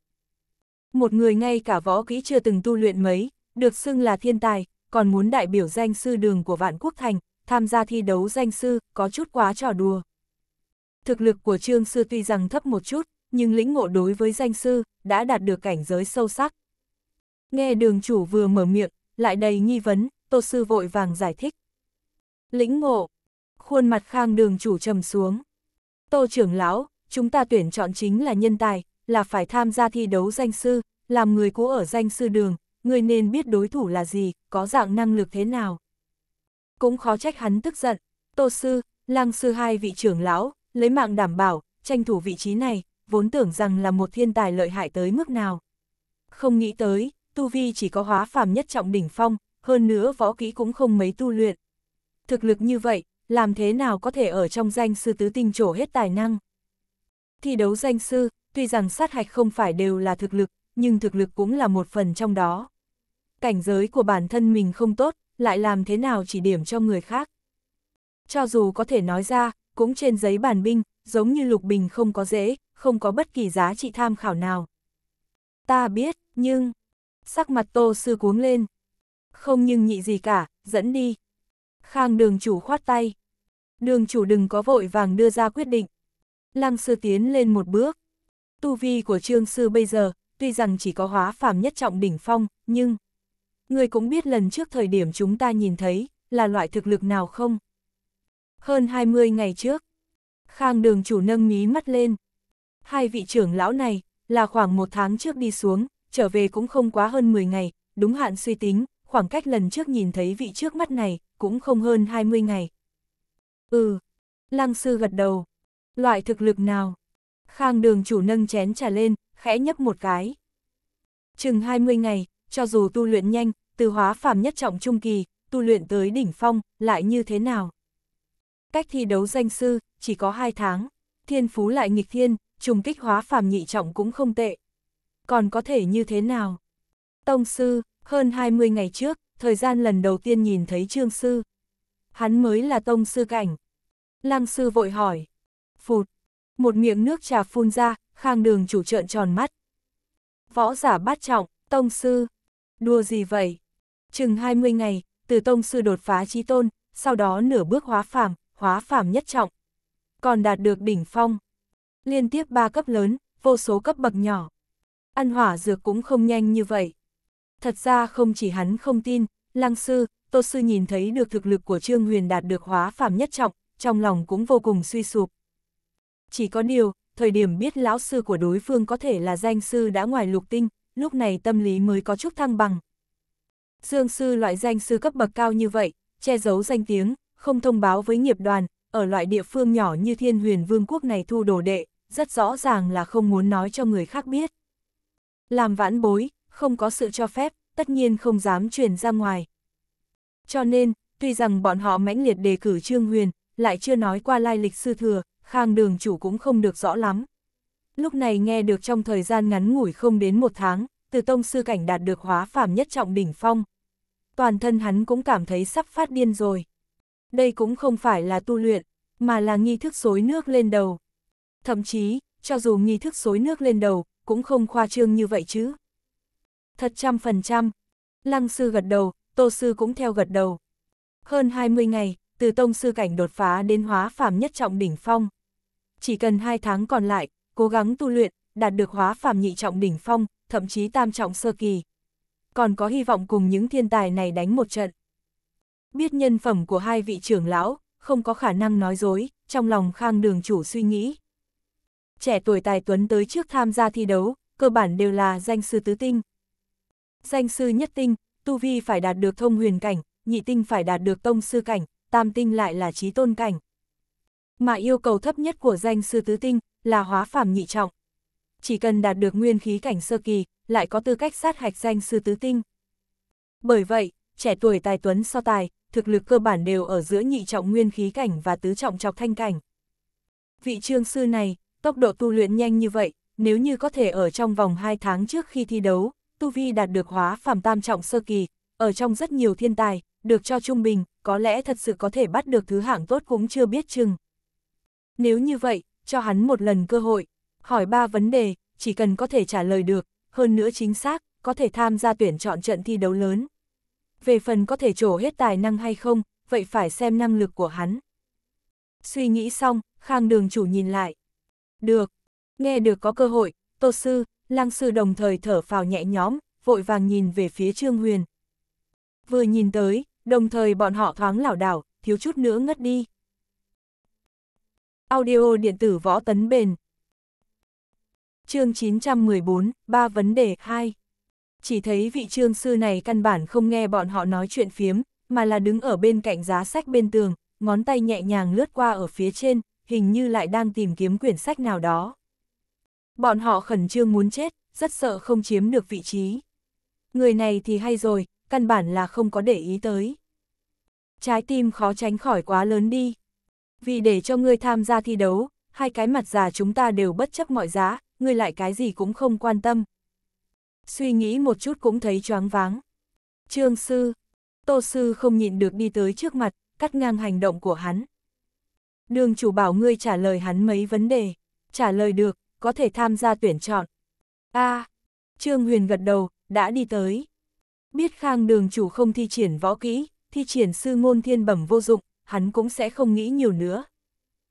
Một người ngay cả võ kỹ chưa từng tu luyện mấy, được xưng là thiên tài, còn muốn đại biểu danh sư đường của Vạn Quốc Thành, tham gia thi đấu danh sư, có chút quá trò đùa. Thực lực của Trương Sư tuy rằng thấp một chút, nhưng lĩnh ngộ đối với danh sư, đã đạt được cảnh giới sâu sắc. Nghe đường chủ vừa mở miệng, lại đầy nghi vấn, Tô Sư vội vàng giải thích. Lĩnh ngộ, khuôn mặt khang đường chủ trầm xuống. Tô trưởng lão, chúng ta tuyển chọn chính là nhân tài, là phải tham gia thi đấu danh sư, làm người cũ ở danh sư đường, người nên biết đối thủ là gì, có dạng năng lực thế nào. Cũng khó trách hắn tức giận, Tô Sư, lang Sư hai vị trưởng lão, lấy mạng đảm bảo, tranh thủ vị trí này, vốn tưởng rằng là một thiên tài lợi hại tới mức nào. Không nghĩ tới, tu vi chỉ có hóa phàm nhất trọng đỉnh phong, hơn nữa võ kỹ cũng không mấy tu luyện. Thực lực như vậy, làm thế nào có thể ở trong danh sư tứ tinh trổ hết tài năng? Thi đấu danh sư, tuy rằng sát hạch không phải đều là thực lực, nhưng thực lực cũng là một phần trong đó. Cảnh giới của bản thân mình không tốt, lại làm thế nào chỉ điểm cho người khác? Cho dù có thể nói ra, cũng trên giấy bản binh, giống như Lục Bình không có dễ, không có bất kỳ giá trị tham khảo nào. Ta biết, nhưng, Sắc mặt tô sư cuống lên. Không nhưng nhị gì cả, dẫn đi. Khang đường chủ khoát tay. Đường chủ đừng có vội vàng đưa ra quyết định. Lăng sư tiến lên một bước. Tu vi của trương sư bây giờ, tuy rằng chỉ có hóa phàm nhất trọng đỉnh phong, nhưng... Người cũng biết lần trước thời điểm chúng ta nhìn thấy, là loại thực lực nào không? Hơn 20 ngày trước, Khang đường chủ nâng mí mắt lên. Hai vị trưởng lão này, là khoảng một tháng trước đi xuống, trở về cũng không quá hơn 10 ngày, đúng hạn suy tính, khoảng cách lần trước nhìn thấy vị trước mắt này, cũng không hơn 20 ngày. Ừ, lăng sư gật đầu. Loại thực lực nào? Khang đường chủ nâng chén trà lên, khẽ nhấp một cái. Chừng 20 ngày, cho dù tu luyện nhanh, từ hóa phàm nhất trọng trung kỳ, tu luyện tới đỉnh phong, lại như thế nào? Cách thi đấu danh sư, chỉ có 2 tháng. Thiên phú lại nghịch thiên, trùng kích hóa phàm nhị trọng cũng không tệ còn có thể như thế nào? Tông sư, hơn 20 ngày trước, thời gian lần đầu tiên nhìn thấy trương sư. Hắn mới là tông sư cảnh. Lăng sư vội hỏi. Phụt. Một miệng nước trà phun ra, khang đường chủ trợn tròn mắt. Võ giả bát trọng, tông sư. Đùa gì vậy? Chừng 20 ngày, từ tông sư đột phá trí tôn, sau đó nửa bước hóa phàm, hóa phàm nhất trọng. Còn đạt được đỉnh phong. Liên tiếp ba cấp lớn, vô số cấp bậc nhỏ ăn hỏa dược cũng không nhanh như vậy. Thật ra không chỉ hắn không tin, lăng sư, tô sư nhìn thấy được thực lực của Trương Huyền đạt được hóa phàm nhất trọng, trong lòng cũng vô cùng suy sụp. Chỉ có điều, thời điểm biết lão sư của đối phương có thể là danh sư đã ngoài lục tinh, lúc này tâm lý mới có chút thăng bằng. Dương sư loại danh sư cấp bậc cao như vậy, che giấu danh tiếng, không thông báo với nghiệp đoàn, ở loại địa phương nhỏ như thiên huyền vương quốc này thu đồ đệ, rất rõ ràng là không muốn nói cho người khác biết. Làm vãn bối, không có sự cho phép, tất nhiên không dám truyền ra ngoài. Cho nên, tuy rằng bọn họ mãnh liệt đề cử Trương Huyền, lại chưa nói qua lai lịch sư thừa, khang đường chủ cũng không được rõ lắm. Lúc này nghe được trong thời gian ngắn ngủi không đến một tháng, từ tông sư cảnh đạt được hóa phàm nhất trọng đỉnh phong. Toàn thân hắn cũng cảm thấy sắp phát điên rồi. Đây cũng không phải là tu luyện, mà là nghi thức xối nước lên đầu. Thậm chí, cho dù nghi thức xối nước lên đầu, cũng không khoa trương như vậy chứ. Thật trăm phần trăm, lăng sư gật đầu, tô sư cũng theo gật đầu. Hơn 20 ngày, từ tông sư cảnh đột phá đến hóa phàm nhất trọng đỉnh phong. Chỉ cần 2 tháng còn lại, cố gắng tu luyện, đạt được hóa phàm nhị trọng đỉnh phong, thậm chí tam trọng sơ kỳ. Còn có hy vọng cùng những thiên tài này đánh một trận. Biết nhân phẩm của hai vị trưởng lão, không có khả năng nói dối, trong lòng khang đường chủ suy nghĩ trẻ tuổi tài tuấn tới trước tham gia thi đấu, cơ bản đều là danh sư tứ tinh. Danh sư nhất tinh, tu vi phải đạt được thông huyền cảnh, nhị tinh phải đạt được tông sư cảnh, tam tinh lại là trí tôn cảnh. Mà yêu cầu thấp nhất của danh sư tứ tinh là hóa phàm nhị trọng. Chỉ cần đạt được nguyên khí cảnh sơ kỳ, lại có tư cách sát hạch danh sư tứ tinh. Bởi vậy, trẻ tuổi tài tuấn so tài, thực lực cơ bản đều ở giữa nhị trọng nguyên khí cảnh và tứ trọng trọc thanh cảnh. Vị trương sư này, Tốc độ tu luyện nhanh như vậy, nếu như có thể ở trong vòng 2 tháng trước khi thi đấu, Tu Vi đạt được hóa phàm tam trọng sơ kỳ, ở trong rất nhiều thiên tài, được cho trung bình, có lẽ thật sự có thể bắt được thứ hạng tốt cũng chưa biết chừng. Nếu như vậy, cho hắn một lần cơ hội, hỏi ba vấn đề, chỉ cần có thể trả lời được, hơn nữa chính xác, có thể tham gia tuyển chọn trận thi đấu lớn. Về phần có thể trổ hết tài năng hay không, vậy phải xem năng lực của hắn. Suy nghĩ xong, Khang đường chủ nhìn lại. Được. Nghe được có cơ hội, Tô Sư, Lăng Sư đồng thời thở phào nhẹ nhõm, vội vàng nhìn về phía Trương Huyền. Vừa nhìn tới, đồng thời bọn họ thoáng lảo đảo, thiếu chút nữa ngất đi. Audio điện tử võ tấn bền. Chương 914, ba vấn đề 2. Chỉ thấy vị trương sư này căn bản không nghe bọn họ nói chuyện phiếm, mà là đứng ở bên cạnh giá sách bên tường, ngón tay nhẹ nhàng lướt qua ở phía trên, hình như lại đang tìm kiếm quyển sách nào đó. Bọn họ khẩn trương muốn chết, rất sợ không chiếm được vị trí. Người này thì hay rồi, căn bản là không có để ý tới. Trái tim khó tránh khỏi quá lớn đi. Vì để cho ngươi tham gia thi đấu, hai cái mặt già chúng ta đều bất chấp mọi giá, ngươi lại cái gì cũng không quan tâm. Suy nghĩ một chút cũng thấy choáng váng. Trương sư, tô sư không nhịn được đi tới trước mặt, cắt ngang hành động của hắn. Đường chủ bảo ngươi trả lời hắn mấy vấn đề, trả lời được, có thể tham gia tuyển chọn. a à, Trương Huyền gật đầu, đã đi tới. Biết khang đường chủ không thi triển võ kỹ, thi triển sư môn thiên bẩm vô dụng, hắn cũng sẽ không nghĩ nhiều nữa.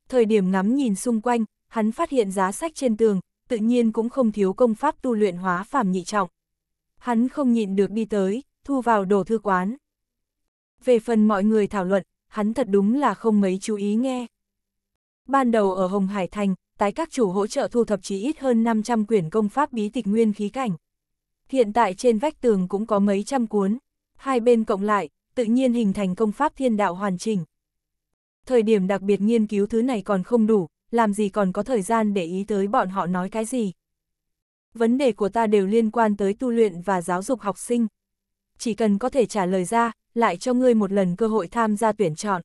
Thời điểm ngắm nhìn xung quanh, hắn phát hiện giá sách trên tường, tự nhiên cũng không thiếu công pháp tu luyện hóa phàm nhị trọng. Hắn không nhịn được đi tới, thu vào đồ thư quán. Về phần mọi người thảo luận, hắn thật đúng là không mấy chú ý nghe. Ban đầu ở Hồng Hải Thành, tái các chủ hỗ trợ thu thập chỉ ít hơn 500 quyển công pháp bí tịch nguyên khí cảnh. Hiện tại trên vách tường cũng có mấy trăm cuốn, hai bên cộng lại, tự nhiên hình thành công pháp thiên đạo hoàn chỉnh. Thời điểm đặc biệt nghiên cứu thứ này còn không đủ, làm gì còn có thời gian để ý tới bọn họ nói cái gì. Vấn đề của ta đều liên quan tới tu luyện và giáo dục học sinh. Chỉ cần có thể trả lời ra, lại cho ngươi một lần cơ hội tham gia tuyển chọn.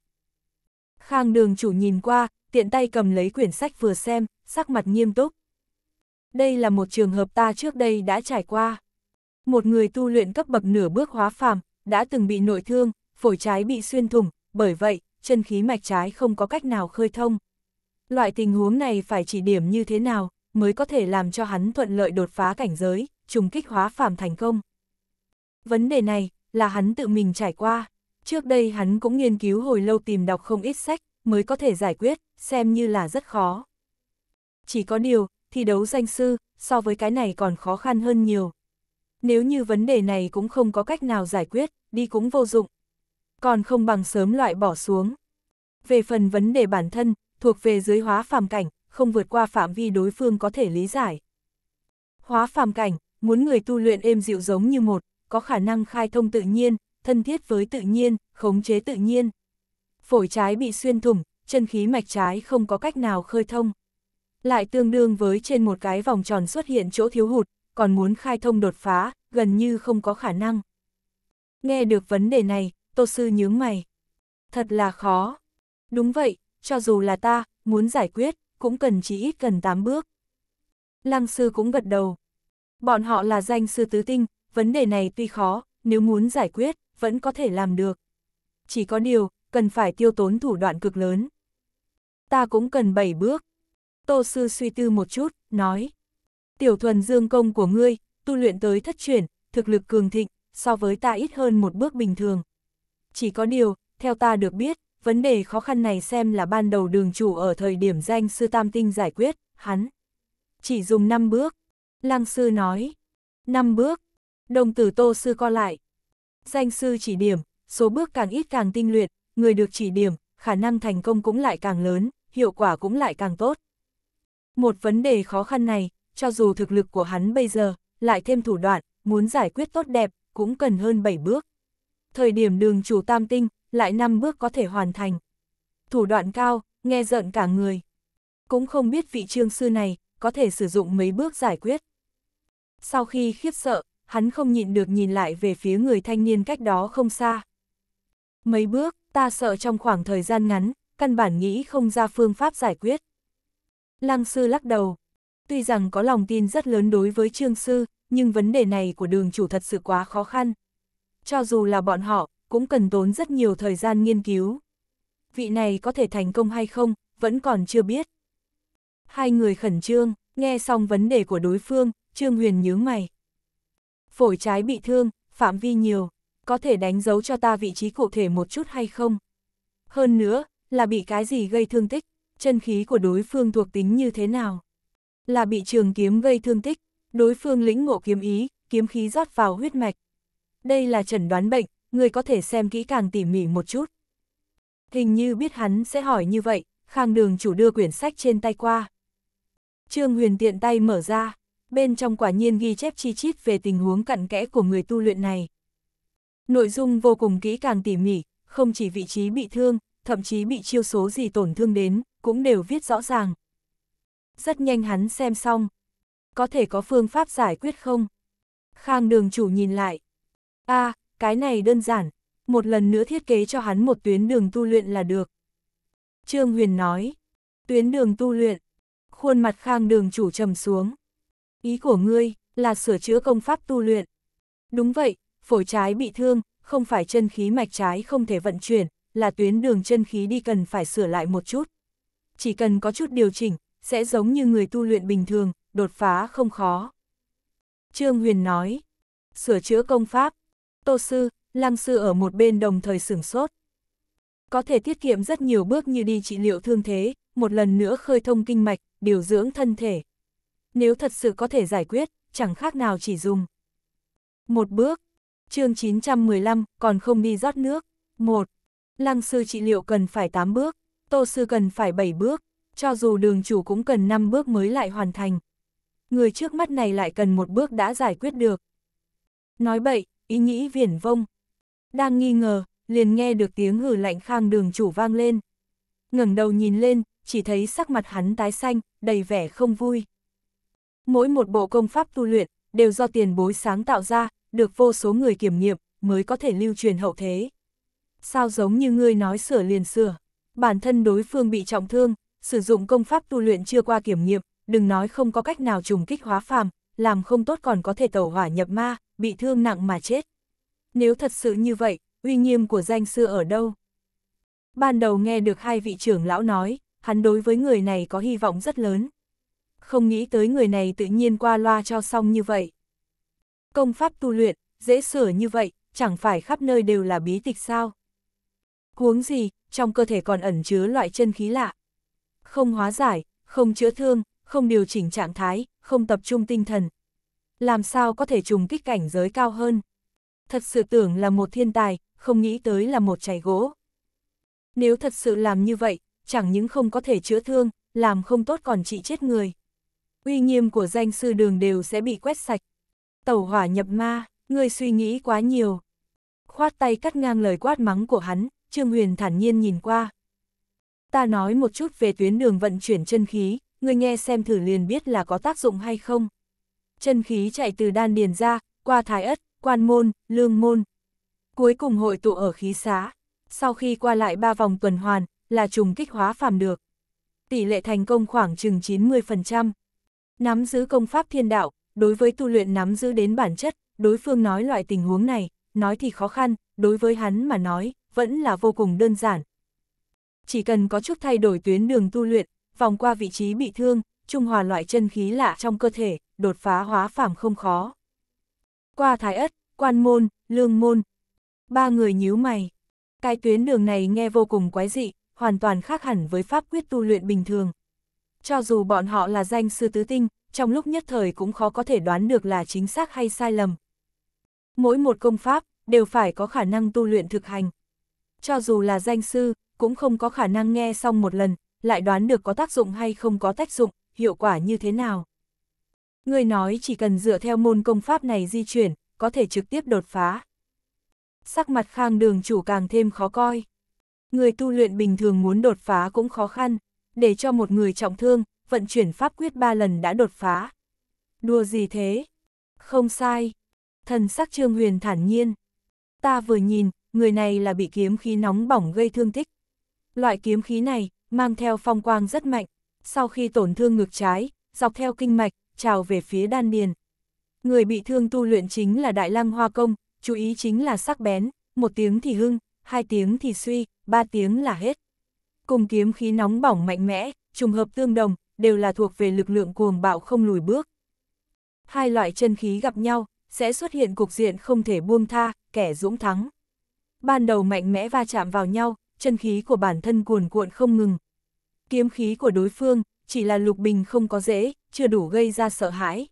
Khang đường chủ nhìn qua, tiện tay cầm lấy quyển sách vừa xem, sắc mặt nghiêm túc. Đây là một trường hợp ta trước đây đã trải qua. Một người tu luyện cấp bậc nửa bước hóa phàm, đã từng bị nội thương, phổi trái bị xuyên thủng, bởi vậy, chân khí mạch trái không có cách nào khơi thông. Loại tình huống này phải chỉ điểm như thế nào mới có thể làm cho hắn thuận lợi đột phá cảnh giới, trùng kích hóa phàm thành công. Vấn đề này là hắn tự mình trải qua. Trước đây hắn cũng nghiên cứu hồi lâu tìm đọc không ít sách mới có thể giải quyết, xem như là rất khó. Chỉ có điều, thi đấu danh sư, so với cái này còn khó khăn hơn nhiều. Nếu như vấn đề này cũng không có cách nào giải quyết, đi cũng vô dụng. Còn không bằng sớm loại bỏ xuống. Về phần vấn đề bản thân, thuộc về dưới hóa phàm cảnh, không vượt qua phạm vi đối phương có thể lý giải. Hóa phàm cảnh, muốn người tu luyện êm dịu giống như một, có khả năng khai thông tự nhiên, thân thiết với tự nhiên, khống chế tự nhiên. Phổi trái bị xuyên thủng, chân khí mạch trái không có cách nào khơi thông. Lại tương đương với trên một cái vòng tròn xuất hiện chỗ thiếu hụt, còn muốn khai thông đột phá, gần như không có khả năng. Nghe được vấn đề này, Tô Sư nhướng mày. Thật là khó. Đúng vậy, cho dù là ta, muốn giải quyết, cũng cần chỉ ít cần 8 bước. Lăng sư cũng gật đầu. Bọn họ là danh sư tứ tinh, vấn đề này tuy khó, nếu muốn giải quyết, vẫn có thể làm được. Chỉ có điều, cần phải tiêu tốn thủ đoạn cực lớn ta cũng cần bảy bước. Tô sư suy tư một chút, nói. Tiểu thuần dương công của ngươi, tu luyện tới thất chuyển, thực lực cường thịnh, so với ta ít hơn một bước bình thường. Chỉ có điều, theo ta được biết, vấn đề khó khăn này xem là ban đầu đường chủ ở thời điểm danh sư tam tinh giải quyết, hắn. Chỉ dùng 5 bước. Lăng sư nói. 5 bước. Đồng tử tô sư co lại. Danh sư chỉ điểm, số bước càng ít càng tinh luyện, người được chỉ điểm, khả năng thành công cũng lại càng lớn, hiệu quả cũng lại càng tốt. Một vấn đề khó khăn này, cho dù thực lực của hắn bây giờ, lại thêm thủ đoạn, muốn giải quyết tốt đẹp, cũng cần hơn 7 bước. Thời điểm đường chủ tam tinh, lại 5 bước có thể hoàn thành. Thủ đoạn cao, nghe giận cả người. Cũng không biết vị trương sư này, có thể sử dụng mấy bước giải quyết. Sau khi khiếp sợ, hắn không nhịn được nhìn lại về phía người thanh niên cách đó không xa. Mấy bước, ta sợ trong khoảng thời gian ngắn, căn bản nghĩ không ra phương pháp giải quyết. Lăng sư lắc đầu. Tuy rằng có lòng tin rất lớn đối với trương sư, nhưng vấn đề này của đường chủ thật sự quá khó khăn. Cho dù là bọn họ, cũng cần tốn rất nhiều thời gian nghiên cứu. Vị này có thể thành công hay không, vẫn còn chưa biết. Hai người khẩn trương, nghe xong vấn đề của đối phương, Trương Huyền nhớ mày. Phổi trái bị thương, phạm vi nhiều, có thể đánh dấu cho ta vị trí cụ thể một chút hay không? Hơn nữa, là bị cái gì gây thương tích, chân khí của đối phương thuộc tính như thế nào. Là bị trường kiếm gây thương tích, đối phương lĩnh ngộ kiếm ý, kiếm khí rót vào huyết mạch. Đây là chẩn đoán bệnh, người có thể xem kỹ càng tỉ mỉ một chút. Hình như biết hắn sẽ hỏi như vậy, Khang đường chủ đưa quyển sách trên tay qua. Trương Huyền tiện tay mở ra, bên trong quả nhiên ghi chép chi chít về tình huống cặn kẽ của người tu luyện này. Nội dung vô cùng kỹ càng tỉ mỉ, không chỉ vị trí bị thương, thậm chí bị chiêu số gì tổn thương đến, cũng đều viết rõ ràng. Rất nhanh hắn xem xong. Có thể có phương pháp giải quyết không? Khang đường chủ nhìn lại. a à, cái này đơn giản. Một lần nữa thiết kế cho hắn một tuyến đường tu luyện là được. Trương Huyền nói. Tuyến đường tu luyện. Khuôn mặt khang đường chủ trầm xuống. Ý của ngươi là sửa chữa công pháp tu luyện. Đúng vậy, phổi trái bị thương, không phải chân khí mạch trái không thể vận chuyển, là tuyến đường chân khí đi cần phải sửa lại một chút. Chỉ cần có chút điều chỉnh, sẽ giống như người tu luyện bình thường, đột phá không khó. Trương Huyền nói, sửa chữa công pháp, tô sư, lăng sư ở một bên đồng thời sửng sốt. Có thể tiết kiệm rất nhiều bước như đi trị liệu thương thế, một lần nữa khơi thông kinh mạch, điều dưỡng thân thể. Nếu thật sự có thể giải quyết, chẳng khác nào chỉ dùng. Một bước, chương 915, còn không đi rót nước. Một, lăng sư trị liệu cần phải 8 bước, tô sư cần phải 7 bước, cho dù đường chủ cũng cần 5 bước mới lại hoàn thành. Người trước mắt này lại cần một bước đã giải quyết được. Nói bậy, ý nghĩ viển vông. Đang nghi ngờ, liền nghe được tiếng hử lạnh khang đường chủ vang lên. ngẩng đầu nhìn lên, chỉ thấy sắc mặt hắn tái xanh, đầy vẻ không vui. Mỗi một bộ công pháp tu luyện, đều do tiền bối sáng tạo ra, được vô số người kiểm nghiệm, mới có thể lưu truyền hậu thế. Sao giống như ngươi nói sửa liền sửa, bản thân đối phương bị trọng thương, sử dụng công pháp tu luyện chưa qua kiểm nghiệm, đừng nói không có cách nào trùng kích hóa phàm, làm không tốt còn có thể tẩu hỏa nhập ma, bị thương nặng mà chết. Nếu thật sự như vậy, uy nghiêm của danh sư ở đâu? Ban đầu nghe được hai vị trưởng lão nói, hắn đối với người này có hy vọng rất lớn. Không nghĩ tới người này tự nhiên qua loa cho xong như vậy. Công pháp tu luyện, dễ sửa như vậy, chẳng phải khắp nơi đều là bí tịch sao? huống gì, trong cơ thể còn ẩn chứa loại chân khí lạ. Không hóa giải, không chữa thương, không điều chỉnh trạng thái, không tập trung tinh thần. Làm sao có thể trùng kích cảnh giới cao hơn? Thật sự tưởng là một thiên tài, không nghĩ tới là một chảy gỗ. Nếu thật sự làm như vậy, chẳng những không có thể chữa thương, làm không tốt còn trị chết người. Uy nghiêm của danh sư đường đều sẽ bị quét sạch. Tẩu hỏa nhập ma, người suy nghĩ quá nhiều. Khoát tay cắt ngang lời quát mắng của hắn, Trương Huyền thản nhiên nhìn qua. Ta nói một chút về tuyến đường vận chuyển chân khí, người nghe xem thử liền biết là có tác dụng hay không. Chân khí chạy từ đan điền ra, qua thái ất, quan môn, lương môn. Cuối cùng hội tụ ở khí xá, sau khi qua lại ba vòng tuần hoàn, là trùng kích hóa phàm được. Tỷ lệ thành công khoảng chừng 90%. Nắm giữ công pháp thiên đạo, đối với tu luyện nắm giữ đến bản chất, đối phương nói loại tình huống này, nói thì khó khăn, đối với hắn mà nói, vẫn là vô cùng đơn giản. Chỉ cần có chút thay đổi tuyến đường tu luyện, vòng qua vị trí bị thương, trung hòa loại chân khí lạ trong cơ thể, đột phá hóa phàm không khó. Qua thái ất, quan môn, lương môn. Ba người nhíu mày. Cái tuyến đường này nghe vô cùng quái dị, hoàn toàn khác hẳn với pháp quyết tu luyện bình thường. Cho dù bọn họ là danh sư tứ tinh, trong lúc nhất thời cũng khó có thể đoán được là chính xác hay sai lầm. Mỗi một công pháp đều phải có khả năng tu luyện thực hành cho dù là danh sư, cũng không có khả năng nghe xong một lần, lại đoán được có tác dụng hay không có tác dụng, hiệu quả như thế nào. Người nói chỉ cần dựa theo môn công pháp này di chuyển, có thể trực tiếp đột phá. Sắc mặt khang đường chủ càng thêm khó coi. Người tu luyện bình thường muốn đột phá cũng khó khăn, để cho một người trọng thương, vận chuyển pháp quyết ba lần đã đột phá. Đùa gì thế? Không sai. Thần sắc Trương Huyền thản nhiên. Ta vừa nhìn, người này là bị kiếm khí nóng bỏng gây thương tích. Loại kiếm khí này, mang theo phong quang rất mạnh, sau khi tổn thương ngực trái, dọc theo kinh mạch, trào về phía đan điền. Người bị thương tu luyện chính là Đại Lăng Hoa Công, chú ý chính là sắc bén, một tiếng thì hưng, hai tiếng thì suy, ba tiếng là hết. Cùng kiếm khí nóng bỏng mạnh mẽ, trùng hợp tương đồng, đều là thuộc về lực lượng cuồng bạo không lùi bước. Hai loại chân khí gặp nhau, sẽ xuất hiện cục diện không thể buông tha, kẻ dũng thắng ban đầu mạnh mẽ va chạm vào nhau, chân khí của bản thân cuồn cuộn không ngừng. Kiếm khí của đối phương, chỉ là lục bình không có dễ, chưa đủ gây ra sợ hãi.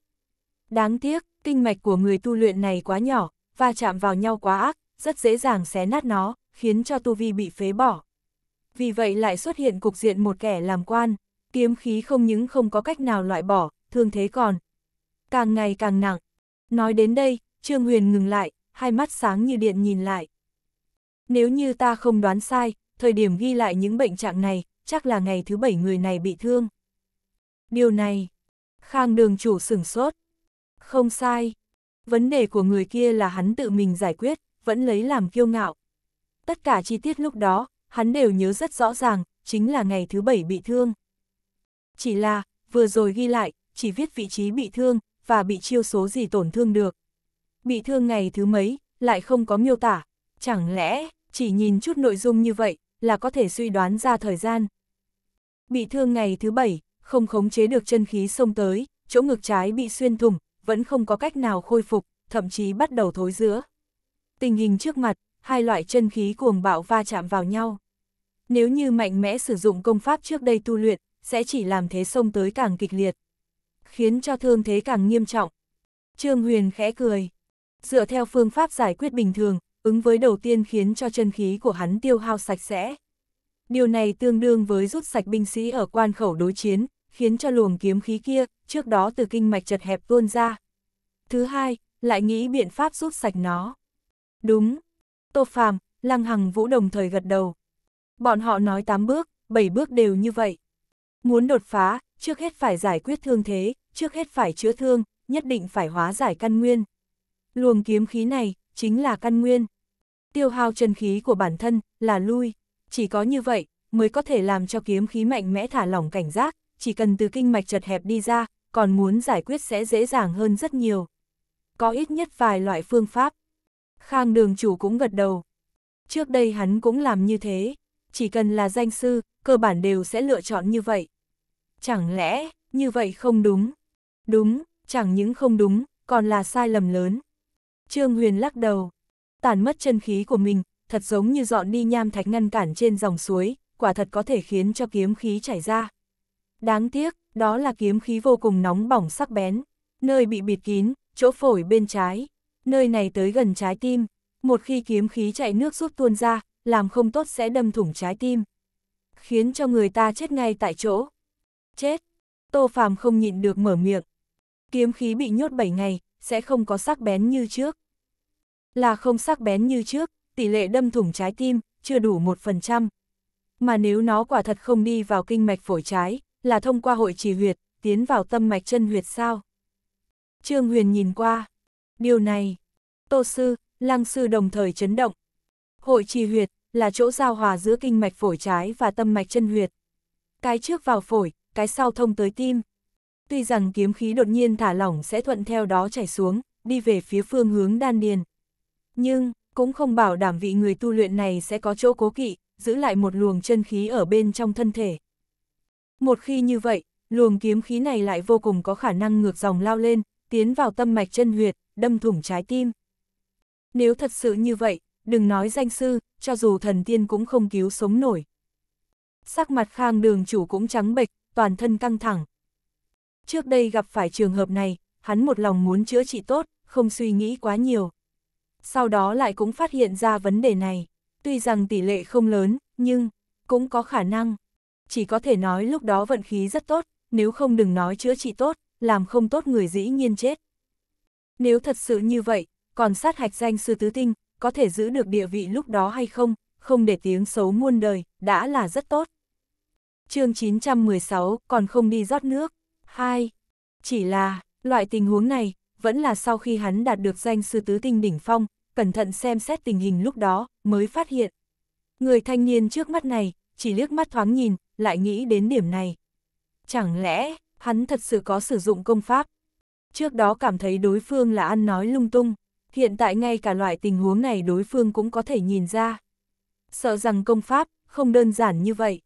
Đáng tiếc, kinh mạch của người tu luyện này quá nhỏ, va chạm vào nhau quá ác, rất dễ dàng xé nát nó, khiến cho tu vi bị phế bỏ. Vì vậy lại xuất hiện cục diện một kẻ làm quan, kiếm khí không những không có cách nào loại bỏ, thương thế còn. Càng ngày càng nặng. Nói đến đây, Trương Huyền ngừng lại, hai mắt sáng như điện nhìn lại. Nếu như ta không đoán sai, thời điểm ghi lại những bệnh trạng này, chắc là ngày thứ bảy người này bị thương. Điều này, Khang đường chủ sửng sốt. Không sai, vấn đề của người kia là hắn tự mình giải quyết, vẫn lấy làm kiêu ngạo. Tất cả chi tiết lúc đó, hắn đều nhớ rất rõ ràng, chính là ngày thứ bảy bị thương. Chỉ là, vừa rồi ghi lại, chỉ viết vị trí bị thương, và bị chiêu số gì tổn thương được. Bị thương ngày thứ mấy, lại không có miêu tả, chẳng lẽ chỉ nhìn chút nội dung như vậy là có thể suy đoán ra thời gian. Bị thương ngày thứ bảy, không khống chế được chân khí xông tới, chỗ ngực trái bị xuyên thủng, vẫn không có cách nào khôi phục, thậm chí bắt đầu thối giữa. Tình hình trước mặt, hai loại chân khí cuồng bạo va chạm vào nhau. Nếu như mạnh mẽ sử dụng công pháp trước đây tu luyện, sẽ chỉ làm thế xông tới càng kịch liệt, khiến cho thương thế càng nghiêm trọng. Trương Huyền khẽ cười. Dựa theo phương pháp giải quyết bình thường, ứng với đầu tiên khiến cho chân khí của hắn tiêu hao sạch sẽ. Điều này tương đương với rút sạch binh sĩ ở quan khẩu đối chiến, khiến cho luồng kiếm khí kia, trước đó từ kinh mạch chật hẹp tuôn ra. Thứ hai, lại nghĩ biện pháp rút sạch nó. Đúng. Tô Phàm, Lăng Hằng Vũ đồng thời gật đầu. Bọn họ nói 8 bước, 7 bước đều như vậy. Muốn đột phá, trước hết phải giải quyết thương thế, trước hết phải chữa thương, nhất định phải hóa giải căn nguyên. Luồng kiếm khí này, chính là căn nguyên tiêu hao chân khí của bản thân, là lui. Chỉ có như vậy, mới có thể làm cho kiếm khí mạnh mẽ thả lỏng cảnh giác, chỉ cần từ kinh mạch chật hẹp đi ra, còn muốn giải quyết sẽ dễ dàng hơn rất nhiều. Có ít nhất vài loại phương pháp. Khang đường chủ cũng gật đầu. Trước đây hắn cũng làm như thế, chỉ cần là danh sư, cơ bản đều sẽ lựa chọn như vậy. Chẳng lẽ, như vậy không đúng? Đúng, chẳng những không đúng, còn là sai lầm lớn. Trương Huyền lắc đầu tàn mất chân khí của mình, thật giống như dọn đi nham thạch ngăn cản trên dòng suối, quả thật có thể khiến cho kiếm khí chảy ra. Đáng tiếc, đó là kiếm khí vô cùng nóng bỏng sắc bén, nơi bị bịt kín, chỗ phổi bên trái, nơi này tới gần trái tim, một khi kiếm khí chạy nước rút tuôn ra, làm không tốt sẽ đâm thủng trái tim, khiến cho người ta chết ngay tại chỗ. Chết! Tô Phàm không nhịn được mở miệng. Kiếm khí bị nhốt 7 ngày, sẽ không có sắc bén như trước là không sắc bén như trước, tỷ lệ đâm thủng trái tim, chưa đủ 1%. Mà nếu nó quả thật không đi vào kinh mạch phổi trái, là thông qua hội trì huyệt, tiến vào tâm mạch chân huyệt sao? Trương Huyền nhìn qua. Điều này, Tô Sư, Lăng Sư đồng thời chấn động. Hội trì huyệt là chỗ giao hòa giữa kinh mạch phổi trái và tâm mạch chân huyệt. Cái trước vào phổi, cái sau thông tới tim. Tuy rằng kiếm khí đột nhiên thả lỏng sẽ thuận theo đó chảy xuống, đi về phía phương hướng đan điền, nhưng, cũng không bảo đảm vị người tu luyện này sẽ có chỗ cố kỵ, giữ lại một luồng chân khí ở bên trong thân thể. Một khi như vậy, luồng kiếm khí này lại vô cùng có khả năng ngược dòng lao lên, tiến vào tâm mạch chân huyệt, đâm thủng trái tim. Nếu thật sự như vậy, đừng nói danh sư, cho dù thần tiên cũng không cứu sống nổi. Sắc mặt khang đường chủ cũng trắng bệch, toàn thân căng thẳng. Trước đây gặp phải trường hợp này, hắn một lòng muốn chữa trị tốt, không suy nghĩ quá nhiều sau đó lại cũng phát hiện ra vấn đề này. Tuy rằng tỷ lệ không lớn, nhưng cũng có khả năng. Chỉ có thể nói lúc đó vận khí rất tốt, nếu không đừng nói chữa trị tốt, làm không tốt người dĩ nhiên chết. Nếu thật sự như vậy, còn sát hạch danh sư tứ tinh, có thể giữ được địa vị lúc đó hay không, không để tiếng xấu muôn đời, đã là rất tốt. chương 916, còn không đi rót nước. 2. Chỉ là, loại tình huống này, vẫn là sau khi hắn đạt được danh sư tứ tinh đỉnh phong, cẩn thận xem xét tình hình lúc đó, mới phát hiện. Người thanh niên trước mắt này, chỉ liếc mắt thoáng nhìn, lại nghĩ đến điểm này. Chẳng lẽ, hắn thật sự có sử dụng công pháp? Trước đó cảm thấy đối phương là ăn nói lung tung, hiện tại ngay cả loại tình huống này đối phương cũng có thể nhìn ra. Sợ rằng công pháp, không đơn giản như vậy.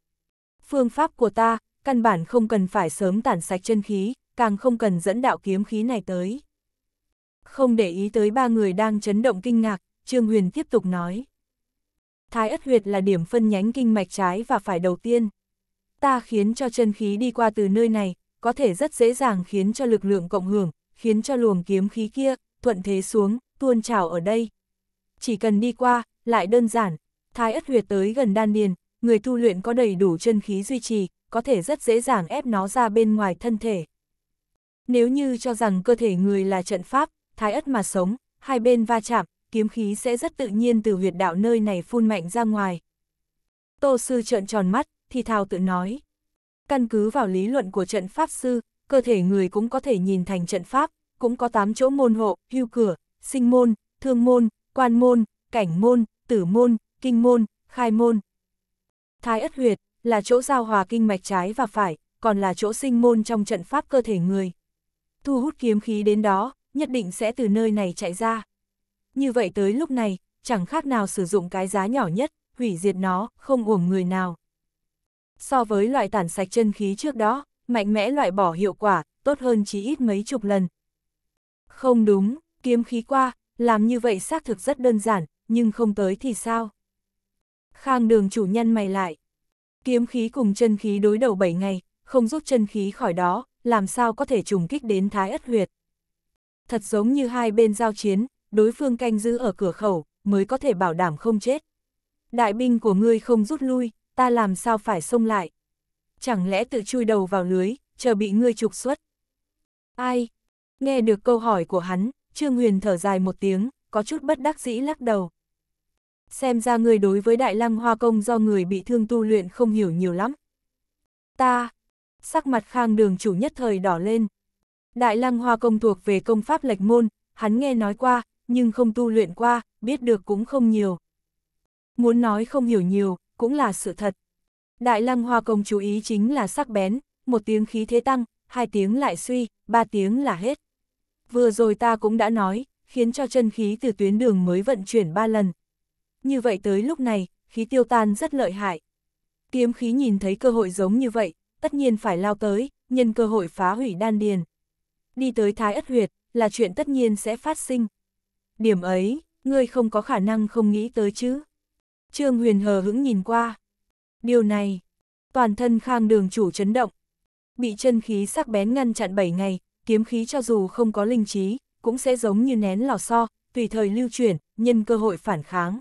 Phương pháp của ta, căn bản không cần phải sớm tản sạch chân khí, càng không cần dẫn đạo kiếm khí này tới không để ý tới ba người đang chấn động kinh ngạc, Trương Huyền tiếp tục nói. Thái ất huyệt là điểm phân nhánh kinh mạch trái và phải đầu tiên. Ta khiến cho chân khí đi qua từ nơi này, có thể rất dễ dàng khiến cho lực lượng cộng hưởng, khiến cho luồng kiếm khí kia, thuận thế xuống, tuôn trào ở đây. Chỉ cần đi qua, lại đơn giản, thái ất huyệt tới gần đan điền, người tu luyện có đầy đủ chân khí duy trì, có thể rất dễ dàng ép nó ra bên ngoài thân thể. Nếu như cho rằng cơ thể người là trận pháp, thái ất mà sống, hai bên va chạm, kiếm khí sẽ rất tự nhiên từ huyệt đạo nơi này phun mạnh ra ngoài. Tô sư trợn tròn mắt, thì thào tự nói. Căn cứ vào lý luận của trận pháp sư, cơ thể người cũng có thể nhìn thành trận pháp, cũng có tám chỗ môn hộ, hưu cửa, sinh môn, thương môn, quan môn, cảnh môn, tử môn, kinh môn, khai môn. Thái ất huyệt là chỗ giao hòa kinh mạch trái và phải, còn là chỗ sinh môn trong trận pháp cơ thể người. Thu hút kiếm khí đến đó, nhất định sẽ từ nơi này chạy ra. Như vậy tới lúc này, chẳng khác nào sử dụng cái giá nhỏ nhất, hủy diệt nó, không uổng người nào. So với loại tản sạch chân khí trước đó, mạnh mẽ loại bỏ hiệu quả, tốt hơn chỉ ít mấy chục lần. Không đúng, kiếm khí qua, làm như vậy xác thực rất đơn giản, nhưng không tới thì sao? Khang đường chủ nhân mày lại. Kiếm khí cùng chân khí đối đầu 7 ngày, không rút chân khí khỏi đó, làm sao có thể trùng kích đến thái ất huyệt thật giống như hai bên giao chiến, đối phương canh giữ ở cửa khẩu, mới có thể bảo đảm không chết. Đại binh của ngươi không rút lui, ta làm sao phải xông lại? Chẳng lẽ tự chui đầu vào lưới, chờ bị ngươi trục xuất? Ai? Nghe được câu hỏi của hắn, Trương Huyền thở dài một tiếng, có chút bất đắc dĩ lắc đầu. Xem ra ngươi đối với Đại Lăng Hoa Công do người bị thương tu luyện không hiểu nhiều lắm. Ta, sắc mặt khang đường chủ nhất thời đỏ lên, Đại lăng hoa công thuộc về công pháp lệch môn, hắn nghe nói qua, nhưng không tu luyện qua, biết được cũng không nhiều. Muốn nói không hiểu nhiều, cũng là sự thật. Đại lăng hoa công chú ý chính là sắc bén, một tiếng khí thế tăng, hai tiếng lại suy, ba tiếng là hết. Vừa rồi ta cũng đã nói, khiến cho chân khí từ tuyến đường mới vận chuyển ba lần. Như vậy tới lúc này, khí tiêu tan rất lợi hại. Kiếm khí nhìn thấy cơ hội giống như vậy, tất nhiên phải lao tới, nhân cơ hội phá hủy đan điền đi tới thái ất huyệt, là chuyện tất nhiên sẽ phát sinh. Điểm ấy, ngươi không có khả năng không nghĩ tới chứ. Trương Huyền hờ hững nhìn qua. Điều này, toàn thân khang đường chủ chấn động. Bị chân khí sắc bén ngăn chặn 7 ngày, kiếm khí cho dù không có linh trí, cũng sẽ giống như nén lò xo, tùy thời lưu chuyển, nhân cơ hội phản kháng.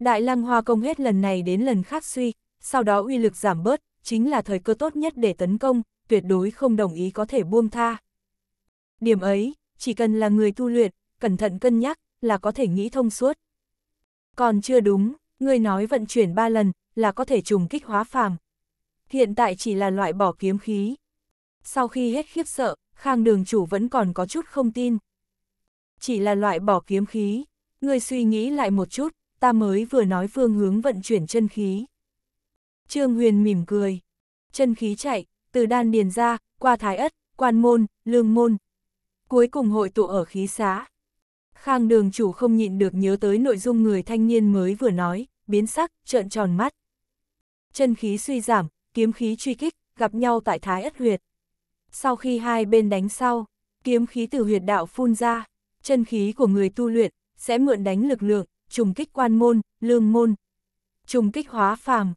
Đại lăng hoa công hết lần này đến lần khác suy, sau đó uy lực giảm bớt, chính là thời cơ tốt nhất để tấn công, tuyệt đối không đồng ý có thể buông tha. Điểm ấy, chỉ cần là người tu luyện, cẩn thận cân nhắc, là có thể nghĩ thông suốt. Còn chưa đúng, người nói vận chuyển ba lần, là có thể trùng kích hóa phàm. Hiện tại chỉ là loại bỏ kiếm khí. Sau khi hết khiếp sợ, Khang đường chủ vẫn còn có chút không tin. Chỉ là loại bỏ kiếm khí, người suy nghĩ lại một chút, ta mới vừa nói phương hướng vận chuyển chân khí. Trương Huyền mỉm cười, chân khí chạy, từ đan điền ra, qua thái ất, quan môn, lương môn, cuối cùng hội tụ ở khí xá. Khang đường chủ không nhịn được nhớ tới nội dung người thanh niên mới vừa nói, biến sắc, trợn tròn mắt. Chân khí suy giảm, kiếm khí truy kích, gặp nhau tại Thái Ất Huyệt. Sau khi hai bên đánh sau, kiếm khí từ huyệt đạo phun ra, chân khí của người tu luyện sẽ mượn đánh lực lượng, trùng kích quan môn, lương môn, trùng kích hóa phàm.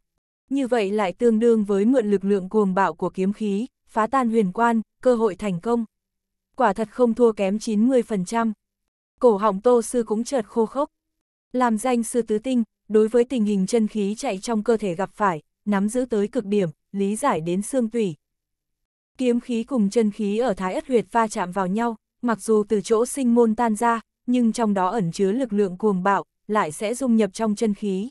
Như vậy lại tương đương với mượn lực lượng cuồng bạo của kiếm khí, phá tan huyền quan, cơ hội thành công quả thật không thua kém 90%. Cổ họng tô sư cũng chợt khô khốc. Làm danh sư tứ tinh, đối với tình hình chân khí chạy trong cơ thể gặp phải, nắm giữ tới cực điểm, lý giải đến xương tủy. Kiếm khí cùng chân khí ở thái ất huyệt va chạm vào nhau, mặc dù từ chỗ sinh môn tan ra, nhưng trong đó ẩn chứa lực lượng cuồng bạo, lại sẽ dung nhập trong chân khí.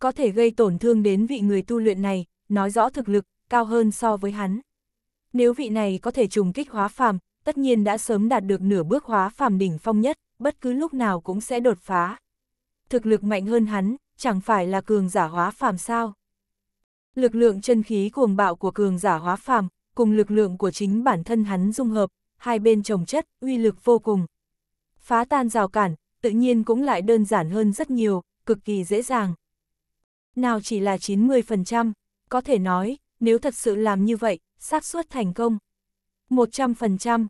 Có thể gây tổn thương đến vị người tu luyện này, nói rõ thực lực, cao hơn so với hắn. Nếu vị này có thể trùng kích hóa phàm, tất nhiên đã sớm đạt được nửa bước hóa phàm đỉnh phong nhất, bất cứ lúc nào cũng sẽ đột phá. Thực lực mạnh hơn hắn, chẳng phải là cường giả hóa phàm sao? Lực lượng chân khí cuồng bạo của cường giả hóa phàm, cùng lực lượng của chính bản thân hắn dung hợp, hai bên chồng chất, uy lực vô cùng. Phá tan rào cản, tự nhiên cũng lại đơn giản hơn rất nhiều, cực kỳ dễ dàng. Nào chỉ là 90%, có thể nói, nếu thật sự làm như vậy, xác suất thành công. 100%,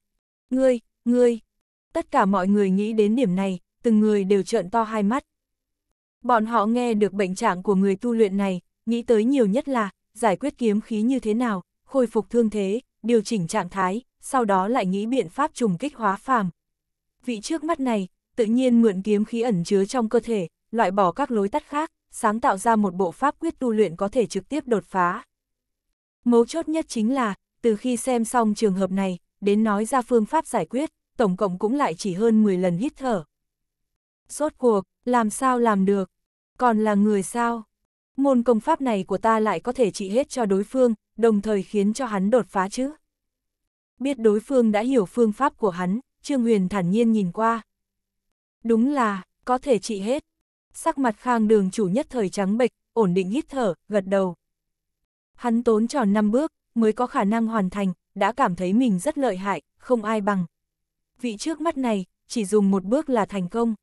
Ngươi, ngươi, tất cả mọi người nghĩ đến điểm này, từng người đều trợn to hai mắt. Bọn họ nghe được bệnh trạng của người tu luyện này, nghĩ tới nhiều nhất là, giải quyết kiếm khí như thế nào, khôi phục thương thế, điều chỉnh trạng thái, sau đó lại nghĩ biện pháp trùng kích hóa phàm. Vị trước mắt này, tự nhiên mượn kiếm khí ẩn chứa trong cơ thể, loại bỏ các lối tắt khác, sáng tạo ra một bộ pháp quyết tu luyện có thể trực tiếp đột phá. Mấu chốt nhất chính là, từ khi xem xong trường hợp này, đến nói ra phương pháp giải quyết, tổng cộng cũng lại chỉ hơn 10 lần hít thở. Sốt cuộc, làm sao làm được? Còn là người sao? Môn công pháp này của ta lại có thể trị hết cho đối phương, đồng thời khiến cho hắn đột phá chứ? Biết đối phương đã hiểu phương pháp của hắn, Trương Huyền thản nhiên nhìn qua. Đúng là, có thể trị hết. Sắc mặt khang đường chủ nhất thời trắng bệch, ổn định hít thở, gật đầu. Hắn tốn tròn 5 bước, mới có khả năng hoàn thành, đã cảm thấy mình rất lợi hại, không ai bằng. Vị trước mắt này, chỉ dùng một bước là thành công.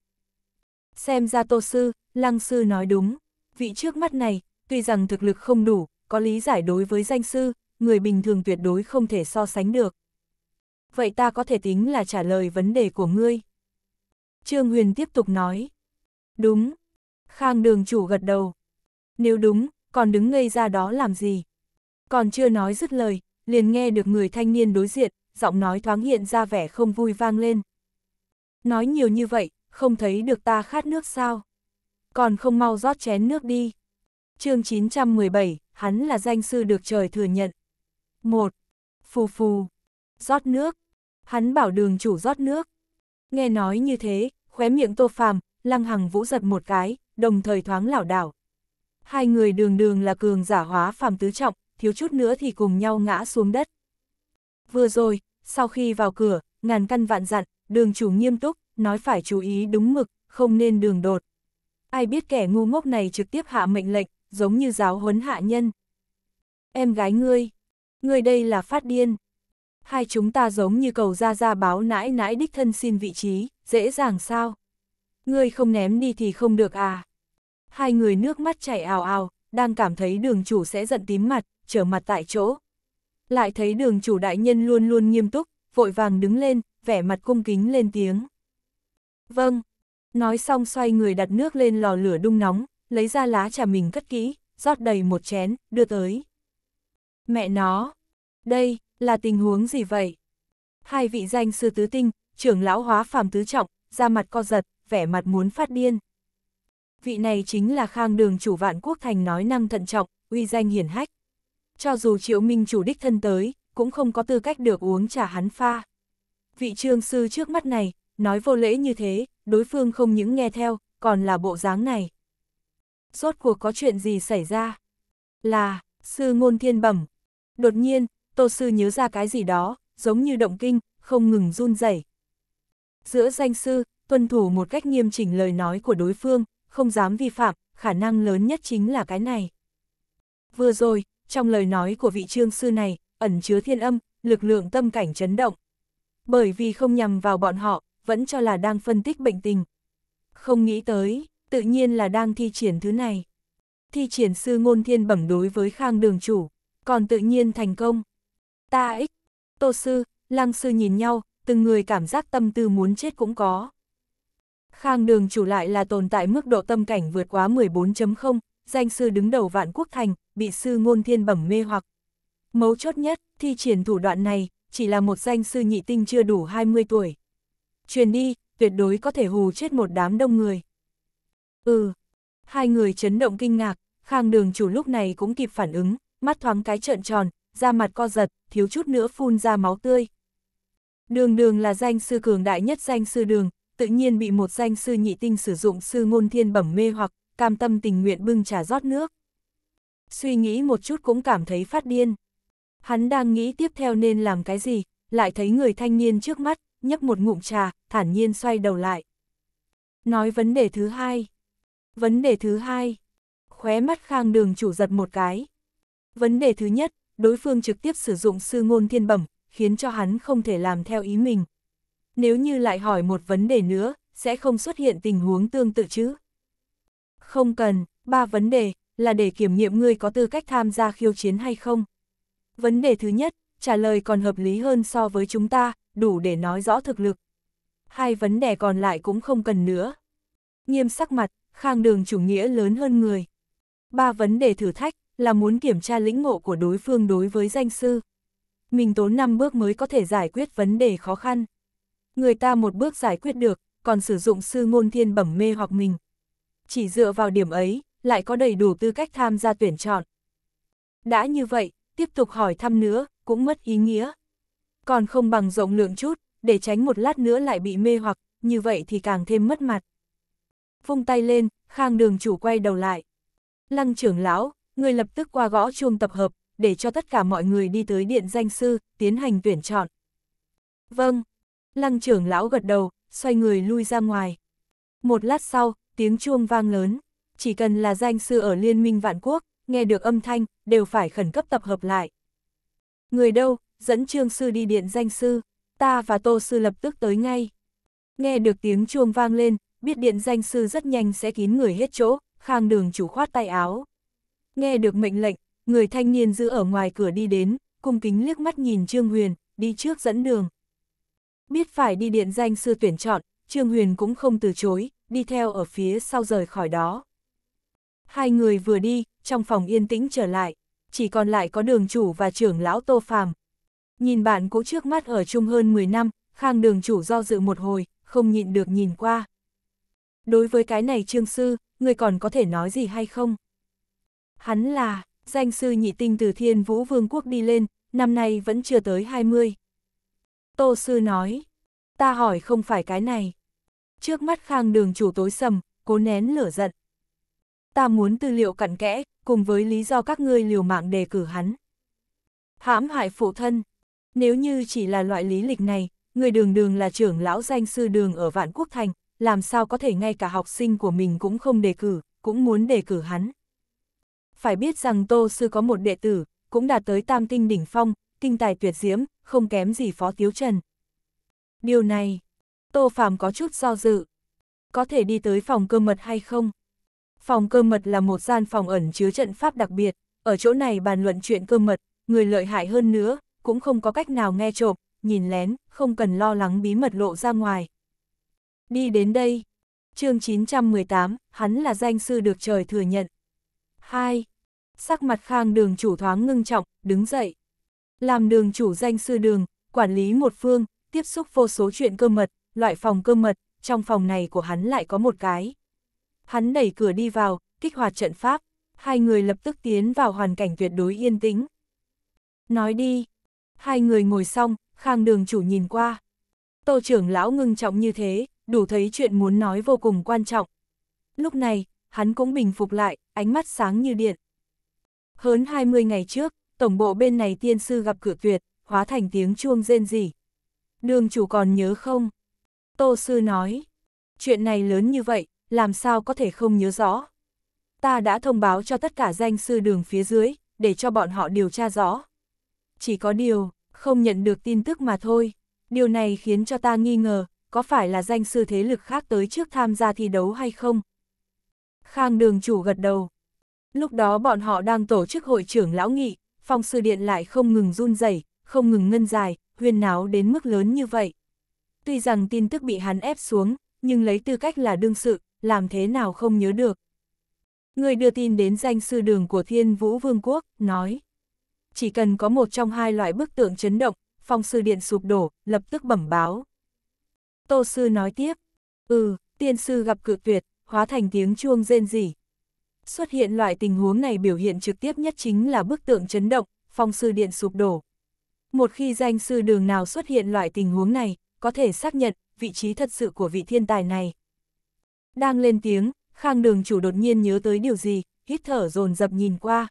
Xem ra tô sư, lăng sư nói đúng, vị trước mắt này, tuy rằng thực lực không đủ, có lý giải đối với danh sư, người bình thường tuyệt đối không thể so sánh được. Vậy ta có thể tính là trả lời vấn đề của ngươi. Trương Huyền tiếp tục nói. Đúng. Khang đường chủ gật đầu. Nếu đúng, còn đứng ngây ra đó làm gì? Còn chưa nói dứt lời, liền nghe được người thanh niên đối diện, giọng nói thoáng hiện ra vẻ không vui vang lên. Nói nhiều như vậy, không thấy được ta khát nước sao? Còn không mau rót chén nước đi. chương 917, hắn là danh sư được trời thừa nhận. một Phù phù. Rót nước. Hắn bảo đường chủ rót nước. Nghe nói như thế, khóe miệng tô phàm, lăng hằng vũ giật một cái, đồng thời thoáng lảo đảo. Hai người đường đường là cường giả hóa phàm tứ trọng, thiếu chút nữa thì cùng nhau ngã xuống đất. Vừa rồi, sau khi vào cửa, ngàn căn vạn dặn, đường chủ nghiêm túc, nói phải chú ý đúng mực, không nên đường đột. Ai biết kẻ ngu ngốc này trực tiếp hạ mệnh lệnh, giống như giáo huấn hạ nhân. Em gái ngươi, ngươi đây là phát điên. Hai chúng ta giống như cầu ra ra báo nãi nãi đích thân xin vị trí, dễ dàng sao? Ngươi không ném đi thì không được à? Hai người nước mắt chảy ào ào, đang cảm thấy đường chủ sẽ giận tím mặt, trở mặt tại chỗ. Lại thấy đường chủ đại nhân luôn luôn nghiêm túc, vội vàng đứng lên, vẻ mặt cung kính lên tiếng. Vâng, nói xong xoay người đặt nước lên lò lửa đung nóng, lấy ra lá trà mình cất kỹ, rót đầy một chén, đưa tới. Mẹ nó, đây, là tình huống gì vậy? Hai vị danh sư tứ tinh, trưởng lão hóa phàm tứ trọng, ra mặt co giật, vẻ mặt muốn phát điên. Vị này chính là khang đường chủ vạn quốc thành nói năng thận trọng, uy danh hiển hách cho dù triệu minh chủ đích thân tới, cũng không có tư cách được uống trà hắn pha. Vị trương sư trước mắt này, nói vô lễ như thế, đối phương không những nghe theo, còn là bộ dáng này. Rốt cuộc có chuyện gì xảy ra? Là, sư ngôn thiên bẩm. Đột nhiên, tô sư nhớ ra cái gì đó, giống như động kinh, không ngừng run rẩy. Giữa danh sư, tuân thủ một cách nghiêm chỉnh lời nói của đối phương, không dám vi phạm, khả năng lớn nhất chính là cái này. Vừa rồi, trong lời nói của vị trương sư này, ẩn chứa thiên âm, lực lượng tâm cảnh chấn động. Bởi vì không nhằm vào bọn họ, vẫn cho là đang phân tích bệnh tình. Không nghĩ tới, tự nhiên là đang thi triển thứ này. Thi triển sư ngôn thiên bẩm đối với khang đường chủ, còn tự nhiên thành công. Ta ích, tô sư, lăng sư nhìn nhau, từng người cảm giác tâm tư muốn chết cũng có. Khang đường chủ lại là tồn tại mức độ tâm cảnh vượt quá 14.0, danh sư đứng đầu vạn quốc thành, bị sư ngôn thiên bẩm mê hoặc. Mấu chốt nhất, thi triển thủ đoạn này, chỉ là một danh sư nhị tinh chưa đủ 20 tuổi. Truyền đi, tuyệt đối có thể hù chết một đám đông người. Ừ, hai người chấn động kinh ngạc, khang đường chủ lúc này cũng kịp phản ứng, mắt thoáng cái trợn tròn, da mặt co giật, thiếu chút nữa phun ra máu tươi. Đường đường là danh sư cường đại nhất danh sư đường, tự nhiên bị một danh sư nhị tinh sử dụng sư ngôn thiên bẩm mê hoặc, cam tâm tình nguyện bưng trà rót nước suy nghĩ một chút cũng cảm thấy phát điên. Hắn đang nghĩ tiếp theo nên làm cái gì, lại thấy người thanh niên trước mắt, nhấp một ngụm trà, thản nhiên xoay đầu lại. Nói vấn đề thứ hai. Vấn đề thứ hai. Khóe mắt khang đường chủ giật một cái. Vấn đề thứ nhất, đối phương trực tiếp sử dụng sư ngôn thiên bẩm, khiến cho hắn không thể làm theo ý mình. Nếu như lại hỏi một vấn đề nữa, sẽ không xuất hiện tình huống tương tự chứ. Không cần, ba vấn đề, là để kiểm nghiệm ngươi có tư cách tham gia khiêu chiến hay không. Vấn đề thứ nhất, trả lời còn hợp lý hơn so với chúng ta, đủ để nói rõ thực lực. Hai vấn đề còn lại cũng không cần nữa. Nghiêm sắc mặt, khang đường chủ nghĩa lớn hơn người. Ba vấn đề thử thách là muốn kiểm tra lĩnh ngộ của đối phương đối với danh sư. Mình tốn 5 bước mới có thể giải quyết vấn đề khó khăn. Người ta một bước giải quyết được, còn sử dụng sư ngôn thiên bẩm mê hoặc mình. Chỉ dựa vào điểm ấy, lại có đầy đủ tư cách tham gia tuyển chọn. Đã như vậy, tiếp tục hỏi thăm nữa, cũng mất ý nghĩa. Còn không bằng rộng lượng chút, để tránh một lát nữa lại bị mê hoặc, như vậy thì càng thêm mất mặt. Vung tay lên, Khang đường chủ quay đầu lại. Lăng trưởng lão, người lập tức qua gõ chuông tập hợp, để cho tất cả mọi người đi tới điện danh sư, tiến hành tuyển chọn. Vâng, lăng trưởng lão gật đầu, xoay người lui ra ngoài. Một lát sau, tiếng chuông vang lớn chỉ cần là danh sư ở Liên minh Vạn Quốc, nghe được âm thanh, đều phải khẩn cấp tập hợp lại. Người đâu, dẫn trương sư đi điện danh sư, ta và tô sư lập tức tới ngay. Nghe được tiếng chuông vang lên, biết điện danh sư rất nhanh sẽ kín người hết chỗ, khang đường chủ khoát tay áo. Nghe được mệnh lệnh, người thanh niên giữ ở ngoài cửa đi đến, cung kính liếc mắt nhìn Trương Huyền, đi trước dẫn đường. Biết phải đi điện danh sư tuyển chọn, Trương Huyền cũng không từ chối, đi theo ở phía sau rời khỏi đó. Hai người vừa đi, trong phòng yên tĩnh trở lại, chỉ còn lại có đường chủ và trưởng lão Tô Phàm. Nhìn bạn cũ trước mắt ở chung hơn 10 năm, Khang đường chủ do dự một hồi, không nhịn được nhìn qua. Đối với cái này trương sư, người còn có thể nói gì hay không? Hắn là, danh sư nhị tinh từ thiên vũ vương quốc đi lên, năm nay vẫn chưa tới 20. Tô sư nói, ta hỏi không phải cái này. Trước mắt khang đường chủ tối sầm, cố nén lửa giận, ta muốn tư liệu cặn kẽ, cùng với lý do các ngươi liều mạng đề cử hắn. Hãm hại phụ thân, nếu như chỉ là loại lý lịch này, người đường đường là trưởng lão danh sư đường ở Vạn Quốc Thành, làm sao có thể ngay cả học sinh của mình cũng không đề cử, cũng muốn đề cử hắn. Phải biết rằng Tô Sư có một đệ tử, cũng đạt tới tam tinh đỉnh phong, kinh tài tuyệt diễm, không kém gì Phó Tiếu Trần. Điều này, Tô Phàm có chút do dự. Có thể đi tới phòng cơ mật hay không? Phòng cơ mật là một gian phòng ẩn chứa trận pháp đặc biệt, ở chỗ này bàn luận chuyện cơ mật, người lợi hại hơn nữa, cũng không có cách nào nghe trộm, nhìn lén, không cần lo lắng bí mật lộ ra ngoài. Đi đến đây, chương 918, hắn là danh sư được trời thừa nhận. 2. Sắc mặt khang đường chủ thoáng ngưng trọng, đứng dậy. Làm đường chủ danh sư đường, quản lý một phương, tiếp xúc vô số chuyện cơ mật, loại phòng cơ mật, trong phòng này của hắn lại có một cái. Hắn đẩy cửa đi vào, kích hoạt trận pháp, hai người lập tức tiến vào hoàn cảnh tuyệt đối yên tĩnh. Nói đi, hai người ngồi xong, khang đường chủ nhìn qua. Tô trưởng lão ngưng trọng như thế, đủ thấy chuyện muốn nói vô cùng quan trọng. Lúc này, hắn cũng bình phục lại, ánh mắt sáng như điện. Hơn 20 ngày trước, tổng bộ bên này tiên sư gặp cửa tuyệt, hóa thành tiếng chuông rên rỉ. Đường chủ còn nhớ không? Tô sư nói, chuyện này lớn như vậy, làm sao có thể không nhớ rõ. Ta đã thông báo cho tất cả danh sư đường phía dưới, để cho bọn họ điều tra rõ. Chỉ có điều, không nhận được tin tức mà thôi. Điều này khiến cho ta nghi ngờ, có phải là danh sư thế lực khác tới trước tham gia thi đấu hay không? Khang đường chủ gật đầu. Lúc đó bọn họ đang tổ chức hội trưởng lão nghị, phong sư điện lại không ngừng run rẩy, không ngừng ngân dài, huyên náo đến mức lớn như vậy. Tuy rằng tin tức bị hắn ép xuống, nhưng lấy tư cách là đương sự, làm thế nào không nhớ được. Người đưa tin đến danh sư đường của Thiên Vũ Vương quốc, nói. Chỉ cần có một trong hai loại bức tượng chấn động, phong sư điện sụp đổ, lập tức bẩm báo. Tô sư nói tiếp, ừ, tiên sư gặp cự tuyệt, hóa thành tiếng chuông rên rỉ. Xuất hiện loại tình huống này biểu hiện trực tiếp nhất chính là bức tượng chấn động, phong sư điện sụp đổ. Một khi danh sư đường nào xuất hiện loại tình huống này, có thể xác nhận vị trí thật sự của vị thiên tài này, đang lên tiếng, Khang đường chủ đột nhiên nhớ tới điều gì, hít thở dồn dập nhìn qua.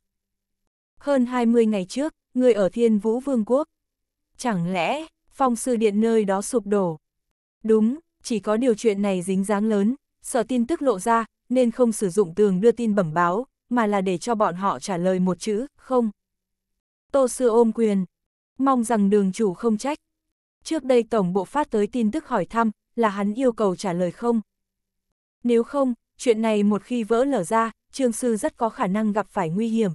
Hơn 20 ngày trước, người ở Thiên Vũ Vương quốc. Chẳng lẽ, phong sư điện nơi đó sụp đổ? Đúng, chỉ có điều chuyện này dính dáng lớn, sợ tin tức lộ ra, nên không sử dụng tường đưa tin bẩm báo, mà là để cho bọn họ trả lời một chữ, không. Tô sư ôm quyền, mong rằng đường chủ không trách. Trước đây tổng bộ phát tới tin tức hỏi thăm, là hắn yêu cầu trả lời không. Nếu không, chuyện này một khi vỡ lở ra, Trương Sư rất có khả năng gặp phải nguy hiểm.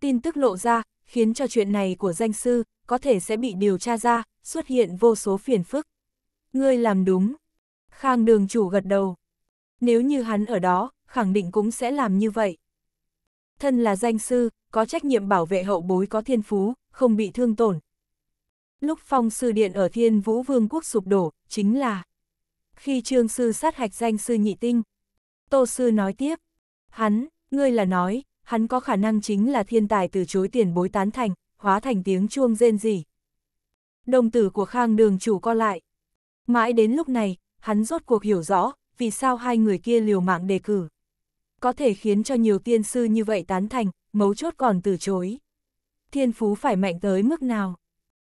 Tin tức lộ ra, khiến cho chuyện này của danh sư có thể sẽ bị điều tra ra, xuất hiện vô số phiền phức. Ngươi làm đúng. Khang đường chủ gật đầu. Nếu như hắn ở đó, khẳng định cũng sẽ làm như vậy. Thân là danh sư, có trách nhiệm bảo vệ hậu bối có thiên phú, không bị thương tổn. Lúc phong sư điện ở thiên vũ vương quốc sụp đổ, chính là khi trương sư sát hạch danh sư nhị tinh. Tô sư nói tiếp, hắn, ngươi là nói, hắn có khả năng chính là thiên tài từ chối tiền bối tán thành, hóa thành tiếng chuông rên rỉ. Đồng tử của Khang đường chủ co lại. Mãi đến lúc này, hắn rốt cuộc hiểu rõ, vì sao hai người kia liều mạng đề cử. Có thể khiến cho nhiều tiên sư như vậy tán thành, mấu chốt còn từ chối. Thiên phú phải mạnh tới mức nào?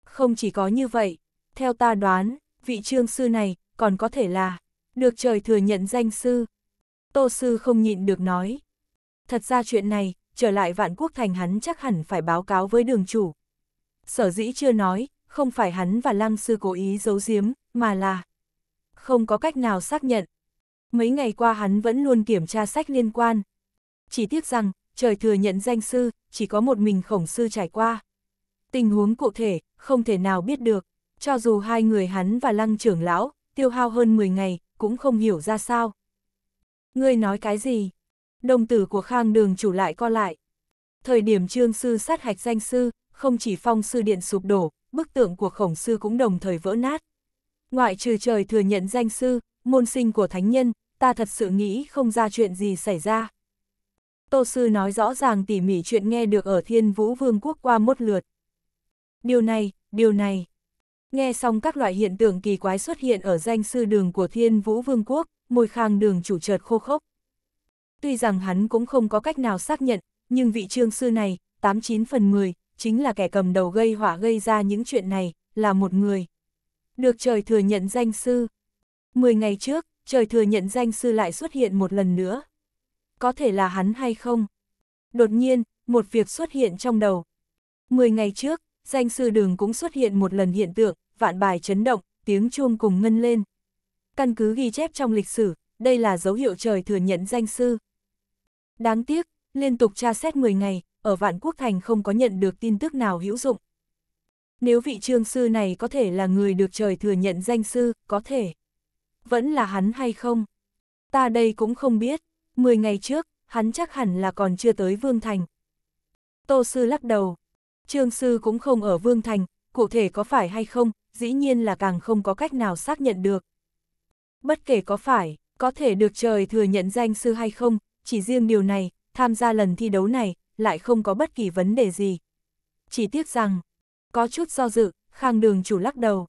Không chỉ có như vậy, theo ta đoán, vị trương sư này, còn có thể là, được trời thừa nhận danh sư. Tô sư không nhịn được nói. Thật ra chuyện này, trở lại vạn quốc thành hắn chắc hẳn phải báo cáo với đường chủ. Sở dĩ chưa nói, không phải hắn và lăng sư cố ý giấu giếm, mà là không có cách nào xác nhận. Mấy ngày qua hắn vẫn luôn kiểm tra sách liên quan. Chỉ tiếc rằng, trời thừa nhận danh sư, chỉ có một mình khổng sư trải qua. Tình huống cụ thể, không thể nào biết được, cho dù hai người hắn và lăng trưởng lão, tiêu hao hơn 10 ngày, cũng không hiểu ra sao. Ngươi nói cái gì? Đồng tử của khang đường chủ lại co lại. Thời điểm trương sư sát hạch danh sư, không chỉ phong sư điện sụp đổ, bức tượng của khổng sư cũng đồng thời vỡ nát. Ngoại trừ trời thừa nhận danh sư, môn sinh của thánh nhân, ta thật sự nghĩ không ra chuyện gì xảy ra. Tô sư nói rõ ràng tỉ mỉ chuyện nghe được ở thiên vũ vương quốc qua một lượt. Điều này, điều này. Nghe xong các loại hiện tượng kỳ quái xuất hiện ở danh sư đường của Thiên Vũ Vương quốc, môi khang đường chủ chợt khô khốc. Tuy rằng hắn cũng không có cách nào xác nhận, nhưng vị trương sư này, 89 phần 10, chính là kẻ cầm đầu gây họa gây ra những chuyện này, là một người. Được trời thừa nhận danh sư. mười ngày trước, trời thừa nhận danh sư lại xuất hiện một lần nữa. Có thể là hắn hay không? Đột nhiên, một việc xuất hiện trong đầu. mười ngày trước, danh sư đường cũng xuất hiện một lần hiện tượng, vạn bài chấn động, tiếng chuông cùng ngân lên. Căn cứ ghi chép trong lịch sử, đây là dấu hiệu trời thừa nhận danh sư. Đáng tiếc, liên tục tra xét 10 ngày, ở Vạn Quốc Thành không có nhận được tin tức nào hữu dụng. Nếu vị trương sư này có thể là người được trời thừa nhận danh sư, có thể. Vẫn là hắn hay không? Ta đây cũng không biết. 10 ngày trước, hắn chắc hẳn là còn chưa tới Vương Thành. Tô sư lắc đầu. Trương sư cũng không ở Vương Thành, cụ thể có phải hay không, dĩ nhiên là càng không có cách nào xác nhận được. Bất kể có phải, có thể được trời thừa nhận danh sư hay không, chỉ riêng điều này, tham gia lần thi đấu này, lại không có bất kỳ vấn đề gì. Chỉ tiếc rằng, có chút do dự, khang đường chủ lắc đầu.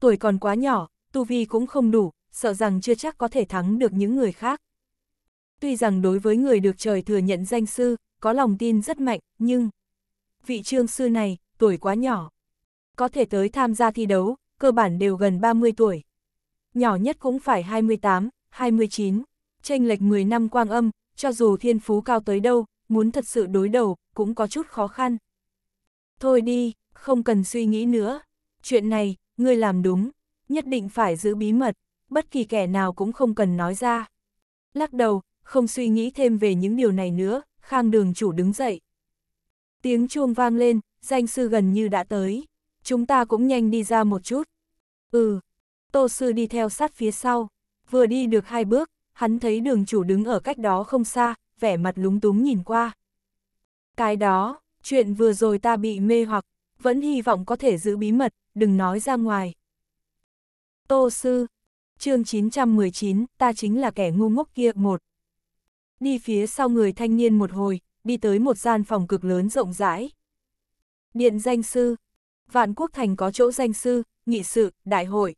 Tuổi còn quá nhỏ, tu vi cũng không đủ, sợ rằng chưa chắc có thể thắng được những người khác. Tuy rằng đối với người được trời thừa nhận danh sư, có lòng tin rất mạnh, nhưng vị trương sư này, tuổi quá nhỏ có thể tới tham gia thi đấu, cơ bản đều gần 30 tuổi. Nhỏ nhất cũng phải 28, 29, tranh lệch 10 năm quang âm, cho dù thiên phú cao tới đâu, muốn thật sự đối đầu, cũng có chút khó khăn. Thôi đi, không cần suy nghĩ nữa. Chuyện này, ngươi làm đúng, nhất định phải giữ bí mật, bất kỳ kẻ nào cũng không cần nói ra. Lắc đầu, không suy nghĩ thêm về những điều này nữa, Khang đường chủ đứng dậy. Tiếng chuông vang lên, danh sư gần như đã tới. Chúng ta cũng nhanh đi ra một chút. Ừ, Tô Sư đi theo sát phía sau, vừa đi được hai bước, hắn thấy đường chủ đứng ở cách đó không xa, vẻ mặt lúng túng nhìn qua. Cái đó, chuyện vừa rồi ta bị mê hoặc, vẫn hy vọng có thể giữ bí mật, đừng nói ra ngoài. Tô Sư, chương 919, ta chính là kẻ ngu ngốc kia, một. Đi phía sau người thanh niên một hồi, đi tới một gian phòng cực lớn rộng rãi. Điện danh sư, vạn quốc thành có chỗ danh sư, nghị sự, đại hội.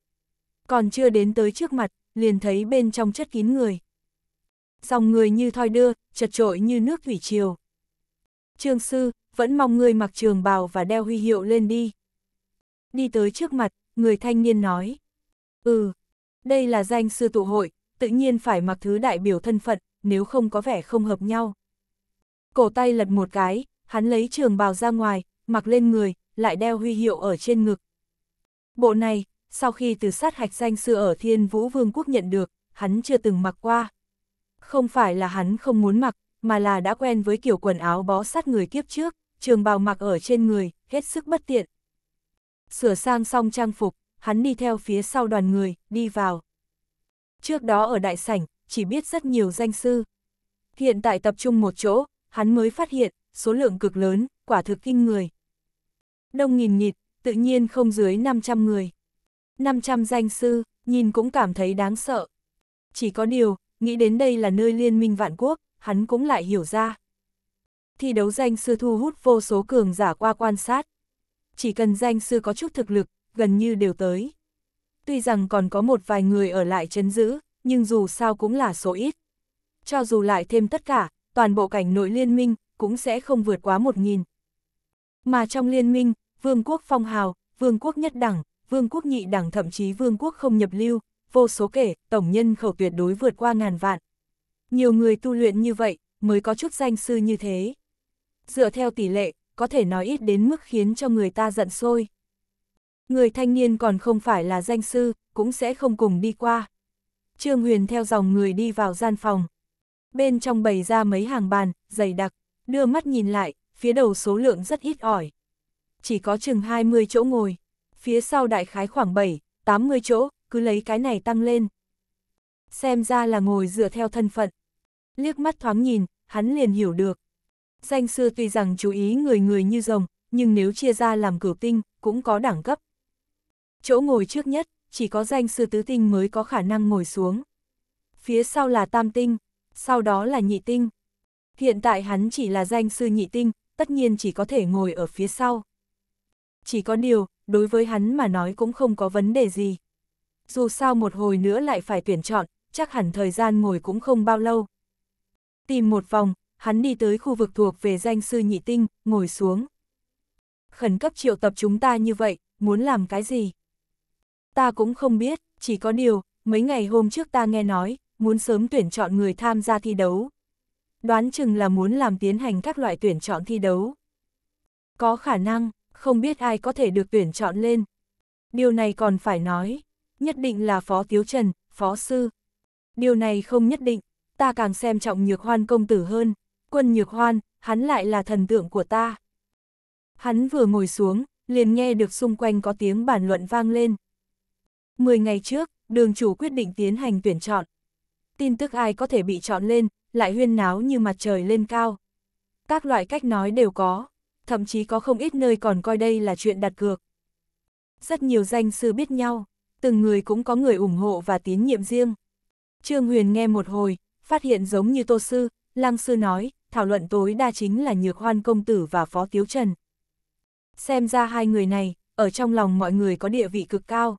Còn chưa đến tới trước mặt, liền thấy bên trong chất kín người. Dòng người như thoi đưa, chật trội như nước thủy triều. Trương sư, vẫn mong người mặc trường bào và đeo huy hiệu lên đi. Đi tới trước mặt, người thanh niên nói. Ừ, đây là danh sư tụ hội, tự nhiên phải mặc thứ đại biểu thân phận, nếu không có vẻ không hợp nhau. Cổ tay lật một cái, hắn lấy trường bào ra ngoài, mặc lên người, lại đeo huy hiệu ở trên ngực. Bộ này, sau khi từ sát hạch danh sư ở Thiên Vũ Vương quốc nhận được, hắn chưa từng mặc qua. Không phải là hắn không muốn mặc, mà là đã quen với kiểu quần áo bó sát người kiếp trước, trường bào mặc ở trên người, hết sức bất tiện. Sửa sang xong trang phục, hắn đi theo phía sau đoàn người, đi vào. Trước đó ở đại sảnh, chỉ biết rất nhiều danh sư. Hiện tại tập trung một chỗ, hắn mới phát hiện, số lượng cực lớn, quả thực kinh người đông nghìn nghịt, tự nhiên không dưới 500 người. 500 danh sư, nhìn cũng cảm thấy đáng sợ. Chỉ có điều, nghĩ đến đây là nơi liên minh vạn quốc, hắn cũng lại hiểu ra. Thi đấu danh sư thu hút vô số cường giả qua quan sát. Chỉ cần danh sư có chút thực lực, gần như đều tới. Tuy rằng còn có một vài người ở lại chấn giữ, nhưng dù sao cũng là số ít. Cho dù lại thêm tất cả, toàn bộ cảnh nội liên minh cũng sẽ không vượt quá một nghìn. Mà trong liên minh, vương quốc phong hào, vương quốc nhất đẳng, vương quốc nhị đẳng thậm chí vương quốc không nhập lưu, vô số kể, tổng nhân khẩu tuyệt đối vượt qua ngàn vạn. Nhiều người tu luyện như vậy, mới có chút danh sư như thế. Dựa theo tỷ lệ, có thể nói ít đến mức khiến cho người ta giận sôi. Người thanh niên còn không phải là danh sư, cũng sẽ không cùng đi qua. Trương Huyền theo dòng người đi vào gian phòng. Bên trong bày ra mấy hàng bàn, dày đặc, đưa mắt nhìn lại, phía đầu số lượng rất ít ỏi chỉ có chừng 20 chỗ ngồi. Phía sau đại khái khoảng 7, 80 chỗ, cứ lấy cái này tăng lên. Xem ra là ngồi dựa theo thân phận. Liếc mắt thoáng nhìn, hắn liền hiểu được. Danh sư tuy rằng chú ý người người như rồng, nhưng nếu chia ra làm cửu tinh, cũng có đẳng cấp. Chỗ ngồi trước nhất, chỉ có danh sư tứ tinh mới có khả năng ngồi xuống. Phía sau là tam tinh, sau đó là nhị tinh. Hiện tại hắn chỉ là danh sư nhị tinh, tất nhiên chỉ có thể ngồi ở phía sau chỉ có điều, đối với hắn mà nói cũng không có vấn đề gì. Dù sao một hồi nữa lại phải tuyển chọn, chắc hẳn thời gian ngồi cũng không bao lâu. Tìm một vòng, hắn đi tới khu vực thuộc về danh sư nhị tinh, ngồi xuống. Khẩn cấp triệu tập chúng ta như vậy, muốn làm cái gì? Ta cũng không biết, chỉ có điều, mấy ngày hôm trước ta nghe nói, muốn sớm tuyển chọn người tham gia thi đấu. Đoán chừng là muốn làm tiến hành các loại tuyển chọn thi đấu. Có khả năng, không biết ai có thể được tuyển chọn lên. Điều này còn phải nói, nhất định là Phó Tiếu Trần, Phó Sư. Điều này không nhất định, ta càng xem trọng Nhược Hoan công tử hơn, quân Nhược Hoan, hắn lại là thần tượng của ta. Hắn vừa ngồi xuống, liền nghe được xung quanh có tiếng bàn luận vang lên. Mười ngày trước, đường chủ quyết định tiến hành tuyển chọn. Tin tức ai có thể bị chọn lên, lại huyên náo như mặt trời lên cao. Các loại cách nói đều có thậm chí có không ít nơi còn coi đây là chuyện đặt cược. Rất nhiều danh sư biết nhau, từng người cũng có người ủng hộ và tín nhiệm riêng. Trương Huyền nghe một hồi, phát hiện giống như Tô Sư, Lăng Sư nói, thảo luận tối đa chính là Nhược Hoan Công Tử và Phó Tiếu Trần. Xem ra hai người này, ở trong lòng mọi người có địa vị cực cao.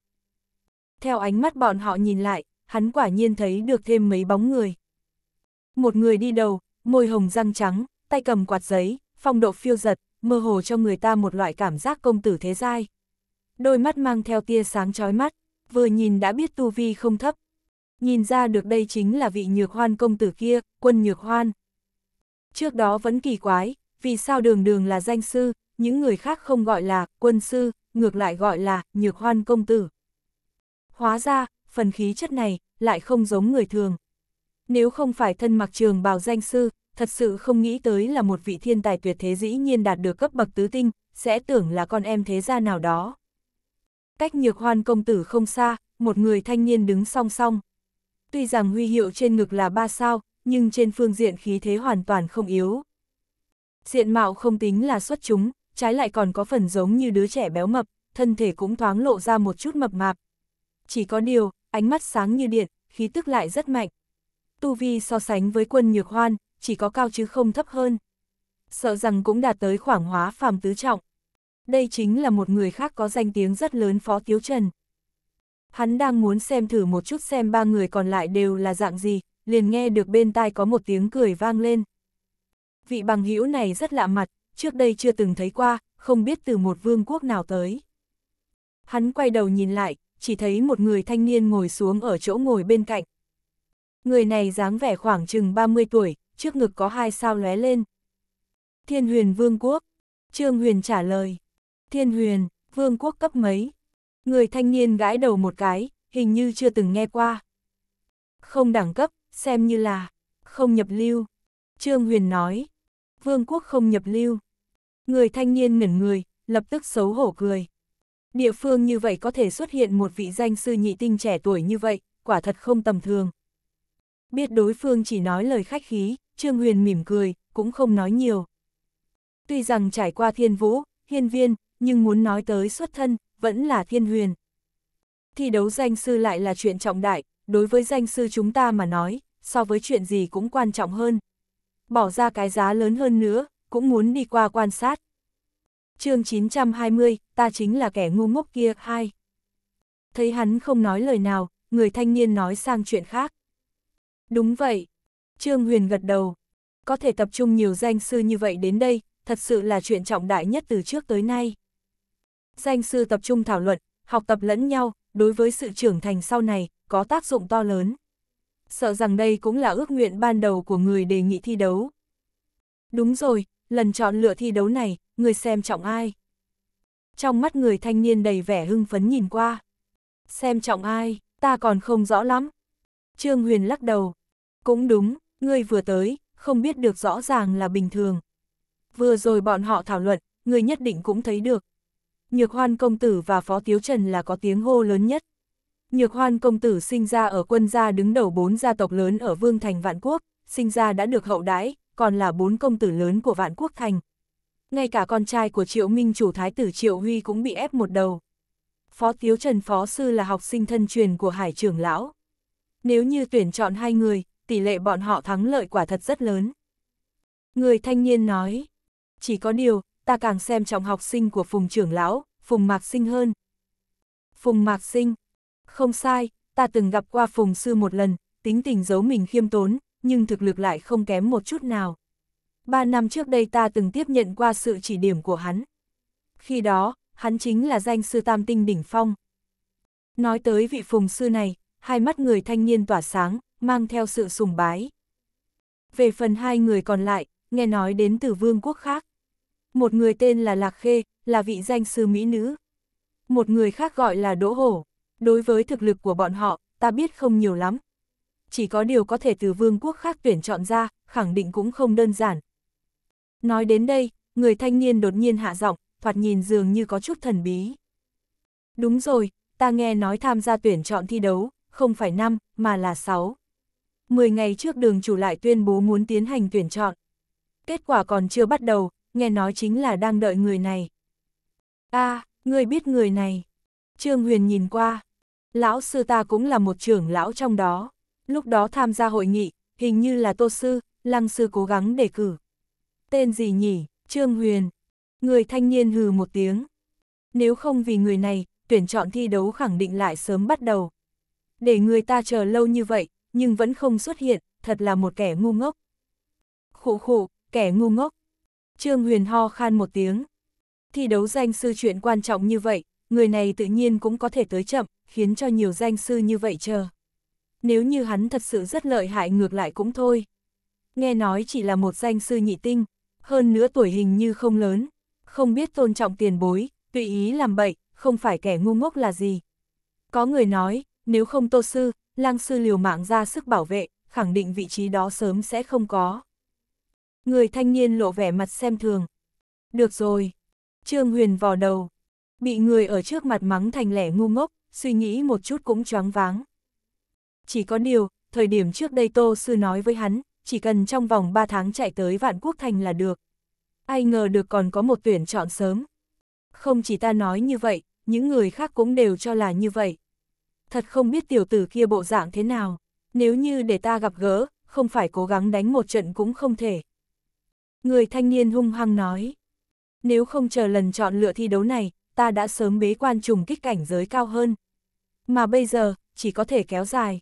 Theo ánh mắt bọn họ nhìn lại, hắn quả nhiên thấy được thêm mấy bóng người. Một người đi đầu, môi hồng răng trắng, tay cầm quạt giấy, phong độ phiêu giật, mơ hồ cho người ta một loại cảm giác công tử thế giai. Đôi mắt mang theo tia sáng chói mắt, vừa nhìn đã biết tu vi không thấp. Nhìn ra được đây chính là vị nhược hoan công tử kia, quân nhược hoan. Trước đó vẫn kỳ quái, vì sao đường đường là danh sư, những người khác không gọi là quân sư, ngược lại gọi là nhược hoan công tử. Hóa ra, phần khí chất này lại không giống người thường. Nếu không phải thân mặc trường bào danh sư, thật sự không nghĩ tới là một vị thiên tài tuyệt thế dĩ nhiên đạt được cấp bậc tứ tinh, sẽ tưởng là con em thế gia nào đó. Cách nhược hoan công tử không xa, một người thanh niên đứng song song. Tuy rằng huy hiệu trên ngực là ba sao, nhưng trên phương diện khí thế hoàn toàn không yếu. Diện mạo không tính là xuất chúng, trái lại còn có phần giống như đứa trẻ béo mập, thân thể cũng thoáng lộ ra một chút mập mạp. Chỉ có điều, ánh mắt sáng như điện, khí tức lại rất mạnh. Tu Vi so sánh với quân nhược hoan, chỉ có cao chứ không thấp hơn. Sợ rằng cũng đạt tới khoảng hóa phàm tứ trọng. Đây chính là một người khác có danh tiếng rất lớn Phó Tiếu Trần. Hắn đang muốn xem thử một chút xem ba người còn lại đều là dạng gì, liền nghe được bên tai có một tiếng cười vang lên. Vị bằng hữu này rất lạ mặt, trước đây chưa từng thấy qua, không biết từ một vương quốc nào tới. Hắn quay đầu nhìn lại, chỉ thấy một người thanh niên ngồi xuống ở chỗ ngồi bên cạnh. Người này dáng vẻ khoảng chừng 30 tuổi, trước ngực có hai sao lóe lên. Thiên huyền vương quốc, Trương Huyền trả lời. Thiên huyền, vương quốc cấp mấy? Người thanh niên gãi đầu một cái, hình như chưa từng nghe qua. Không đẳng cấp, xem như là, không nhập lưu. Trương Huyền nói, vương quốc không nhập lưu. Người thanh niên ngẩn người, lập tức xấu hổ cười. Địa phương như vậy có thể xuất hiện một vị danh sư nhị tinh trẻ tuổi như vậy, quả thật không tầm thường. Biết đối phương chỉ nói lời khách khí, Trương Huyền mỉm cười, cũng không nói nhiều. Tuy rằng trải qua thiên vũ, hiên viên, nhưng muốn nói tới xuất thân, vẫn là thiên huyền. Thi đấu danh sư lại là chuyện trọng đại, đối với danh sư chúng ta mà nói, so với chuyện gì cũng quan trọng hơn. Bỏ ra cái giá lớn hơn nữa, cũng muốn đi qua quan sát. chương 920, ta chính là kẻ ngu ngốc kia, hai. Thấy hắn không nói lời nào, người thanh niên nói sang chuyện khác. Đúng vậy, Trương Huyền gật đầu. Có thể tập trung nhiều danh sư như vậy đến đây, thật sự là chuyện trọng đại nhất từ trước tới nay. Danh sư tập trung thảo luận, học tập lẫn nhau, đối với sự trưởng thành sau này, có tác dụng to lớn. Sợ rằng đây cũng là ước nguyện ban đầu của người đề nghị thi đấu. Đúng rồi, lần chọn lựa thi đấu này, người xem trọng ai? Trong mắt người thanh niên đầy vẻ hưng phấn nhìn qua. Xem trọng ai, ta còn không rõ lắm. Trương Huyền lắc đầu. Cũng đúng, ngươi vừa tới, không biết được rõ ràng là bình thường. Vừa rồi bọn họ thảo luận, ngươi nhất định cũng thấy được. Nhược hoan công tử và phó tiếu trần là có tiếng hô lớn nhất. Nhược hoan công tử sinh ra ở quân gia đứng đầu bốn gia tộc lớn ở Vương Thành Vạn Quốc, sinh ra đã được hậu đãi, còn là bốn công tử lớn của Vạn Quốc Thành. Ngay cả con trai của Triệu Minh chủ thái tử Triệu Huy cũng bị ép một đầu. Phó Tiếu Trần Phó Sư là học sinh thân truyền của Hải trưởng lão. Nếu như tuyển chọn hai người, tỷ lệ bọn họ thắng lợi quả thật rất lớn. Người thanh niên nói, chỉ có điều, ta càng xem trọng học sinh của Phùng trưởng lão, Phùng Mạc Sinh hơn. Phùng Mạc Sinh, không sai, ta từng gặp qua Phùng Sư một lần, tính tình giấu mình khiêm tốn, nhưng thực lực lại không kém một chút nào. Ba năm trước đây ta từng tiếp nhận qua sự chỉ điểm của hắn. Khi đó, hắn chính là danh sư tam tinh đỉnh phong. Nói tới vị Phùng Sư này, hai mắt người thanh niên tỏa sáng, mang theo sự sùng bái. Về phần hai người còn lại, nghe nói đến từ vương quốc khác. Một người tên là Lạc Khê, là vị danh sư mỹ nữ. Một người khác gọi là Đỗ Hổ. Đối với thực lực của bọn họ, ta biết không nhiều lắm. Chỉ có điều có thể từ vương quốc khác tuyển chọn ra, khẳng định cũng không đơn giản. Nói đến đây, người thanh niên đột nhiên hạ giọng, thoạt nhìn dường như có chút thần bí. Đúng rồi, ta nghe nói tham gia tuyển chọn thi đấu, không phải 5, mà là 6. 10 ngày trước đường chủ lại tuyên bố muốn tiến hành tuyển chọn. Kết quả còn chưa bắt đầu, nghe nói chính là đang đợi người này. a à, ngươi biết người này. Trương Huyền nhìn qua. Lão sư ta cũng là một trưởng lão trong đó. Lúc đó tham gia hội nghị, hình như là tô sư, lăng sư cố gắng đề cử. Tên gì nhỉ, Trương Huyền. Người thanh niên hừ một tiếng. Nếu không vì người này, tuyển chọn thi đấu khẳng định lại sớm bắt đầu. Để người ta chờ lâu như vậy, nhưng vẫn không xuất hiện, thật là một kẻ ngu ngốc. Khụ khụ, kẻ ngu ngốc. Trương Huyền ho khan một tiếng. Thi đấu danh sư chuyện quan trọng như vậy, người này tự nhiên cũng có thể tới chậm, khiến cho nhiều danh sư như vậy chờ. Nếu như hắn thật sự rất lợi hại ngược lại cũng thôi. Nghe nói chỉ là một danh sư nhị tinh, hơn nữa tuổi hình như không lớn, không biết tôn trọng tiền bối, tùy ý làm bậy, không phải kẻ ngu ngốc là gì. Có người nói, nếu không tô sư, lang sư liều mạng ra sức bảo vệ, khẳng định vị trí đó sớm sẽ không có. Người thanh niên lộ vẻ mặt xem thường. Được rồi. Trương Huyền vò đầu. Bị người ở trước mặt mắng thành lẻ ngu ngốc, suy nghĩ một chút cũng choáng váng. Chỉ có điều, thời điểm trước đây Tô Sư nói với hắn, chỉ cần trong vòng 3 tháng chạy tới Vạn Quốc Thành là được. Ai ngờ được còn có một tuyển chọn sớm. Không chỉ ta nói như vậy, những người khác cũng đều cho là như vậy thật không biết tiểu tử kia bộ dạng thế nào, nếu như để ta gặp gỡ, không phải cố gắng đánh một trận cũng không thể. Người thanh niên hung hăng nói, nếu không chờ lần chọn lựa thi đấu này, ta đã sớm bế quan trùng kích cảnh giới cao hơn. Mà bây giờ, chỉ có thể kéo dài.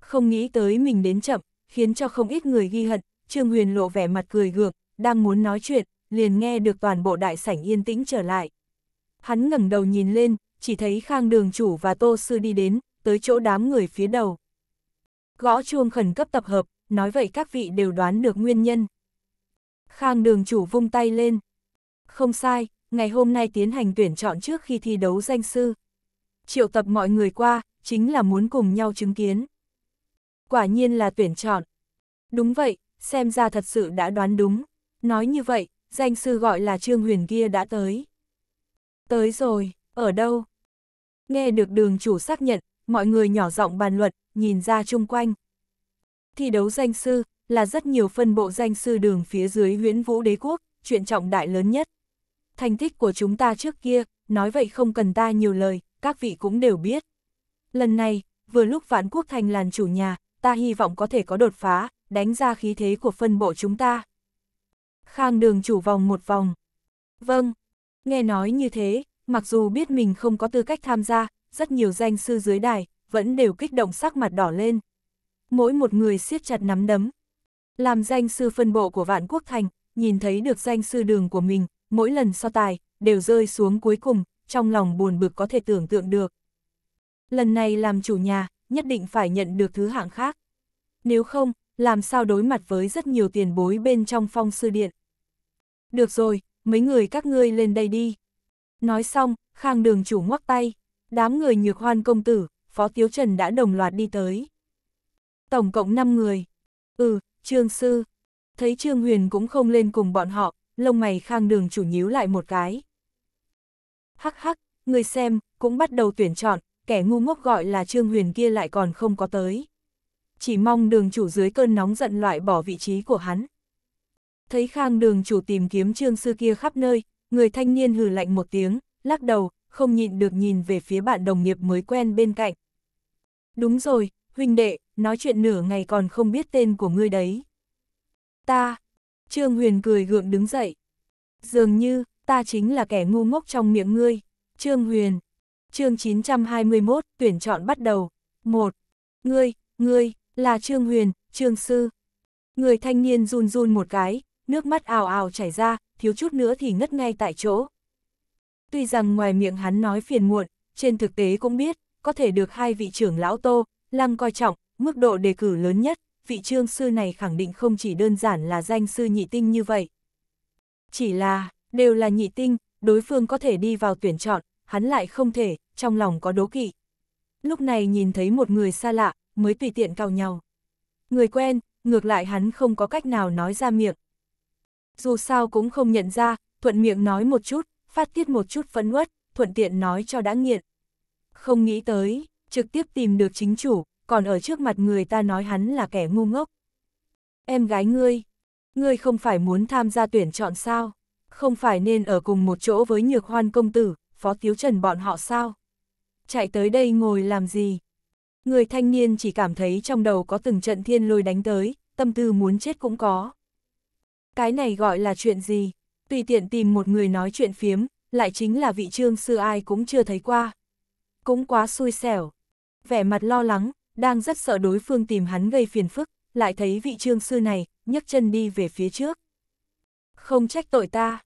Không nghĩ tới mình đến chậm, khiến cho không ít người ghi hận, Trương Huyền lộ vẻ mặt cười gượng, đang muốn nói chuyện, liền nghe được toàn bộ đại sảnh yên tĩnh trở lại. Hắn ngẩng đầu nhìn lên, chỉ thấy Khang đường chủ và Tô Sư đi đến, tới chỗ đám người phía đầu. Gõ chuông khẩn cấp tập hợp, nói vậy các vị đều đoán được nguyên nhân. Khang đường chủ vung tay lên. Không sai, ngày hôm nay tiến hành tuyển chọn trước khi thi đấu danh sư. Triệu tập mọi người qua, chính là muốn cùng nhau chứng kiến. Quả nhiên là tuyển chọn. Đúng vậy, xem ra thật sự đã đoán đúng. Nói như vậy, danh sư gọi là Trương Huyền kia đã tới. Tới rồi. Ở đâu? Nghe được đường chủ xác nhận, mọi người nhỏ giọng bàn luận, nhìn ra chung quanh. Thi đấu danh sư, là rất nhiều phân bộ danh sư đường phía dưới huyễn vũ đế quốc, chuyện trọng đại lớn nhất. Thành tích của chúng ta trước kia, nói vậy không cần ta nhiều lời, các vị cũng đều biết. Lần này, vừa lúc vạn quốc thành làn chủ nhà, ta hy vọng có thể có đột phá, đánh ra khí thế của phân bộ chúng ta. Khang đường chủ vòng một vòng. Vâng, nghe nói như thế, mặc dù biết mình không có tư cách tham gia, rất nhiều danh sư dưới đài, vẫn đều kích động sắc mặt đỏ lên. Mỗi một người siết chặt nắm đấm. Làm danh sư phân bộ của Vạn Quốc Thành, nhìn thấy được danh sư đường của mình, mỗi lần so tài, đều rơi xuống cuối cùng, trong lòng buồn bực có thể tưởng tượng được. Lần này làm chủ nhà, nhất định phải nhận được thứ hạng khác. Nếu không, làm sao đối mặt với rất nhiều tiền bối bên trong phong sư điện. Được rồi, mấy người các ngươi lên đây đi. Nói xong, khang đường chủ ngoắc tay, đám người nhược hoan công tử, phó tiếu trần đã đồng loạt đi tới. Tổng cộng 5 người. Ừ, trương sư. Thấy trương huyền cũng không lên cùng bọn họ, lông mày khang đường chủ nhíu lại một cái. Hắc hắc, người xem, cũng bắt đầu tuyển chọn, kẻ ngu ngốc gọi là trương huyền kia lại còn không có tới. Chỉ mong đường chủ dưới cơn nóng giận loại bỏ vị trí của hắn. Thấy khang đường chủ tìm kiếm trương sư kia khắp nơi, người thanh niên hừ lạnh một tiếng, lắc đầu, không nhịn được nhìn về phía bạn đồng nghiệp mới quen bên cạnh. Đúng rồi, huynh đệ, nói chuyện nửa ngày còn không biết tên của ngươi đấy. Ta, Trương Huyền cười gượng đứng dậy. Dường như, ta chính là kẻ ngu ngốc trong miệng ngươi. Trương Huyền, chương 921, tuyển chọn bắt đầu. một, Ngươi, ngươi, là Trương Huyền, Trương Sư. Người thanh niên run run một cái, nước mắt ào ào chảy ra, thiếu chút nữa thì ngất ngay tại chỗ. Tuy rằng ngoài miệng hắn nói phiền muộn, trên thực tế cũng biết, có thể được hai vị trưởng lão Tô, Lăng coi trọng, mức độ đề cử lớn nhất, vị trương sư này khẳng định không chỉ đơn giản là danh sư nhị tinh như vậy. Chỉ là, đều là nhị tinh, đối phương có thể đi vào tuyển chọn, hắn lại không thể, trong lòng có đố kỵ. Lúc này nhìn thấy một người xa lạ, mới tùy tiện cao nhau. Người quen, ngược lại hắn không có cách nào nói ra miệng, dù sao cũng không nhận ra, thuận miệng nói một chút, phát tiết một chút phẫn uất, thuận tiện nói cho đã nghiện. Không nghĩ tới, trực tiếp tìm được chính chủ, còn ở trước mặt người ta nói hắn là kẻ ngu ngốc. Em gái ngươi, ngươi không phải muốn tham gia tuyển chọn sao? Không phải nên ở cùng một chỗ với nhược hoan công tử, phó thiếu trần bọn họ sao? Chạy tới đây ngồi làm gì? Người thanh niên chỉ cảm thấy trong đầu có từng trận thiên lôi đánh tới, tâm tư muốn chết cũng có. Cái này gọi là chuyện gì? Tùy tiện tìm một người nói chuyện phiếm, lại chính là vị trương sư ai cũng chưa thấy qua. Cũng quá xui xẻo. Vẻ mặt lo lắng, đang rất sợ đối phương tìm hắn gây phiền phức, lại thấy vị trương sư này, nhấc chân đi về phía trước. Không trách tội ta.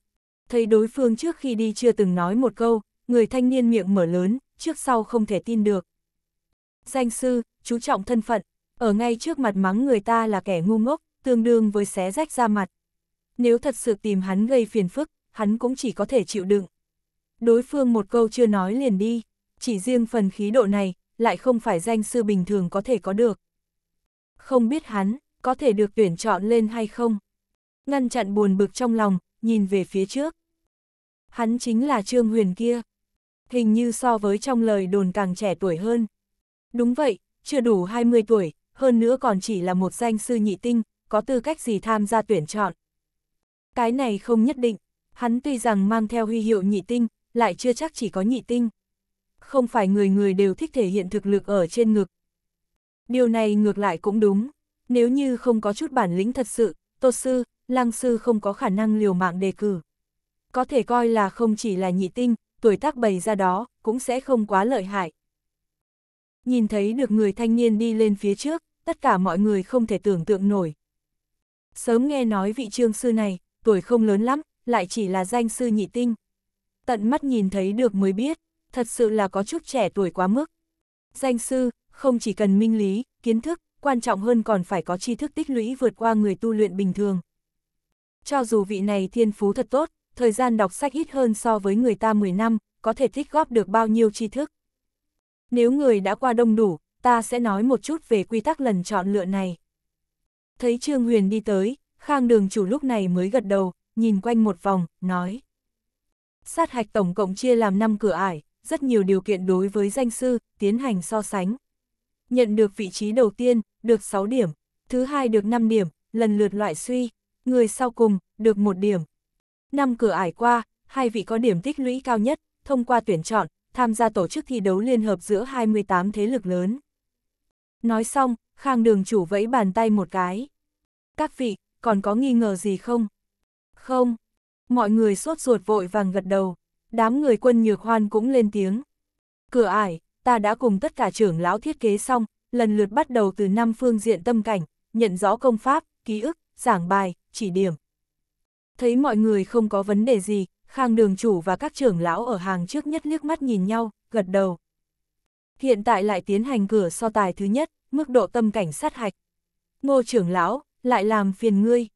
Thấy đối phương trước khi đi chưa từng nói một câu, người thanh niên miệng mở lớn, trước sau không thể tin được. Danh sư, chú trọng thân phận, ở ngay trước mặt mắng người ta là kẻ ngu ngốc, tương đương với xé rách ra mặt nếu thật sự tìm hắn gây phiền phức, hắn cũng chỉ có thể chịu đựng. Đối phương một câu chưa nói liền đi, chỉ riêng phần khí độ này, lại không phải danh sư bình thường có thể có được. Không biết hắn, có thể được tuyển chọn lên hay không? Ngăn chặn buồn bực trong lòng, nhìn về phía trước. Hắn chính là Trương Huyền kia. Hình như so với trong lời đồn càng trẻ tuổi hơn. Đúng vậy, chưa đủ 20 tuổi, hơn nữa còn chỉ là một danh sư nhị tinh, có tư cách gì tham gia tuyển chọn. Cái này không nhất định, hắn tuy rằng mang theo huy hiệu nhị tinh, lại chưa chắc chỉ có nhị tinh. Không phải người người đều thích thể hiện thực lực ở trên ngực. Điều này ngược lại cũng đúng, nếu như không có chút bản lĩnh thật sự, tốt sư, lang sư không có khả năng liều mạng đề cử. Có thể coi là không chỉ là nhị tinh, tuổi tác bày ra đó, cũng sẽ không quá lợi hại. Nhìn thấy được người thanh niên đi lên phía trước, tất cả mọi người không thể tưởng tượng nổi. Sớm nghe nói vị trương sư này, tuổi không lớn lắm, lại chỉ là danh sư nhị tinh. Tận mắt nhìn thấy được mới biết, thật sự là có chút trẻ tuổi quá mức. Danh sư, không chỉ cần minh lý, kiến thức, quan trọng hơn còn phải có tri thức tích lũy vượt qua người tu luyện bình thường. Cho dù vị này thiên phú thật tốt, thời gian đọc sách ít hơn so với người ta 10 năm, có thể thích góp được bao nhiêu tri thức. Nếu người đã qua đông đủ, ta sẽ nói một chút về quy tắc lần chọn lựa này. Thấy Trương Huyền đi tới, Khang đường chủ lúc này mới gật đầu, nhìn quanh một vòng, nói. Sát hạch tổng cộng chia làm 5 cửa ải, rất nhiều điều kiện đối với danh sư, tiến hành so sánh. Nhận được vị trí đầu tiên, được 6 điểm, thứ hai được 5 điểm, lần lượt loại suy, người sau cùng, được 1 điểm. Năm cửa ải qua, hai vị có điểm tích lũy cao nhất, thông qua tuyển chọn, tham gia tổ chức thi đấu liên hợp giữa 28 thế lực lớn. Nói xong, Khang đường chủ vẫy bàn tay một cái. Các vị, còn có nghi ngờ gì không? Không. Mọi người sốt ruột vội vàng gật đầu, đám người quân nhược hoan cũng lên tiếng. Cửa ải, ta đã cùng tất cả trưởng lão thiết kế xong, lần lượt bắt đầu từ năm phương diện tâm cảnh, nhận rõ công pháp, ký ức, giảng bài, chỉ điểm. Thấy mọi người không có vấn đề gì, Khang đường chủ và các trưởng lão ở hàng trước nhất liếc mắt nhìn nhau, gật đầu. Hiện tại lại tiến hành cửa so tài thứ nhất, mức độ tâm cảnh sát hạch. Ngô trưởng lão, lại làm phiền ngươi.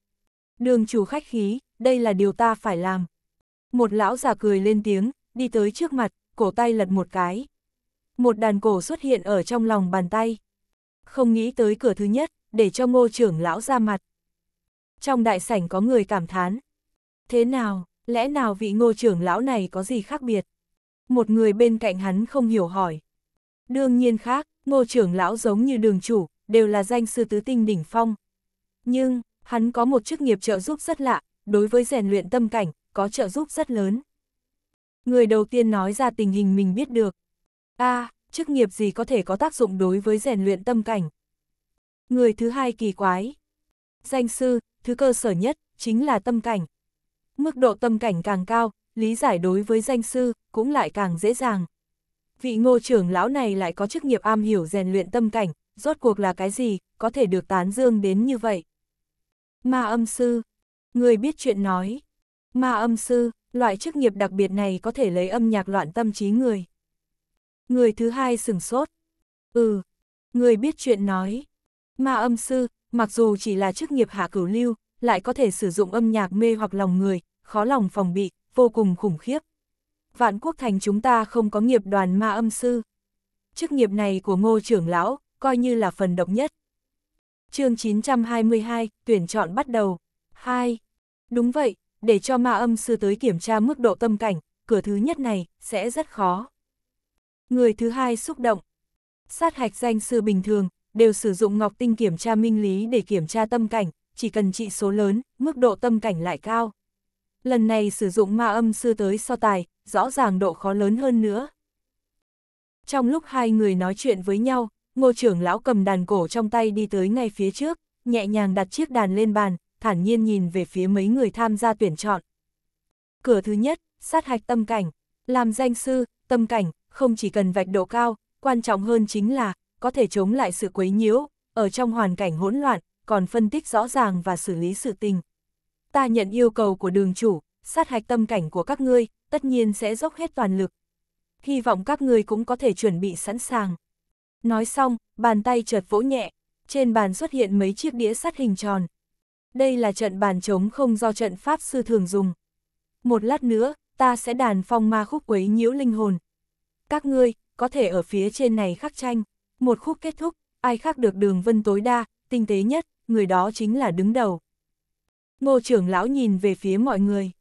Đường chủ khách khí, đây là điều ta phải làm. Một lão già cười lên tiếng, đi tới trước mặt, cổ tay lật một cái. Một đàn cổ xuất hiện ở trong lòng bàn tay. Không nghĩ tới cửa thứ nhất, để cho ngô trưởng lão ra mặt. Trong đại sảnh có người cảm thán. Thế nào, lẽ nào vị ngô trưởng lão này có gì khác biệt? Một người bên cạnh hắn không hiểu hỏi. Đương nhiên khác, ngô trưởng lão giống như đường chủ, đều là danh sư tứ tinh đỉnh phong. Nhưng, hắn có một chức nghiệp trợ giúp rất lạ, đối với rèn luyện tâm cảnh, có trợ giúp rất lớn. Người đầu tiên nói ra tình hình mình biết được. a à, chức nghiệp gì có thể có tác dụng đối với rèn luyện tâm cảnh? Người thứ hai kỳ quái. Danh sư, thứ cơ sở nhất, chính là tâm cảnh. Mức độ tâm cảnh càng cao, lý giải đối với danh sư cũng lại càng dễ dàng. Vị ngô trưởng lão này lại có chức nghiệp am hiểu rèn luyện tâm cảnh, rốt cuộc là cái gì, có thể được tán dương đến như vậy. Ma âm sư, người biết chuyện nói. Ma âm sư, loại chức nghiệp đặc biệt này có thể lấy âm nhạc loạn tâm trí người. Người thứ hai sửng sốt. Ừ, người biết chuyện nói. Ma âm sư, mặc dù chỉ là chức nghiệp hạ cửu lưu, lại có thể sử dụng âm nhạc mê hoặc lòng người, khó lòng phòng bị, vô cùng khủng khiếp. Vạn quốc thành chúng ta không có nghiệp đoàn ma âm sư. Chức nghiệp này của ngô trưởng lão, coi như là phần độc nhất, chương 922, tuyển chọn bắt đầu. 2. Đúng vậy, để cho ma âm sư tới kiểm tra mức độ tâm cảnh, cửa thứ nhất này, sẽ rất khó. Người thứ hai xúc động. Sát hạch danh sư bình thường, đều sử dụng ngọc tinh kiểm tra minh lý để kiểm tra tâm cảnh, chỉ cần trị số lớn, mức độ tâm cảnh lại cao. Lần này sử dụng ma âm sư tới so tài, rõ ràng độ khó lớn hơn nữa. Trong lúc hai người nói chuyện với nhau, ngô trưởng lão cầm đàn cổ trong tay đi tới ngay phía trước, nhẹ nhàng đặt chiếc đàn lên bàn, thản nhiên nhìn về phía mấy người tham gia tuyển chọn. Cửa thứ nhất, sát hạch tâm cảnh. Làm danh sư, tâm cảnh, không chỉ cần vạch độ cao, quan trọng hơn chính là, có thể chống lại sự quấy nhiễu, ở trong hoàn cảnh hỗn loạn, còn phân tích rõ ràng và xử lý sự tình. Ta nhận yêu cầu của đường chủ, sát hạch tâm cảnh của các ngươi, tất nhiên sẽ dốc hết toàn lực. Hy vọng các ngươi cũng có thể chuẩn bị sẵn sàng. Nói xong, bàn tay chợt vỗ nhẹ, trên bàn xuất hiện mấy chiếc đĩa sắt hình tròn. Đây là trận bàn trống không do trận Pháp Sư thường dùng. Một lát nữa, ta sẽ đàn phong ma khúc quấy nhiễu linh hồn. Các ngươi, có thể ở phía trên này khắc tranh. Một khúc kết thúc, ai khắc được đường vân tối đa, tinh tế nhất, người đó chính là đứng đầu. Ngô trưởng lão nhìn về phía mọi người.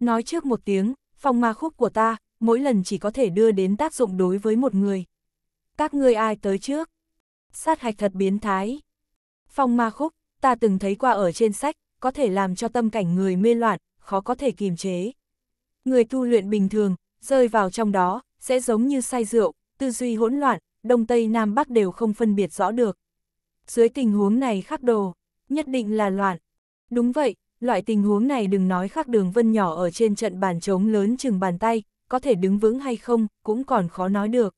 Nói trước một tiếng, phong ma khúc của ta, mỗi lần chỉ có thể đưa đến tác dụng đối với một người, các ngươi ai tới trước? Sát hạch thật biến thái. Phong ma khúc, ta từng thấy qua ở trên sách, có thể làm cho tâm cảnh người mê loạn, khó có thể kiềm chế. Người tu luyện bình thường, rơi vào trong đó, sẽ giống như say rượu, tư duy hỗn loạn, Đông Tây Nam Bắc đều không phân biệt rõ được. Dưới tình huống này khắc đồ, nhất định là loạn. Đúng vậy, loại tình huống này đừng nói khắc đường vân nhỏ ở trên trận bàn trống lớn chừng bàn tay, có thể đứng vững hay không, cũng còn khó nói được.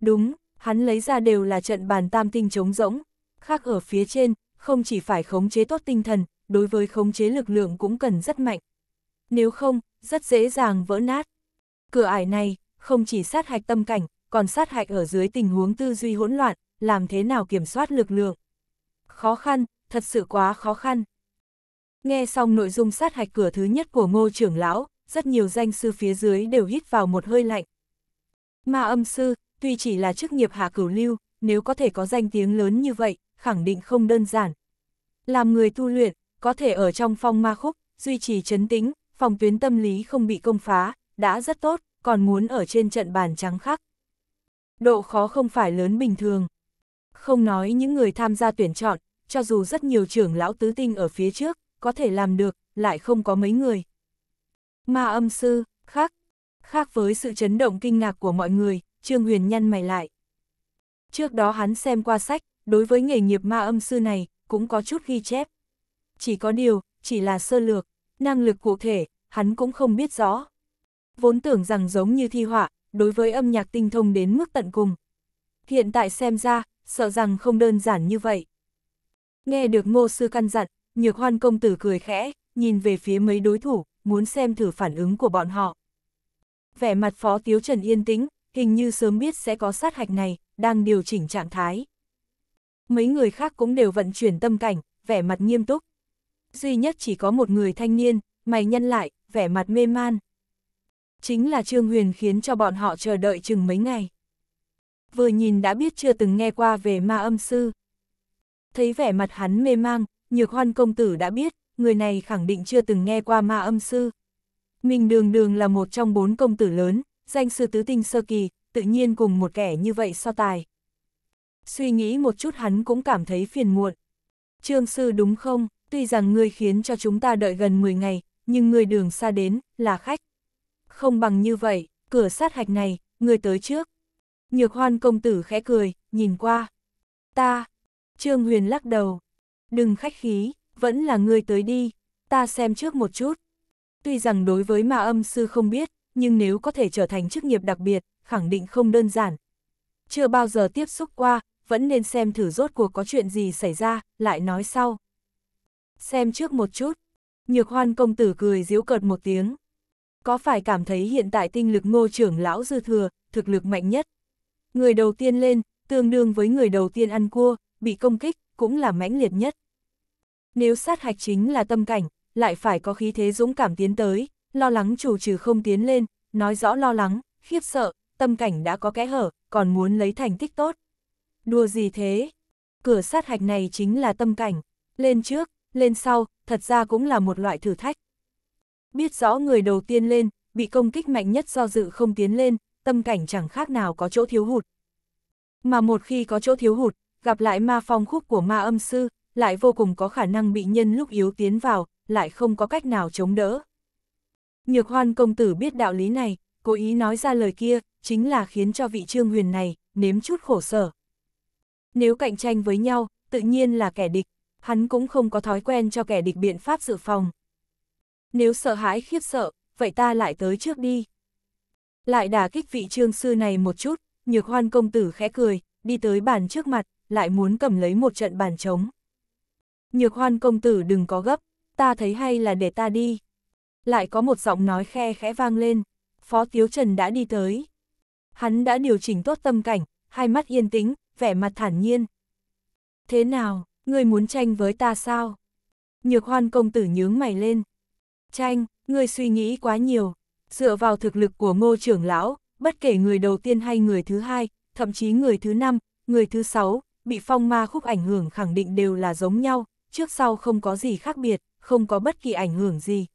Đúng, hắn lấy ra đều là trận bàn tam tinh trống rỗng, khác ở phía trên, không chỉ phải khống chế tốt tinh thần, đối với khống chế lực lượng cũng cần rất mạnh. Nếu không, rất dễ dàng vỡ nát. Cửa ải này, không chỉ sát hạch tâm cảnh, còn sát hạch ở dưới tình huống tư duy hỗn loạn, làm thế nào kiểm soát lực lượng. Khó khăn, thật sự quá khó khăn. Nghe xong nội dung sát hạch cửa thứ nhất của ngô trưởng lão, rất nhiều danh sư phía dưới đều hít vào một hơi lạnh. Ma âm sư, tuy chỉ là chức nghiệp hạ cửu lưu, nếu có thể có danh tiếng lớn như vậy, khẳng định không đơn giản. Làm người tu luyện, có thể ở trong phong ma khúc, duy trì chấn tĩnh, phòng tuyến tâm lý không bị công phá, đã rất tốt, còn muốn ở trên trận bàn trắng khắc. Độ khó không phải lớn bình thường. Không nói những người tham gia tuyển chọn, cho dù rất nhiều trưởng lão tứ tinh ở phía trước, có thể làm được, lại không có mấy người. Ma âm sư, khác. Khác với sự chấn động kinh ngạc của mọi người, Trương Huyền nhăn mày lại. Trước đó hắn xem qua sách, đối với nghề nghiệp ma âm sư này, cũng có chút ghi chép. Chỉ có điều, chỉ là sơ lược, năng lực cụ thể, hắn cũng không biết rõ. Vốn tưởng rằng giống như thi họa, đối với âm nhạc tinh thông đến mức tận cùng. Hiện tại xem ra, sợ rằng không đơn giản như vậy. Nghe được ngô sư căn dặn, nhược hoan công tử cười khẽ, nhìn về phía mấy đối thủ, muốn xem thử phản ứng của bọn họ. Vẻ mặt phó tiếu trần yên tĩnh, hình như sớm biết sẽ có sát hạch này, đang điều chỉnh trạng thái. Mấy người khác cũng đều vận chuyển tâm cảnh, vẻ mặt nghiêm túc. Duy nhất chỉ có một người thanh niên, mày nhân lại, vẻ mặt mê man. Chính là Trương Huyền khiến cho bọn họ chờ đợi chừng mấy ngày. Vừa nhìn đã biết chưa từng nghe qua về ma âm sư. Thấy vẻ mặt hắn mê mang, nhược hoan công tử đã biết, người này khẳng định chưa từng nghe qua ma âm sư. Mình đường đường là một trong bốn công tử lớn, danh sư tứ tinh sơ kỳ, tự nhiên cùng một kẻ như vậy so tài. Suy nghĩ một chút hắn cũng cảm thấy phiền muộn. Trương sư đúng không, tuy rằng ngươi khiến cho chúng ta đợi gần 10 ngày, nhưng ngươi đường xa đến, là khách. Không bằng như vậy, cửa sát hạch này, ngươi tới trước. Nhược hoan công tử khẽ cười, nhìn qua. Ta, Trương Huyền lắc đầu. Đừng khách khí, vẫn là ngươi tới đi, ta xem trước một chút. Tuy rằng đối với mà âm sư không biết, nhưng nếu có thể trở thành chức nghiệp đặc biệt, khẳng định không đơn giản. Chưa bao giờ tiếp xúc qua, vẫn nên xem thử rốt cuộc có chuyện gì xảy ra, lại nói sau. Xem trước một chút. Nhược hoan công tử cười díu cợt một tiếng. Có phải cảm thấy hiện tại tinh lực ngô trưởng lão dư thừa, thực lực mạnh nhất? Người đầu tiên lên, tương đương với người đầu tiên ăn cua, bị công kích, cũng là mãnh liệt nhất. Nếu sát hạch chính là tâm cảnh, lại phải có khí thế dũng cảm tiến tới, lo lắng chủ trừ không tiến lên, nói rõ lo lắng, khiếp sợ, tâm cảnh đã có kẽ hở, còn muốn lấy thành tích tốt. Đùa gì thế? Cửa sát hạch này chính là tâm cảnh, lên trước, lên sau, thật ra cũng là một loại thử thách. Biết rõ người đầu tiên lên, bị công kích mạnh nhất do dự không tiến lên, tâm cảnh chẳng khác nào có chỗ thiếu hụt. Mà một khi có chỗ thiếu hụt, gặp lại ma phong khúc của ma âm sư, lại vô cùng có khả năng bị nhân lúc yếu tiến vào, lại không có cách nào chống đỡ. Nhược hoan công tử biết đạo lý này, cố ý nói ra lời kia, chính là khiến cho vị trương huyền này, nếm chút khổ sở. Nếu cạnh tranh với nhau, tự nhiên là kẻ địch, hắn cũng không có thói quen cho kẻ địch biện pháp dự phòng. Nếu sợ hãi khiếp sợ, vậy ta lại tới trước đi. Lại đả kích vị trương sư này một chút, nhược hoan công tử khẽ cười, đi tới bàn trước mặt, lại muốn cầm lấy một trận bàn trống. Nhược hoan công tử đừng có gấp, ta thấy hay là để ta đi lại có một giọng nói khe khẽ vang lên, Phó Tiếu Trần đã đi tới. Hắn đã điều chỉnh tốt tâm cảnh, hai mắt yên tĩnh, vẻ mặt thản nhiên. Thế nào, ngươi muốn tranh với ta sao? Nhược hoan công tử nhướng mày lên. Tranh, ngươi suy nghĩ quá nhiều, dựa vào thực lực của ngô trưởng lão, bất kể người đầu tiên hay người thứ hai, thậm chí người thứ năm, người thứ sáu, bị phong ma khúc ảnh hưởng khẳng định đều là giống nhau, trước sau không có gì khác biệt, không có bất kỳ ảnh hưởng gì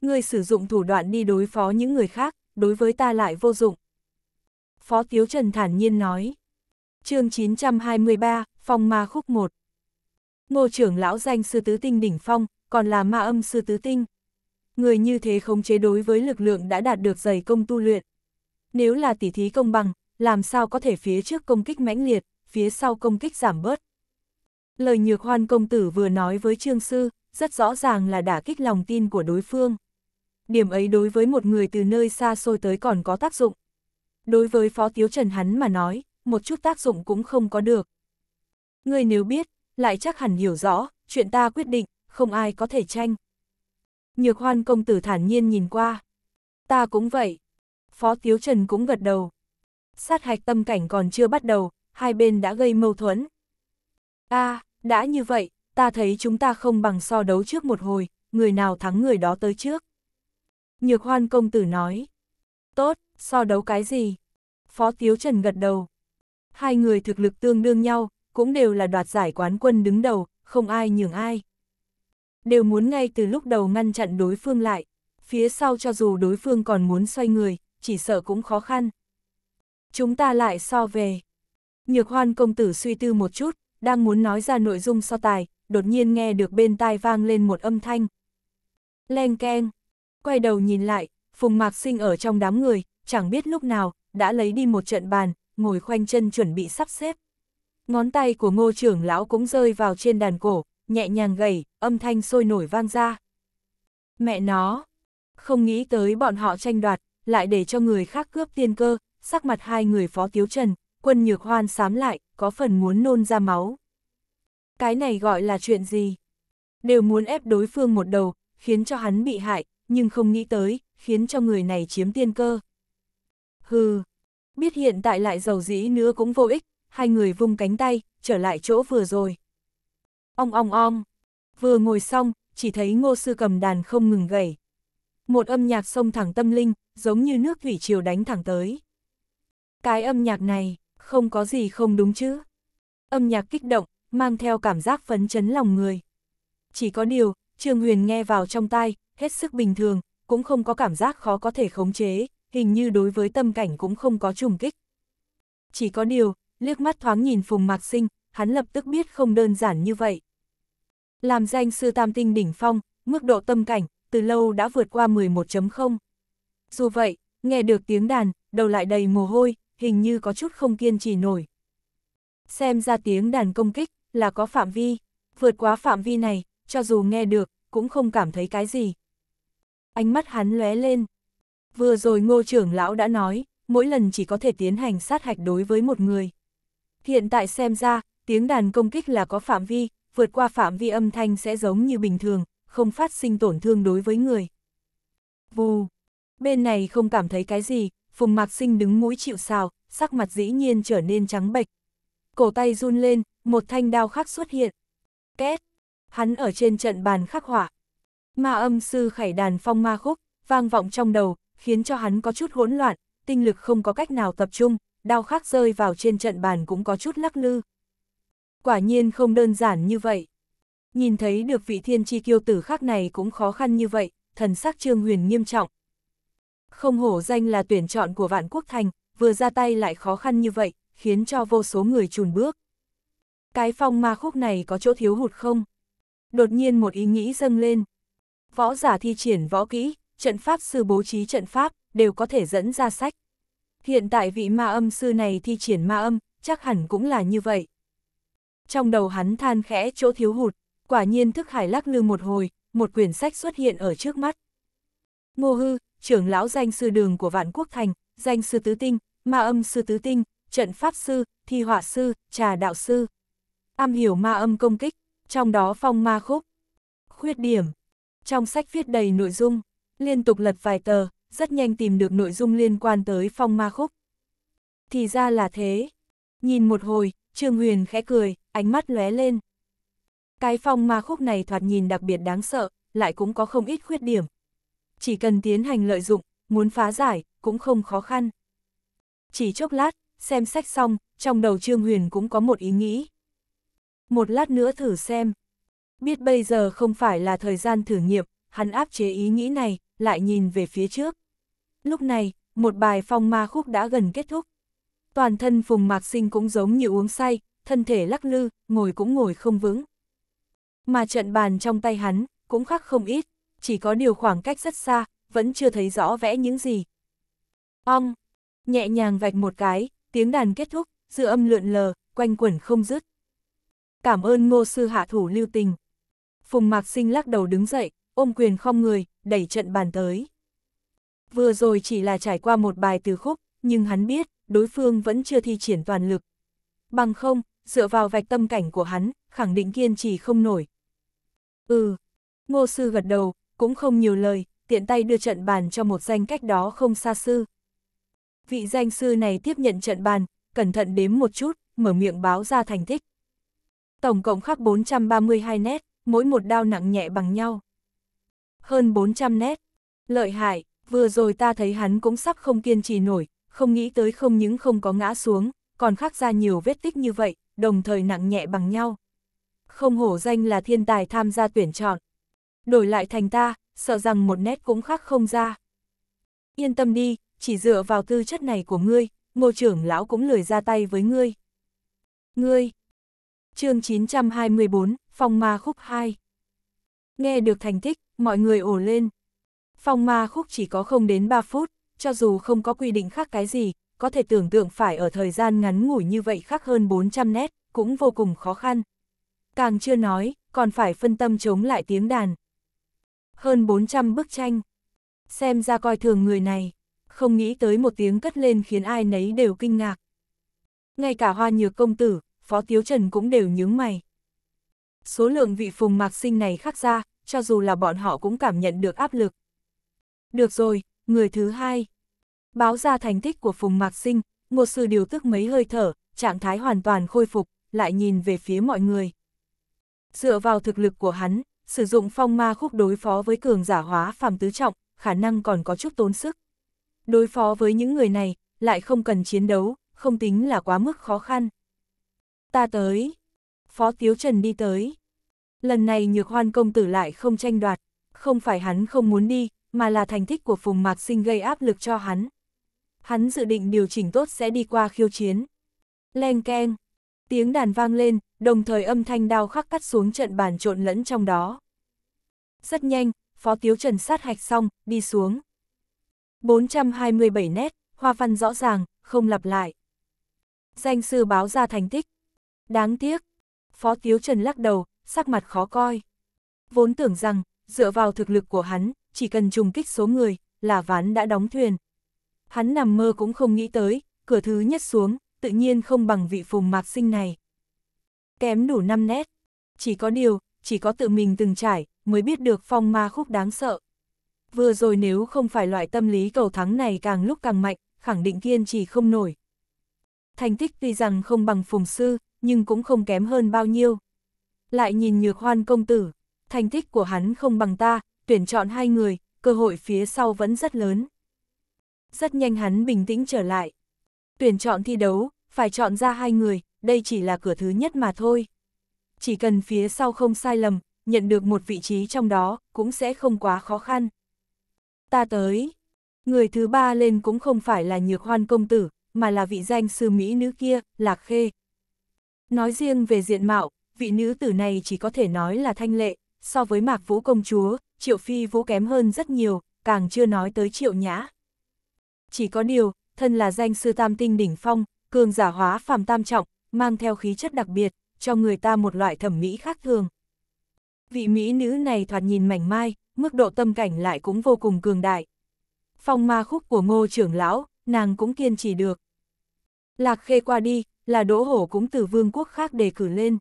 ngươi sử dụng thủ đoạn đi đối phó những người khác, đối với ta lại vô dụng. Phó Tiếu Trần thản nhiên nói. chương 923, Phong Ma Khúc 1 Ngô trưởng lão danh sư tứ tinh đỉnh phong, còn là ma âm sư tứ tinh. Người như thế khống chế đối với lực lượng đã đạt được dày công tu luyện. Nếu là tỉ thí công bằng, làm sao có thể phía trước công kích mãnh liệt, phía sau công kích giảm bớt. Lời nhược hoan công tử vừa nói với trương sư, rất rõ ràng là đả kích lòng tin của đối phương điểm ấy đối với một người từ nơi xa xôi tới còn có tác dụng. Đối với Phó Tiếu Trần hắn mà nói, một chút tác dụng cũng không có được. Ngươi nếu biết, lại chắc hẳn hiểu rõ, chuyện ta quyết định, không ai có thể tranh. Nhược hoan công tử thản nhiên nhìn qua. Ta cũng vậy. Phó Tiếu Trần cũng gật đầu. Sát hạch tâm cảnh còn chưa bắt đầu, hai bên đã gây mâu thuẫn. a à, đã như vậy, ta thấy chúng ta không bằng so đấu trước một hồi, người nào thắng người đó tới trước. Nhược hoan công tử nói. Tốt, so đấu cái gì? Phó Tiếu Trần gật đầu. Hai người thực lực tương đương nhau, cũng đều là đoạt giải quán quân đứng đầu, không ai nhường ai. Đều muốn ngay từ lúc đầu ngăn chặn đối phương lại, phía sau cho dù đối phương còn muốn xoay người, chỉ sợ cũng khó khăn. Chúng ta lại so về. Nhược hoan công tử suy tư một chút, đang muốn nói ra nội dung so tài, đột nhiên nghe được bên tai vang lên một âm thanh. Leng keng. Quay đầu nhìn lại, Phùng Mạc Sinh ở trong đám người, chẳng biết lúc nào, đã lấy đi một trận bàn, ngồi khoanh chân chuẩn bị sắp xếp. Ngón tay của ngô trưởng lão cũng rơi vào trên đàn cổ, nhẹ nhàng gầy, âm thanh sôi nổi vang ra. Mẹ nó, không nghĩ tới bọn họ tranh đoạt, lại để cho người khác cướp tiên cơ, sắc mặt hai người phó tiếu trần, quân nhược hoan sám lại, có phần muốn nôn ra máu. Cái này gọi là chuyện gì? Đều muốn ép đối phương một đầu, khiến cho hắn bị hại, nhưng không nghĩ tới, khiến cho người này chiếm tiên cơ. Hừ, biết hiện tại lại giàu dĩ nữa cũng vô ích, hai người vung cánh tay, trở lại chỗ vừa rồi. Ong ong ong, vừa ngồi xong, chỉ thấy ngô sư cầm đàn không ngừng gầy. Một âm nhạc sông thẳng tâm linh, giống như nước thủy triều đánh thẳng tới. Cái âm nhạc này, không có gì không đúng chứ. Âm nhạc kích động, mang theo cảm giác phấn chấn lòng người. Chỉ có điều, Trương Huyền nghe vào trong tai, hết sức bình thường, cũng không có cảm giác khó có thể khống chế, hình như đối với tâm cảnh cũng không có trùng kích. Chỉ có điều, liếc mắt thoáng nhìn Phùng Mạc Sinh, hắn lập tức biết không đơn giản như vậy. Làm danh sư tam tinh đỉnh phong, mức độ tâm cảnh, từ lâu đã vượt qua 11.0. Dù vậy, nghe được tiếng đàn, đầu lại đầy mồ hôi, hình như có chút không kiên trì nổi. Xem ra tiếng đàn công kích là có phạm vi, vượt quá phạm vi này, cho dù nghe được, cũng không cảm thấy cái gì. Ánh mắt hắn lóe lên. Vừa rồi ngô trưởng lão đã nói, mỗi lần chỉ có thể tiến hành sát hạch đối với một người. Hiện tại xem ra, tiếng đàn công kích là có phạm vi, vượt qua phạm vi âm thanh sẽ giống như bình thường, không phát sinh tổn thương đối với người. Vù, bên này không cảm thấy cái gì, phùng mạc sinh đứng mũi chịu sào, sắc mặt dĩ nhiên trở nên trắng bệch. Cổ tay run lên, một thanh đao khắc xuất hiện. Két, hắn ở trên trận bàn khắc họa. Ma âm sư khải đàn phong ma khúc, vang vọng trong đầu, khiến cho hắn có chút hỗn loạn, tinh lực không có cách nào tập trung, đau khắc rơi vào trên trận bàn cũng có chút lắc lư. Quả nhiên không đơn giản như vậy. Nhìn thấy được vị thiên chi kiêu tử khác này cũng khó khăn như vậy, thần sắc trương huyền nghiêm trọng. Không hổ danh là tuyển chọn của vạn quốc thành, vừa ra tay lại khó khăn như vậy, khiến cho vô số người chùn bước. Cái phong ma khúc này có chỗ thiếu hụt không? đột nhiên một ý nghĩ dâng lên. Võ giả thi triển võ kỹ, trận pháp sư bố trí trận pháp, đều có thể dẫn ra sách. Hiện tại vị ma âm sư này thi triển ma âm, chắc hẳn cũng là như vậy. Trong đầu hắn than khẽ chỗ thiếu hụt, quả nhiên thức hải lắc lư một hồi, một quyển sách xuất hiện ở trước mắt. Ngô hư, trưởng lão danh sư đường của vạn quốc thành, danh sư tứ tinh, ma âm sư tứ tinh, trận pháp sư, thi họa sư, trà đạo sư. Am hiểu ma âm công kích, trong đó phong ma khúc. Khuyết điểm. Trong sách viết đầy nội dung, liên tục lật vài tờ, rất nhanh tìm được nội dung liên quan tới phong ma khúc. Thì ra là thế. Nhìn một hồi, Trương Huyền khẽ cười, ánh mắt lóe lên. Cái phong ma khúc này thoạt nhìn đặc biệt đáng sợ, lại cũng có không ít khuyết điểm. Chỉ cần tiến hành lợi dụng, muốn phá giải, cũng không khó khăn. Chỉ chốc lát, xem sách xong, trong đầu Trương Huyền cũng có một ý nghĩ một lát nữa thử xem. Biết bây giờ không phải là thời gian thử nghiệm, hắn áp chế ý nghĩ này, lại nhìn về phía trước. Lúc này, một bài phong ma khúc đã gần kết thúc. Toàn thân Phùng Mạc Sinh cũng giống như uống say, thân thể lắc lư, ngồi cũng ngồi không vững. Mà trận bàn trong tay hắn, cũng khắc không ít, chỉ có điều khoảng cách rất xa, vẫn chưa thấy rõ vẽ những gì. Ong, nhẹ nhàng vạch một cái, tiếng đàn kết thúc, dư âm lượn lờ, quanh quẩn không dứt cảm ơn ngô sư hạ thủ lưu tình. Phùng Mạc Sinh lắc đầu đứng dậy, ôm quyền không người, đẩy trận bàn tới. Vừa rồi chỉ là trải qua một bài từ khúc, nhưng hắn biết, đối phương vẫn chưa thi triển toàn lực. Bằng không, dựa vào vạch tâm cảnh của hắn, khẳng định kiên trì không nổi. Ừ, ngô sư gật đầu, cũng không nhiều lời, tiện tay đưa trận bàn cho một danh cách đó không xa sư. Vị danh sư này tiếp nhận trận bàn, cẩn thận đếm một chút, mở miệng báo ra thành tích. Tổng cộng khắc 432 nét, mỗi một đao nặng nhẹ bằng nhau. Hơn 400 nét. Lợi hại, vừa rồi ta thấy hắn cũng sắp không kiên trì nổi, không nghĩ tới không những không có ngã xuống, còn khắc ra nhiều vết tích như vậy, đồng thời nặng nhẹ bằng nhau. Không hổ danh là thiên tài tham gia tuyển chọn. Đổi lại thành ta, sợ rằng một nét cũng khắc không ra. Yên tâm đi, chỉ dựa vào tư chất này của ngươi, ngô trưởng lão cũng lười ra tay với ngươi. Ngươi, chương 924, Phong Ma Khúc 2 Nghe được thành tích, mọi người ổ lên. Phong Ma Khúc chỉ có không đến 3 phút, cho dù không có quy định khác cái gì, có thể tưởng tượng phải ở thời gian ngắn ngủi như vậy khác hơn 400 nét, cũng vô cùng khó khăn. Càng chưa nói, còn phải phân tâm chống lại tiếng đàn. Hơn 400 bức tranh. Xem ra coi thường người này, không nghĩ tới một tiếng cất lên khiến ai nấy đều kinh ngạc. Ngay cả hoa nhược công tử, Phó Tiếu Trần cũng đều nhướng mày. Số lượng vị phùng mạc sinh này khác ra, cho dù là bọn họ cũng cảm nhận được áp lực. Được rồi, người thứ hai. Báo ra thành tích của phùng mạc sinh, ngô sư điều tức mấy hơi thở, trạng thái hoàn toàn khôi phục, lại nhìn về phía mọi người. Dựa vào thực lực của hắn, sử dụng phong ma khúc đối phó với cường giả hóa phàm tứ trọng, khả năng còn có chút tốn sức. Đối phó với những người này, lại không cần chiến đấu, không tính là quá mức khó khăn. Ta tới. Phó Tiếu Trần đi tới. Lần này nhược hoan công tử lại không tranh đoạt, không phải hắn không muốn đi, mà là thành tích của Phùng Mạc Sinh gây áp lực cho hắn. Hắn dự định điều chỉnh tốt sẽ đi qua khiêu chiến. Leng keng, tiếng đàn vang lên, đồng thời âm thanh đao khắc cắt xuống trận bàn trộn lẫn trong đó. Rất nhanh, Phó Tiếu Trần sát hạch xong, đi xuống. 427 nét, hoa văn rõ ràng, không lặp lại. Danh sư báo ra thành tích, Đáng tiếc. Phó Tiếu Trần lắc đầu, sắc mặt khó coi. Vốn tưởng rằng, dựa vào thực lực của hắn, chỉ cần trùng kích số người, là ván đã đóng thuyền. Hắn nằm mơ cũng không nghĩ tới, cửa thứ nhất xuống, tự nhiên không bằng vị phùng mạc sinh này. Kém đủ 5 nét. Chỉ có điều, chỉ có tự mình từng trải, mới biết được phong ma khúc đáng sợ. Vừa rồi nếu không phải loại tâm lý cầu thắng này càng lúc càng mạnh, khẳng định kiên trì không nổi. Thành tích tuy rằng không bằng phùng sư, nhưng cũng không kém hơn bao nhiêu. Lại nhìn nhược hoan công tử, thành tích của hắn không bằng ta, tuyển chọn hai người, cơ hội phía sau vẫn rất lớn. Rất nhanh hắn bình tĩnh trở lại. Tuyển chọn thi đấu, phải chọn ra hai người, đây chỉ là cửa thứ nhất mà thôi. Chỉ cần phía sau không sai lầm, nhận được một vị trí trong đó, cũng sẽ không quá khó khăn. Ta tới, người thứ ba lên cũng không phải là nhược hoan công tử, mà là vị danh sư Mỹ nữ kia, Lạc Khê, Nói riêng về diện mạo, vị nữ tử này chỉ có thể nói là thanh lệ, so với Mạc Vũ công chúa, Triệu Phi Vũ kém hơn rất nhiều, càng chưa nói tới Triệu Nhã. Chỉ có điều, thân là danh sư tam tinh đỉnh phong, cường giả hóa phàm tam trọng, mang theo khí chất đặc biệt, cho người ta một loại thẩm mỹ khác thường. Vị mỹ nữ này thoạt nhìn mảnh mai, mức độ tâm cảnh lại cũng vô cùng cường đại. Phong ma khúc của ngô trưởng lão, nàng cũng kiên trì được. Lạc khê qua đi, là Đỗ Hổ cũng từ vương quốc khác đề cử lên.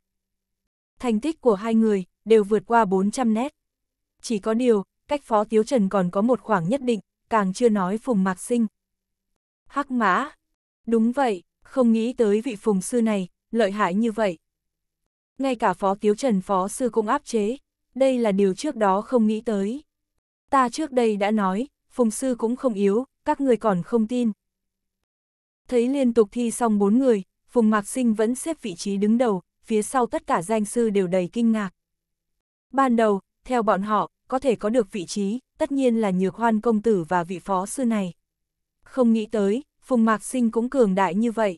Thành tích của hai người đều vượt qua 400 nét. Chỉ có điều, cách Phó Tiếu Trần còn có một khoảng nhất định, càng chưa nói Phùng Mạc Sinh. Hắc mã! Đúng vậy, không nghĩ tới vị Phùng Sư này, lợi hại như vậy. Ngay cả Phó Tiếu Trần Phó Sư cũng áp chế, đây là điều trước đó không nghĩ tới. Ta trước đây đã nói, Phùng Sư cũng không yếu, các người còn không tin. Thấy liên tục thi xong bốn người, Phùng Mạc Sinh vẫn xếp vị trí đứng đầu, phía sau tất cả danh sư đều đầy kinh ngạc. Ban đầu, theo bọn họ, có thể có được vị trí, tất nhiên là nhược hoan công tử và vị phó sư này. Không nghĩ tới, Phùng Mạc Sinh cũng cường đại như vậy.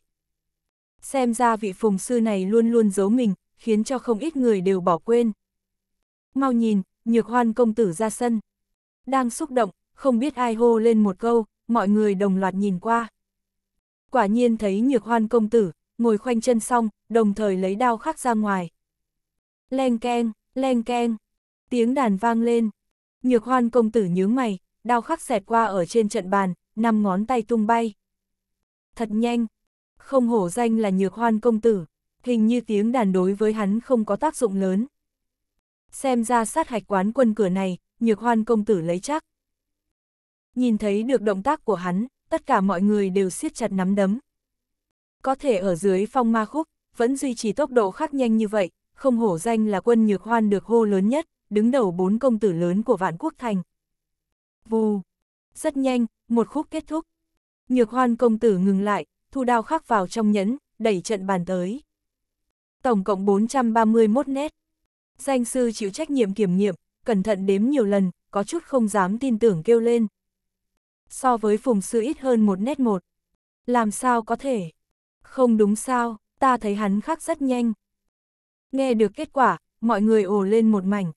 Xem ra vị Phùng sư này luôn luôn giấu mình, khiến cho không ít người đều bỏ quên. Mau nhìn, nhược hoan công tử ra sân. Đang xúc động, không biết ai hô lên một câu, mọi người đồng loạt nhìn qua. Quả nhiên thấy nhược hoan công tử, ngồi khoanh chân xong, đồng thời lấy đao khắc ra ngoài. Leng keng, leng keng, tiếng đàn vang lên. Nhược hoan công tử nhướng mày, đao khắc xẹt qua ở trên trận bàn, năm ngón tay tung bay. Thật nhanh, không hổ danh là nhược hoan công tử, hình như tiếng đàn đối với hắn không có tác dụng lớn. Xem ra sát hạch quán quân cửa này, nhược hoan công tử lấy chắc. Nhìn thấy được động tác của hắn, tất cả mọi người đều siết chặt nắm đấm. Có thể ở dưới phong ma khúc, vẫn duy trì tốc độ khắc nhanh như vậy, không hổ danh là quân nhược hoan được hô lớn nhất, đứng đầu bốn công tử lớn của vạn quốc thành. Vù! Rất nhanh, một khúc kết thúc. Nhược hoan công tử ngừng lại, thu đao khắc vào trong nhẫn, đẩy trận bàn tới. Tổng cộng 431 nét. Danh sư chịu trách nhiệm kiểm nghiệm, cẩn thận đếm nhiều lần, có chút không dám tin tưởng kêu lên. So với phùng sư ít hơn một nét một. Làm sao có thể? Không đúng sao, ta thấy hắn khắc rất nhanh. Nghe được kết quả, mọi người ồ lên một mảnh.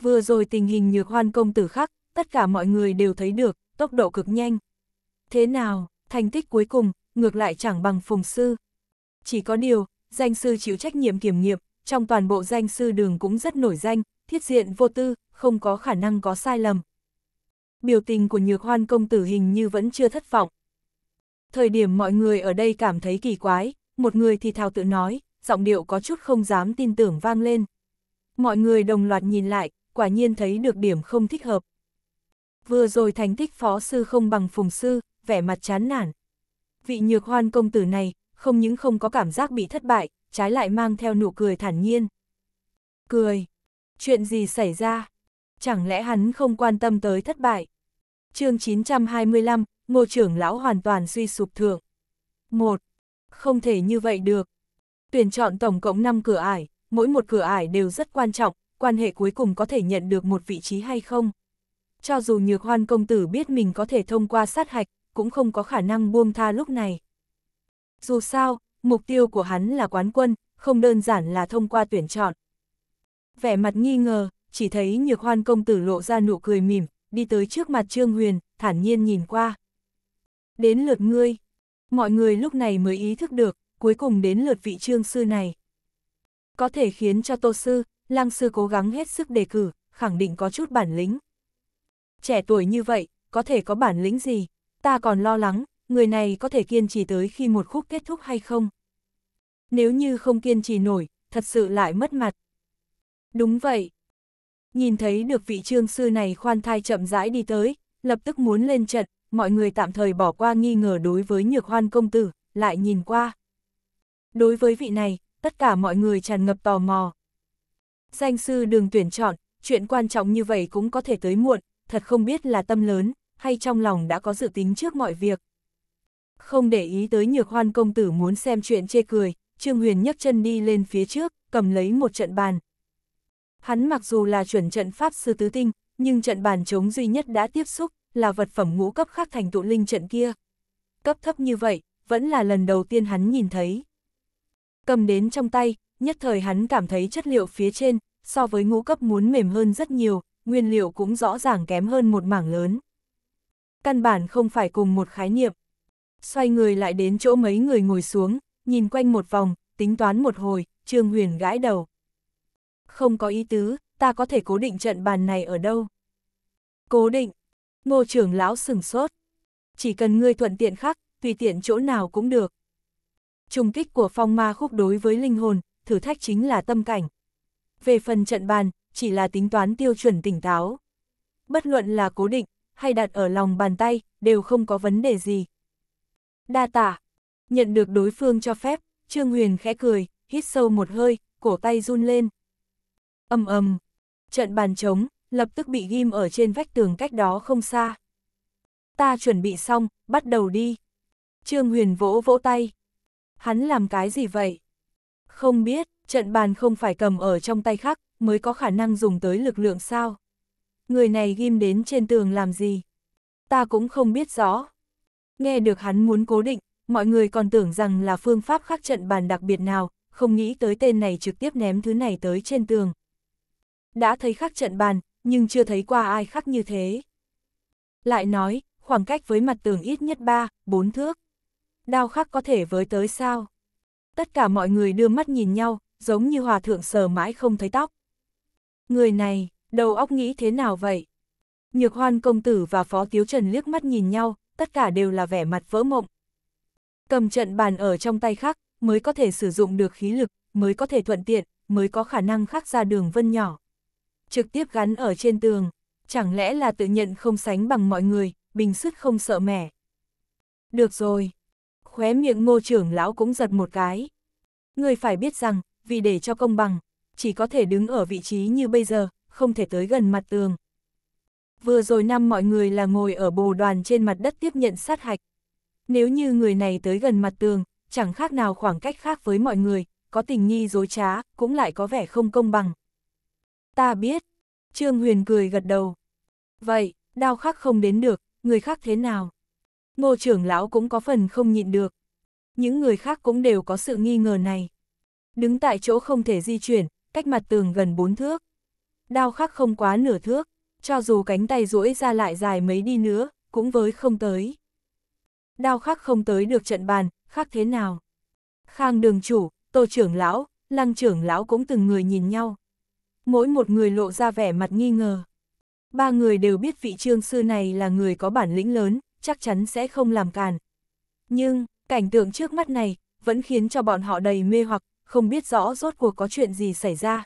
Vừa rồi tình hình nhược hoan công tử khắc, tất cả mọi người đều thấy được, tốc độ cực nhanh. Thế nào, thành tích cuối cùng, ngược lại chẳng bằng phùng sư. Chỉ có điều, danh sư chịu trách nhiệm kiểm nghiệm, trong toàn bộ danh sư đường cũng rất nổi danh, thiết diện vô tư, không có khả năng có sai lầm. Biểu tình của nhược hoan công tử hình như vẫn chưa thất vọng, Thời điểm mọi người ở đây cảm thấy kỳ quái, một người thì thào tự nói, giọng điệu có chút không dám tin tưởng vang lên. Mọi người đồng loạt nhìn lại, quả nhiên thấy được điểm không thích hợp. Vừa rồi thành tích phó sư không bằng phùng sư, vẻ mặt chán nản. Vị nhược hoan công tử này, không những không có cảm giác bị thất bại, trái lại mang theo nụ cười thản nhiên. Cười! Chuyện gì xảy ra? Chẳng lẽ hắn không quan tâm tới thất bại? chương 925, ngô trưởng lão hoàn toàn suy sụp thượng. Một, Không thể như vậy được. Tuyển chọn tổng cộng 5 cửa ải, mỗi một cửa ải đều rất quan trọng, quan hệ cuối cùng có thể nhận được một vị trí hay không. Cho dù nhược hoan công tử biết mình có thể thông qua sát hạch, cũng không có khả năng buông tha lúc này. Dù sao, mục tiêu của hắn là quán quân, không đơn giản là thông qua tuyển chọn. Vẻ mặt nghi ngờ, chỉ thấy nhược hoan công tử lộ ra nụ cười mỉm, đi tới trước mặt Trương Huyền, thản nhiên nhìn qua đến lượt ngươi. Mọi người lúc này mới ý thức được, cuối cùng đến lượt vị trương sư này. Có thể khiến cho tô sư, lang sư cố gắng hết sức đề cử, khẳng định có chút bản lĩnh. Trẻ tuổi như vậy, có thể có bản lĩnh gì? Ta còn lo lắng, người này có thể kiên trì tới khi một khúc kết thúc hay không? Nếu như không kiên trì nổi, thật sự lại mất mặt. Đúng vậy. Nhìn thấy được vị trương sư này khoan thai chậm rãi đi tới, lập tức muốn lên trận, mọi người tạm thời bỏ qua nghi ngờ đối với nhược hoan công tử, lại nhìn qua. Đối với vị này, tất cả mọi người tràn ngập tò mò. Danh sư đường tuyển chọn, chuyện quan trọng như vậy cũng có thể tới muộn, thật không biết là tâm lớn, hay trong lòng đã có dự tính trước mọi việc. Không để ý tới nhược hoan công tử muốn xem chuyện chê cười, Trương Huyền nhấc chân đi lên phía trước, cầm lấy một trận bàn. Hắn mặc dù là chuẩn trận pháp sư tứ tinh, nhưng trận bàn chống duy nhất đã tiếp xúc, là vật phẩm ngũ cấp khác thành tụ linh trận kia. Cấp thấp như vậy, vẫn là lần đầu tiên hắn nhìn thấy. Cầm đến trong tay, nhất thời hắn cảm thấy chất liệu phía trên, so với ngũ cấp muốn mềm hơn rất nhiều, nguyên liệu cũng rõ ràng kém hơn một mảng lớn. Căn bản không phải cùng một khái niệm. Xoay người lại đến chỗ mấy người ngồi xuống, nhìn quanh một vòng, tính toán một hồi, Trương Huyền gãi đầu. Không có ý tứ, ta có thể cố định trận bàn này ở đâu. Cố định, Ngô trưởng lão sừng sốt. Chỉ cần ngươi thuận tiện khắc, tùy tiện chỗ nào cũng được. Trùng kích của phong ma khúc đối với linh hồn, thử thách chính là tâm cảnh. Về phần trận bàn, chỉ là tính toán tiêu chuẩn tỉnh táo. Bất luận là cố định, hay đặt ở lòng bàn tay, đều không có vấn đề gì. Đa tả, nhận được đối phương cho phép, Trương Huyền khẽ cười, hít sâu một hơi, cổ tay run lên. ầm ầm, trận bàn trống, lập tức bị ghim ở trên vách tường cách đó không xa. Ta chuẩn bị xong, bắt đầu đi. Trương Huyền vỗ vỗ tay. Hắn làm cái gì vậy? Không biết, trận bàn không phải cầm ở trong tay khác, mới có khả năng dùng tới lực lượng sao. Người này ghim đến trên tường làm gì? Ta cũng không biết rõ. Nghe được hắn muốn cố định, mọi người còn tưởng rằng là phương pháp khắc trận bàn đặc biệt nào, không nghĩ tới tên này trực tiếp ném thứ này tới trên tường. Đã thấy khắc trận bàn, nhưng chưa thấy qua ai khác như thế. Lại nói, khoảng cách với mặt tường ít nhất 3, 4 thước. Đao khắc có thể với tới sao? Tất cả mọi người đưa mắt nhìn nhau, giống như hòa thượng sờ mãi không thấy tóc. Người này, đầu óc nghĩ thế nào vậy? Nhược hoan công tử và phó tiếu trần liếc mắt nhìn nhau, tất cả đều là vẻ mặt vỡ mộng. Cầm trận bàn ở trong tay khắc, mới có thể sử dụng được khí lực, mới có thể thuận tiện, mới có khả năng khắc ra đường vân nhỏ trực tiếp gắn ở trên tường, chẳng lẽ là tự nhận không sánh bằng mọi người, bình sứt không sợ mẻ. Được rồi, khóe miệng ngô trưởng lão cũng giật một cái. Người phải biết rằng, vì để cho công bằng, chỉ có thể đứng ở vị trí như bây giờ, không thể tới gần mặt tường. Vừa rồi năm mọi người là ngồi ở bồ đoàn trên mặt đất tiếp nhận sát hạch. Nếu như người này tới gần mặt tường, chẳng khác nào khoảng cách khác với mọi người, có tình nghi dối trá, cũng lại có vẻ không công bằng. Ta biết. Trương Huyền cười gật đầu. Vậy, đao khác không đến được, người khác thế nào? Ngô trưởng lão cũng có phần không nhịn được. Những người khác cũng đều có sự nghi ngờ này. Đứng tại chỗ không thể di chuyển, cách mặt tường gần bốn thước. Đao khắc không quá nửa thước, cho dù cánh tay duỗi ra lại dài mấy đi nữa, cũng với không tới. Đao khắc không tới được trận bàn, khác thế nào? Khang đường chủ, tô trưởng lão, lăng trưởng lão cũng từng người nhìn nhau, mỗi một người lộ ra vẻ mặt nghi ngờ. Ba người đều biết vị trương sư này là người có bản lĩnh lớn, chắc chắn sẽ không làm càn. Nhưng, cảnh tượng trước mắt này, vẫn khiến cho bọn họ đầy mê hoặc, không biết rõ rốt cuộc có chuyện gì xảy ra.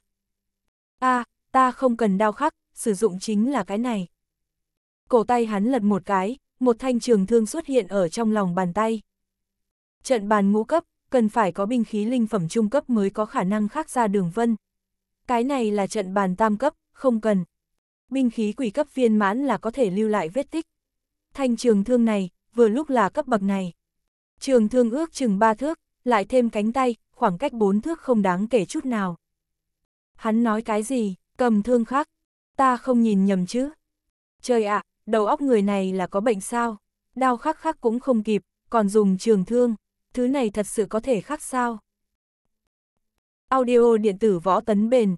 a à, ta không cần đao khắc, sử dụng chính là cái này. Cổ tay hắn lật một cái, một thanh trường thương xuất hiện ở trong lòng bàn tay. Trận bàn ngũ cấp, cần phải có binh khí linh phẩm trung cấp mới có khả năng khắc ra đường vân, cái này là trận bàn tam cấp, không cần. Binh khí quỷ cấp viên mãn là có thể lưu lại vết tích. Thanh trường thương này, vừa lúc là cấp bậc này. Trường thương ước chừng ba thước, lại thêm cánh tay, khoảng cách bốn thước không đáng kể chút nào. Hắn nói cái gì, cầm thương khác, ta không nhìn nhầm chứ. Trời ạ, đầu óc người này là có bệnh sao, đau khắc khắc cũng không kịp, còn dùng trường thương, thứ này thật sự có thể khắc sao. Audio điện tử võ tấn bền.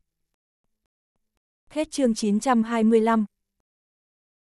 Hết chương 925